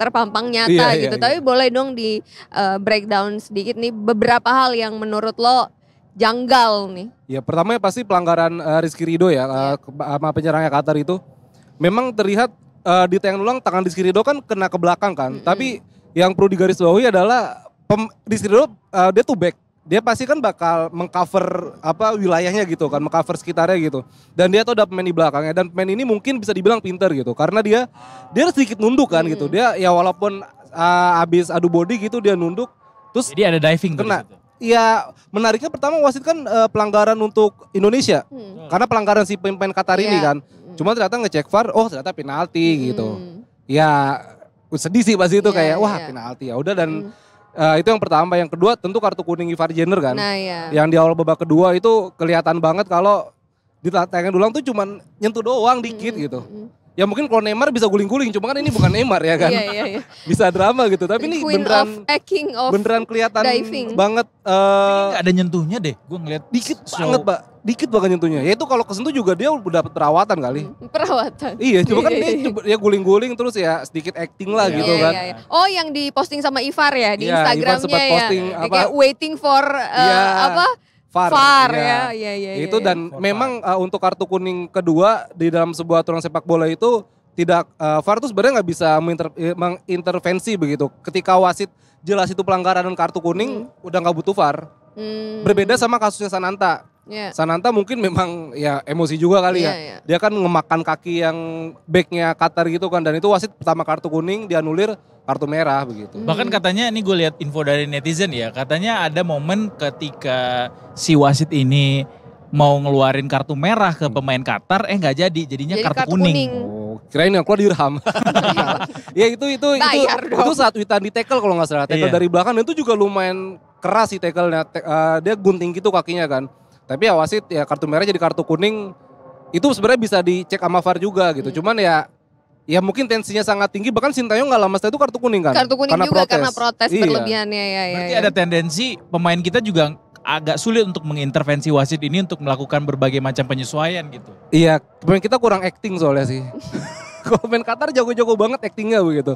terpampang nyata yeah, iya, gitu. Yeah, Tapi boleh dong di uh, breakdown sedikit nih beberapa hal yang menurut lo janggal nih? Ya pertama ya pasti pelanggaran uh, Rizky Rido ya, yeah. uh, iya. sama penyerangnya Qatar itu. Memang terlihat uh, di tayangan ulang tangan Rizky Rido kan kena ke belakang kan. Mm -hmm. Tapi yang perlu digarisbawahi adalah pem, Rizky Rido uh, eh, dia tuh back. Dia pasti kan bakal mengcover apa wilayahnya gitu kan, mengcover sekitarnya gitu. Dan dia tuh ada pemain di belakangnya dan pemain ini mungkin bisa dibilang pinter gitu karena dia dia sedikit nunduk kan mm. gitu. Dia ya walaupun uh, abis adu body gitu dia nunduk terus jadi ada diving kena. Gitu ya menariknya pertama wasit kan uh, pelanggaran untuk Indonesia. Hmm. Karena pelanggaran si pemain Qatar yeah. ini iya. kan. Hmm. Cuma ternyata ngecek VAR, oh ternyata penalti hmm. gitu. Ya sedih sih pasti itu yeah, kayak wah yeah. penalti ya udah dan hmm. Uh, itu yang pertama, yang kedua tentu kartu kuning Ivar Jenner kan. Nah, yeah. Yang di awal babak kedua itu kelihatan banget kalau di ulang tuh cuman nyentuh doang dikit -hmm. gitu. Hmm, hmm. Ya mungkin kalau Neymar bisa guling-guling, cuma kan ini bukan Neymar ya kan. Iya, iya, iya. Bisa drama gitu, tapi ini Queen beneran beneran kelihatan diving. banget uh, eh, gak ada nyentuhnya deh. Gue ngeliat dikit show. banget, Pak. Dikit banget nyentuhnya. Ya itu kalau kesentuh juga dia udah dapat perawatan kali. Hmm, perawatan. Iya, cuma kan dia coba ya guling-guling terus ya sedikit acting lah gitu kan. Oh, yang diposting sama Ivar ya di Instagramnya ya. Posting, Apa, kayak waiting for uh, apa VAR. VAR iya. ya, ya, ya, ya Itu ya, ya. dan memang uh, untuk kartu kuning kedua di dalam sebuah aturan sepak bola itu tidak uh, VAR itu sebenarnya nggak bisa eh, mengintervensi begitu. Ketika wasit jelas itu pelanggaran dan kartu kuning, hmm. udah nggak butuh VAR. Hmm. Berbeda sama kasusnya Sananta Yeah. Sananta mungkin memang ya emosi juga kali yeah, ya. Yeah. Iya. Dia kan ngemakan kaki yang backnya Qatar gitu kan dan itu wasit pertama kartu kuning dianulir kartu merah begitu. Hmm. Bahkan katanya ini gue lihat info dari netizen ya katanya ada momen ketika si wasit ini mau ngeluarin kartu merah ke pemain Qatar eh nggak jadi jadinya jadi kartu, kartu kuning. kuning. Oh, kirain yang keluar dirham. ya iya, itu itu Bayar itu dong. itu saat Witan di tackle kalau nggak salah tackle iya. dari belakang itu juga lumayan keras sih tackle-nya. uh, dia gunting gitu kakinya kan tapi ya wasit ya kartu merah jadi kartu kuning itu sebenarnya bisa dicek sama VAR juga gitu. Hmm. Cuman ya ya mungkin tensinya sangat tinggi bahkan Sintayong nggak lama setelah itu kartu kuning kan kartu kuning karena juga protes. karena protes iya. berlebihannya ya, ya, ya. berarti ya. ada tendensi pemain kita juga agak sulit untuk mengintervensi wasit ini untuk melakukan berbagai macam penyesuaian gitu iya pemain kita kurang acting soalnya sih Komen Qatar jago-jago banget actingnya begitu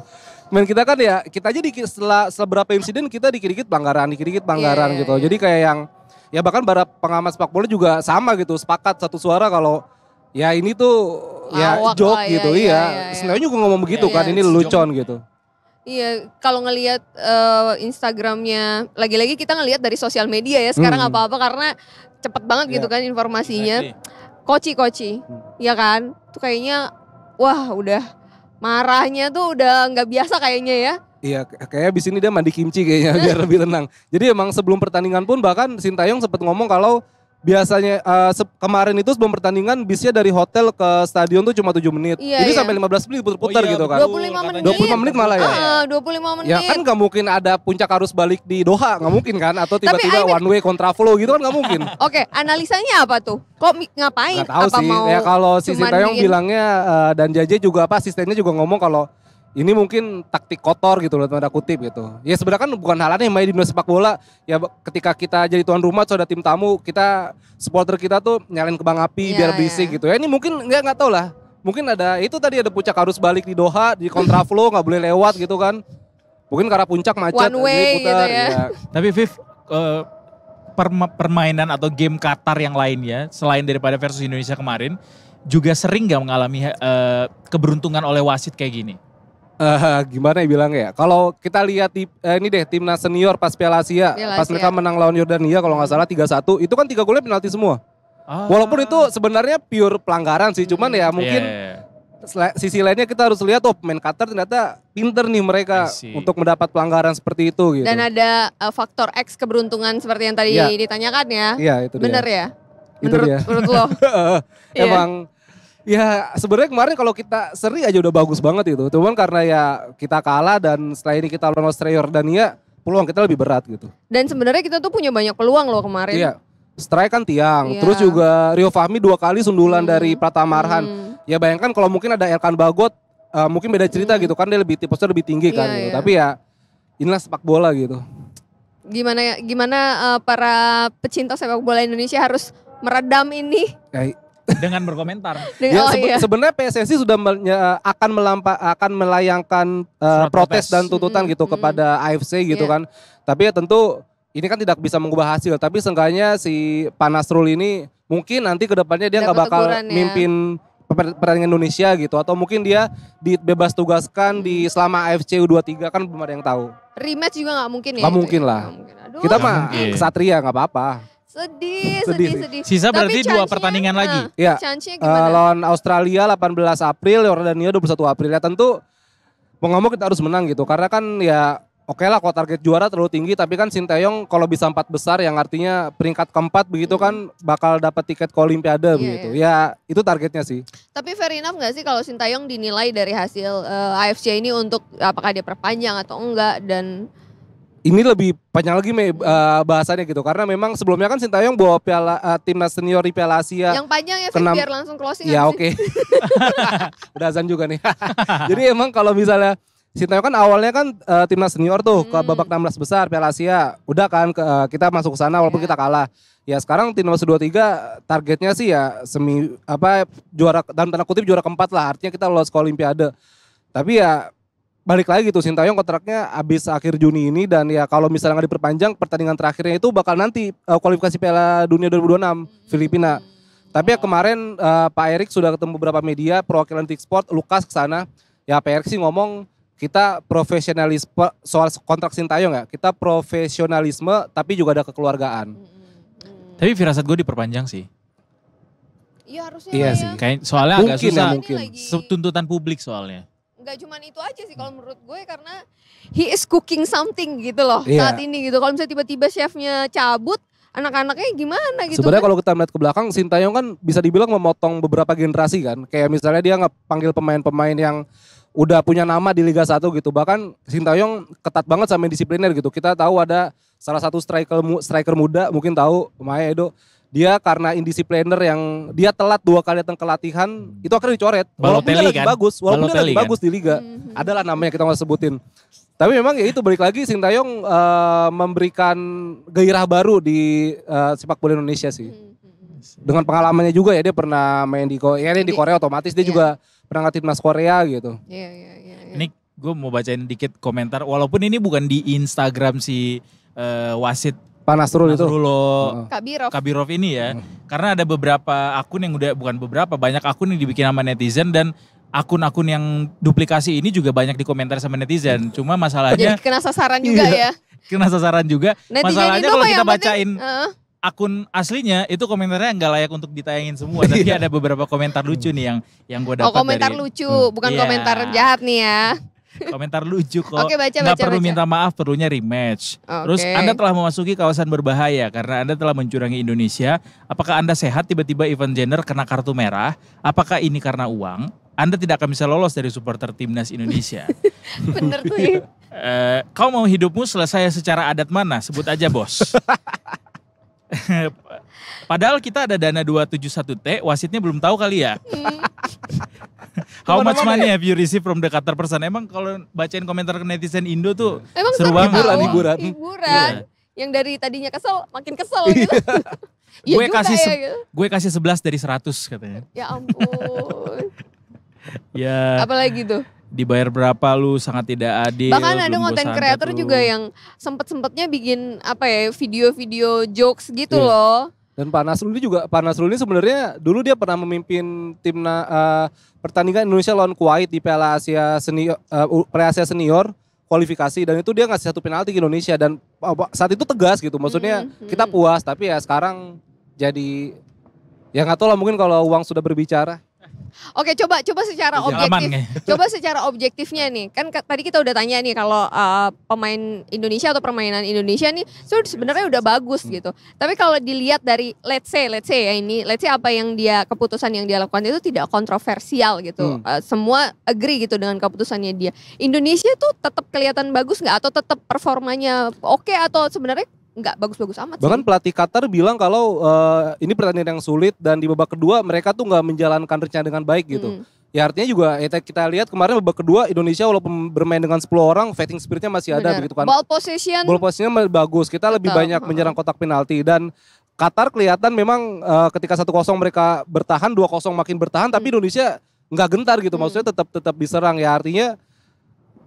main kita kan ya kita aja di setelah, seberapa insiden kita dikit-dikit pelanggaran dikit-dikit pelanggaran yeah, gitu yeah. Iya. jadi kayak yang ya bahkan para pengamat sepak bola juga sama gitu sepakat satu suara kalau ya ini tuh ya joke lah, ya, gitu ya, iya, iya, iya, sebenarnya juga ngomong begitu iya, iya. kan iya. ini lelucon gitu Iya, kalau ngelihat uh, Instagramnya, lagi-lagi kita ngelihat dari sosial media ya sekarang hmm. apa-apa karena cepet banget yeah. gitu iya. kan informasinya. Koci-koci, iya, hmm. ya kan? Tuh kayaknya, wah udah marahnya tuh udah nggak biasa kayaknya ya. Iya, kayaknya abis ini dia mandi kimchi kayaknya biar lebih tenang. Jadi emang sebelum pertandingan pun bahkan Sintayong sempat ngomong kalau biasanya uh, kemarin itu sebelum pertandingan bisnya dari hotel ke stadion tuh cuma tujuh menit. Iya, Jadi iya. sampai belas menit putar-putar oh, iya, gitu kan. lima menit. Dua puluh lima menit malah ya. puluh lima menit. Ya kan gak mungkin ada puncak arus balik di Doha, gak mungkin kan atau tiba-tiba I one way kontraflow gitu kan gak mungkin. Oke, okay, analisanya apa tuh? Kok ngapain? Gak tahu apa sih. Mau ya kalau si Sintayong bilangnya uh, dan JJ juga apa asistennya juga ngomong kalau ini mungkin taktik kotor gitu loh tanda kutip gitu. Ya sebenarnya kan bukan hal aneh main di dunia sepak bola. Ya ketika kita jadi tuan rumah atau ada tim tamu, kita supporter kita tuh nyalain kebang api yeah, biar iya. berisik yeah. gitu. Ya ini mungkin nggak nggak tahu lah. Mungkin ada itu tadi ada puncak harus balik di Doha di kontraflow nggak boleh lewat gitu kan. Mungkin karena puncak macet One way putar, gitu ya. ya. Tapi Viv uh, permainan atau game Qatar yang lain ya selain daripada versus Indonesia kemarin juga sering nggak mengalami uh, keberuntungan oleh wasit kayak gini? uh, gimana ya bilang ya? Kalau kita lihat di uh, ini deh timnas senior pas Piala Asia, Piala Asia. pas mereka menang lawan Yordania kalau nggak salah tiga satu itu kan tiga golnya penalti semua. Ah. Walaupun itu sebenarnya pure pelanggaran sih, cuman ya hmm. mungkin yeah iya, iya, iya. sisi lainnya kita harus lihat oh pemain Qatar ternyata pinter nih mereka untuk mendapat pelanggaran seperti itu gitu. Dan ada uh, faktor X keberuntungan seperti yang tadi ya. ditanyakan ya. Iya, itu Bener dia. ya? Menurut, dia. menurut lo. Emang Ya sebenarnya kemarin kalau kita seri aja udah bagus banget itu. Cuman karena ya kita kalah dan setelah ini kita lawan Australia Yordania peluang kita lebih berat gitu. Dan sebenarnya kita tuh punya banyak peluang loh kemarin. Iya. Strike kan tiang, iya. terus juga Rio Fahmi dua kali sundulan hmm. dari Pratama Arhan. Hmm. Ya bayangkan kalau mungkin ada Elkan Bagot, uh, mungkin beda cerita hmm. gitu kan dia lebih tipe lebih tinggi kan. Iya, gitu. Iya. Tapi ya inilah sepak bola gitu. Gimana ya, gimana uh, para pecinta sepak bola Indonesia harus meredam ini? Ya, dengan berkomentar. ya, oh, iya. sebenarnya PSSI sudah eh, akan melampa akan melayangkan uh, protes, protes dan tuntutan -hmm. gitu -hmm. kepada AFC gitu yeah. kan. Tapi ya tentu ini kan tidak bisa mengubah hasil, tapi seenggaknya si Panasrul ini mungkin nanti kedepannya dia nggak bakal ya. mimpin pertandingan Indonesia gitu atau mungkin dia dibebas tugaskan di selama AFC U23 kan belum ada yang tahu. Rematch juga nggak mungkin ya. Gak ya? mungkin lah. Gak mungkin. Aduh. Kita mah kesatria nggak apa-apa. Sedih, sedih, sedih. sedih. Sisa Tapi berarti dua pertandingan lagi. Eh, iya. Uh, lawan Australia 18 April, Yordania 21 April. Ya tentu mau kita harus menang gitu. Karena kan ya oke lah kalau target juara terlalu tinggi tapi kan Sinteyong kalau bisa empat besar yang artinya peringkat keempat begitu kan mm-hmm. bakal dapat tiket ke Olimpiade yeah, begitu. Yeah. Ya itu targetnya sih. Tapi fair enough gak sih kalau Sinteyong dinilai dari hasil uh, eh, AFC ini untuk apakah dia perpanjang atau enggak dan ini lebih panjang lagi me, uh, eh, bahasanya gitu karena memang sebelumnya kan Sintayong bawa piala uh, timnas senior di Piala Asia. Yang panjang ya kenam, biar langsung closing. Ya oke. Okay. Udah azan juga nih. Jadi emang kalau misalnya Sintayong kan awalnya kan uh, timnas senior tuh hmm. ke babak 16 besar Piala Asia. Udah kan ke, uh, kita masuk ke sana walaupun yeah. kita kalah. Ya sekarang timnas 23 targetnya sih ya semi apa juara dan tanda kutip juara keempat lah artinya kita lolos ke Olimpiade. Tapi ya balik lagi tuh Sintayong kontraknya habis akhir Juni ini dan ya kalau misalnya nggak diperpanjang pertandingan terakhirnya itu bakal nanti uh, kualifikasi Piala Dunia 2026 hmm. Filipina. Tapi ya kemarin uh, Pak Erik sudah ketemu beberapa media perwakilan Tik Sport Lukas ke sana. Ya Pak Erik sih ngomong kita profesionalis soal kontrak Sintayong ya. Kita profesionalisme tapi juga ada kekeluargaan. Hmm, hmm, hmm. Tapi firasat gue diperpanjang sih. Iya harusnya. Iya ya. sih. Kayak soalnya mungkin agak ya, susah. Ya, mungkin. Tuntutan publik soalnya nggak cuma itu aja sih kalau menurut gue karena he is cooking something gitu loh yeah. saat ini gitu. Kalau misalnya tiba-tiba chefnya cabut, anak-anaknya gimana gitu. Sebenarnya kan? kalau kita melihat ke belakang, Sintayong kan bisa dibilang memotong beberapa generasi kan. Kayak misalnya dia nggak panggil pemain-pemain yang udah punya nama di Liga Satu gitu. Bahkan Sintayong ketat banget sama disipliner gitu. Kita tahu ada salah satu striker striker muda mungkin tahu Maya Edo dia karena indisipliner yang dia telat dua kali datang ke latihan hmm. itu akhirnya dicoret walaupun dia lagi kan? bagus walaupun dia lagi kan? bagus di liga hmm. adalah namanya kita nggak sebutin tapi memang ya itu balik lagi Sintayong uh, memberikan gairah baru di uh, sepak bola Indonesia sih hmm, hmm, hmm. dengan pengalamannya juga ya dia pernah main di ya di Korea otomatis dia yeah. juga pernah ngelatih mas Korea gitu yeah, yeah, yeah, yeah. ini gue mau bacain dikit komentar walaupun ini bukan di Instagram si uh, wasit Pak Nasrul itu. Nasrullo, Kabirov. Kabirov ini ya. Hmm. Karena ada beberapa akun yang udah bukan beberapa, banyak akun yang dibikin sama netizen dan akun-akun yang duplikasi ini juga banyak dikomentar sama netizen. Hmm. Cuma masalahnya Jadi kena sasaran juga iya, ya. Kena sasaran juga. Netizen masalahnya kalau kita bacain uh. akun aslinya itu komentarnya nggak layak untuk ditayangin semua. Tapi iya. ada beberapa komentar lucu nih yang yang gue oh, dapat Oh, komentar dari, lucu, bukan yeah. komentar jahat nih ya komentar lucu kok. Oke, baca, Nggak baca, perlu baca. minta maaf, perlunya rematch. Okay. Terus Anda telah memasuki kawasan berbahaya karena Anda telah mencurangi Indonesia. Apakah Anda sehat tiba-tiba Ivan Jenner kena kartu merah? Apakah ini karena uang? Anda tidak akan bisa lolos dari supporter timnas Indonesia. Bener tuh. Ya. Uh, kau mau hidupmu selesai secara adat mana? Sebut aja bos. Padahal kita ada dana 271T, wasitnya belum tahu kali ya. Hmm. How much money have you received from the Qatar person? Emang kalau bacain komentar ke netizen Indo tuh hmm. Emang seru banget. Hiburan, hiburan. Hiburan. Yeah. Yang dari tadinya kesel, makin kesel iya. gitu. ya gue iya kasih ya, gitu. gue kasih 11 dari 100 katanya. Ya ampun. ya. Apalagi tuh? dibayar berapa lu sangat tidak adil. Bahkan ada konten kreator juga yang sempet-sempetnya bikin apa ya video-video jokes gitu yeah. loh. Dan Pak Nasrul ini juga Pak Nasrul ini sebenarnya dulu dia pernah memimpin tim uh, pertandingan Indonesia lawan Kuwait di Piala Asia Senior eh, uh, Asia Senior kualifikasi dan itu dia ngasih satu penalti ke Indonesia dan eh, saat itu tegas gitu. Maksudnya hmm, hmm. kita hmm. puas tapi ya sekarang jadi ya nggak tahu lah mungkin kalau uang sudah berbicara Oke, coba coba secara Jadi objektif. Coba secara objektifnya nih. Kan tadi kita udah tanya nih kalau uh, pemain Indonesia atau permainan Indonesia nih sebenarnya udah bagus gitu. Tapi kalau dilihat dari let's say let's say ya ini let's say apa yang dia keputusan yang dia lakukan itu tidak kontroversial gitu. Hmm. Uh, semua agree gitu dengan keputusannya dia. Indonesia tuh tetap kelihatan bagus nggak atau tetap performanya oke okay, atau sebenarnya nggak bagus-bagus amat. Bahkan sih. pelatih Qatar bilang kalau uh, ini pertandingan yang sulit dan di babak kedua mereka tuh nggak menjalankan rencana dengan baik gitu. Hmm. Ya artinya juga ya kita lihat kemarin babak kedua Indonesia walaupun bermain dengan 10 orang fighting spiritnya masih ada begitu kan. Ball position. Ball positionnya bagus. Kita Betul. lebih banyak hmm. menyerang kotak penalti dan Qatar kelihatan memang uh, ketika satu kosong mereka bertahan, dua kosong makin bertahan hmm. tapi Indonesia nggak gentar gitu. Hmm. Maksudnya tetap tetap diserang ya artinya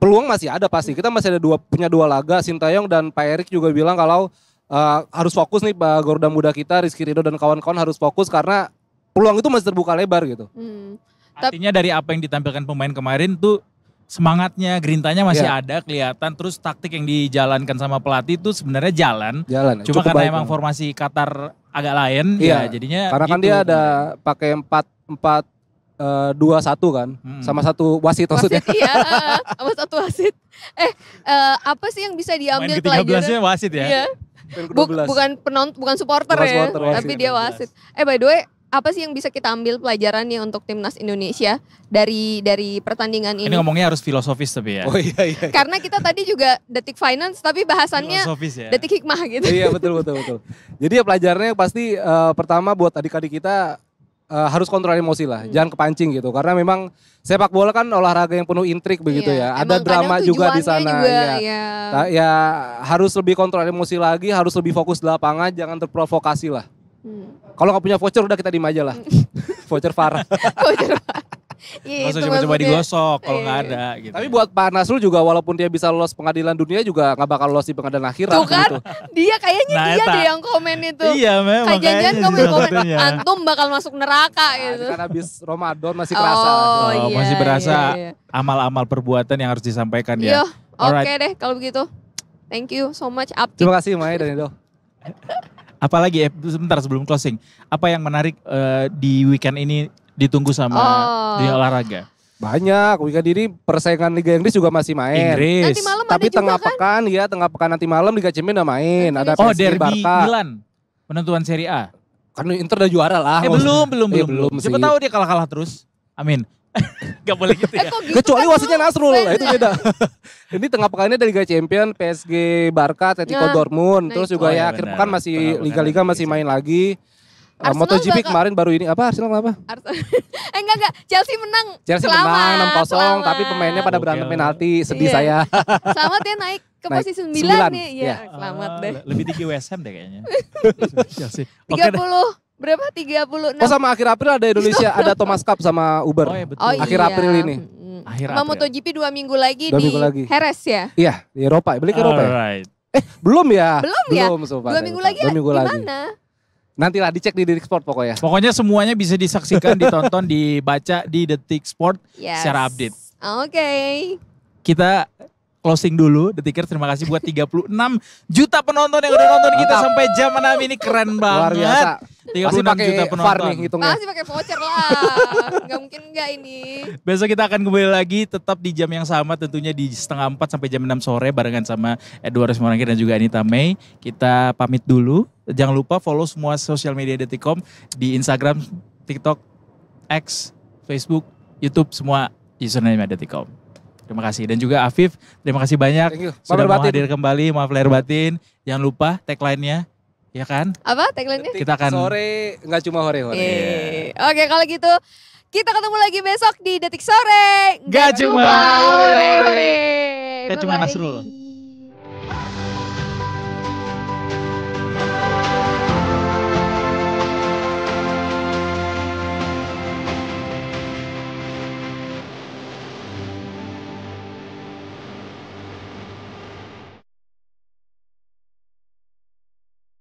peluang masih ada pasti. Kita masih ada dua punya dua laga Sintayong dan Pak Erik juga bilang kalau uh, harus fokus nih Pak Garuda muda kita Rizky Rido dan kawan-kawan harus fokus karena peluang itu masih terbuka lebar gitu. Hmm. Artinya dari apa yang ditampilkan pemain kemarin tuh semangatnya, gerintanya masih yeah. ada kelihatan. Terus taktik yang dijalankan sama pelatih itu sebenarnya jalan. Jalan. Cuma karena emang kan. formasi Qatar agak lain yeah. ya iya, jadinya Karena kan gitu. kan dia ada pakai empat empat Eh, dua satu kan hmm. sama satu wasit maksudnya wasit, iya sama satu wasit eh uh, apa sih yang bisa diambil Main pelajaran wasit ya iya. Buk, bukan penont bukan supporter bukan ya supporter, tapi dia wasit eh by the way apa sih yang bisa kita ambil pelajarannya untuk timnas Indonesia dari dari pertandingan ini? Ini ngomongnya harus filosofis tapi ya. Oh iya iya. Karena kita tadi juga detik finance tapi bahasannya ya. detik hikmah gitu. Iya betul betul betul. Jadi ya pelajarannya pasti uh, pertama buat adik-adik kita uh, harus kontrol emosi lah, hmm. jangan kepancing gitu. Karena memang sepak bola kan olahraga yang penuh intrik iya, begitu yeah. ya. Ada drama juga di sana juga, ya. Ya. Nah, ya harus lebih kontrol emosi lagi, harus lebih fokus di lapangan, jangan terprovokasi lah. Hmm. Kalau nggak punya voucher udah kita diem lah. Hmm. voucher Farah. Iya, Gak usah coba-coba digosok kalau nggak iya. ada gitu. Tapi buat Pak Nasrul juga walaupun dia bisa lolos pengadilan dunia juga nggak bakal lolos di pengadilan akhirat. Tuh kan, gitu. dia kayaknya nah, dia deh yang komen itu. Iya memang. Kayak janjian kamu yang komen, ah, antum bakal masuk neraka nah, gitu. Karena abis Ramadan masih kerasa. Oh, gitu. iya, oh iya, masih berasa amal-amal iya, iya. perbuatan yang harus disampaikan ya. Iya, oke okay deh kalau begitu. Thank you so much Abdi. Terima kasih Maya dan Edo. Apalagi eh, sebentar sebelum closing, apa yang menarik uh, di weekend ini ditunggu sama oh. di olahraga? Banyak, Wika Diri persaingan Liga Inggris juga masih main. Inggris. Nanti malam Tapi tengah kan? pekan kan? ya, tengah pekan nanti malam Liga Champions udah main. ada oh, derby Barca. Milan. Penentuan Serie A. Kan Inter udah juara lah. Eh, belum, belum, eh, belum, belum. Siapa tahu dia kalah-kalah terus. Amin. Gak boleh gitu eh, ya. Eh, gitu Kecuali kan wasitnya Nasrul, itu beda. ini tengah pekan ini ada Liga Champion, PSG, Barca, Atletico nah, Dortmund, nah, terus juga oh, iya, ya, akhir pekan masih liga-liga masih main lagi. Arsenal MotoGP bakal... kemarin baru ini apa Arsenal apa? Arsenal. eh enggak enggak Chelsea menang. Chelsea selamat, menang 6-0 tapi pemainnya pada berantem penalti sedih yeah. saya. selamat ya naik ke naik posisi 9, 9 nih. Iya, yeah. selamat uh, deh. Lebih tinggi West Ham deh kayaknya. Chelsea. 30 okay berapa 36. Oh sama akhir April ada Indonesia ada Thomas Cup sama Uber. Oh, iya, betul. Oh, iya. Akhir April ini. Akhir sama April. MotoGP dua minggu lagi dua di minggu lagi. Heres ya? Iya, di Eropa. Ya, beli ke Eropa ya? Alright. Eh, belum ya? Belum, ya? belum ya? Sobat. Dua minggu lagi dua minggu lagi. Dimana? Nantilah dicek di Detik Sport pokoknya. Pokoknya semuanya bisa disaksikan, ditonton, dibaca di Detik Sport yes. secara update. Oke. Okay. Kita closing dulu. Detikers terima kasih buat 36 juta penonton yang udah nonton kita sampai jam enam ini keren banget. Luar biasa. 36 Masih juta penonton. Masih pakai voucher lah. Gak mungkin enggak ini. Besok kita akan kembali lagi tetap di jam yang sama tentunya di setengah empat sampai jam enam sore barengan sama Edward Semarang dan juga Anita May. Kita pamit dulu. Jangan lupa follow semua sosial media Detikom di Instagram, TikTok, X, Facebook, YouTube semua username Detikom. Terima kasih. Dan juga Afif, terima kasih banyak Thank you. sudah mau batin. hadir kembali. Maaf lahir batin. Jangan lupa tagline-nya. Ya kan? Apa tagline-nya? Kita akan... Sore, nggak cuma hore-hore. Yeah. Oke, okay, kalau gitu kita ketemu lagi besok di Detik Sore. Nggak cuma hore-hore. Nggak cuma Nasrul.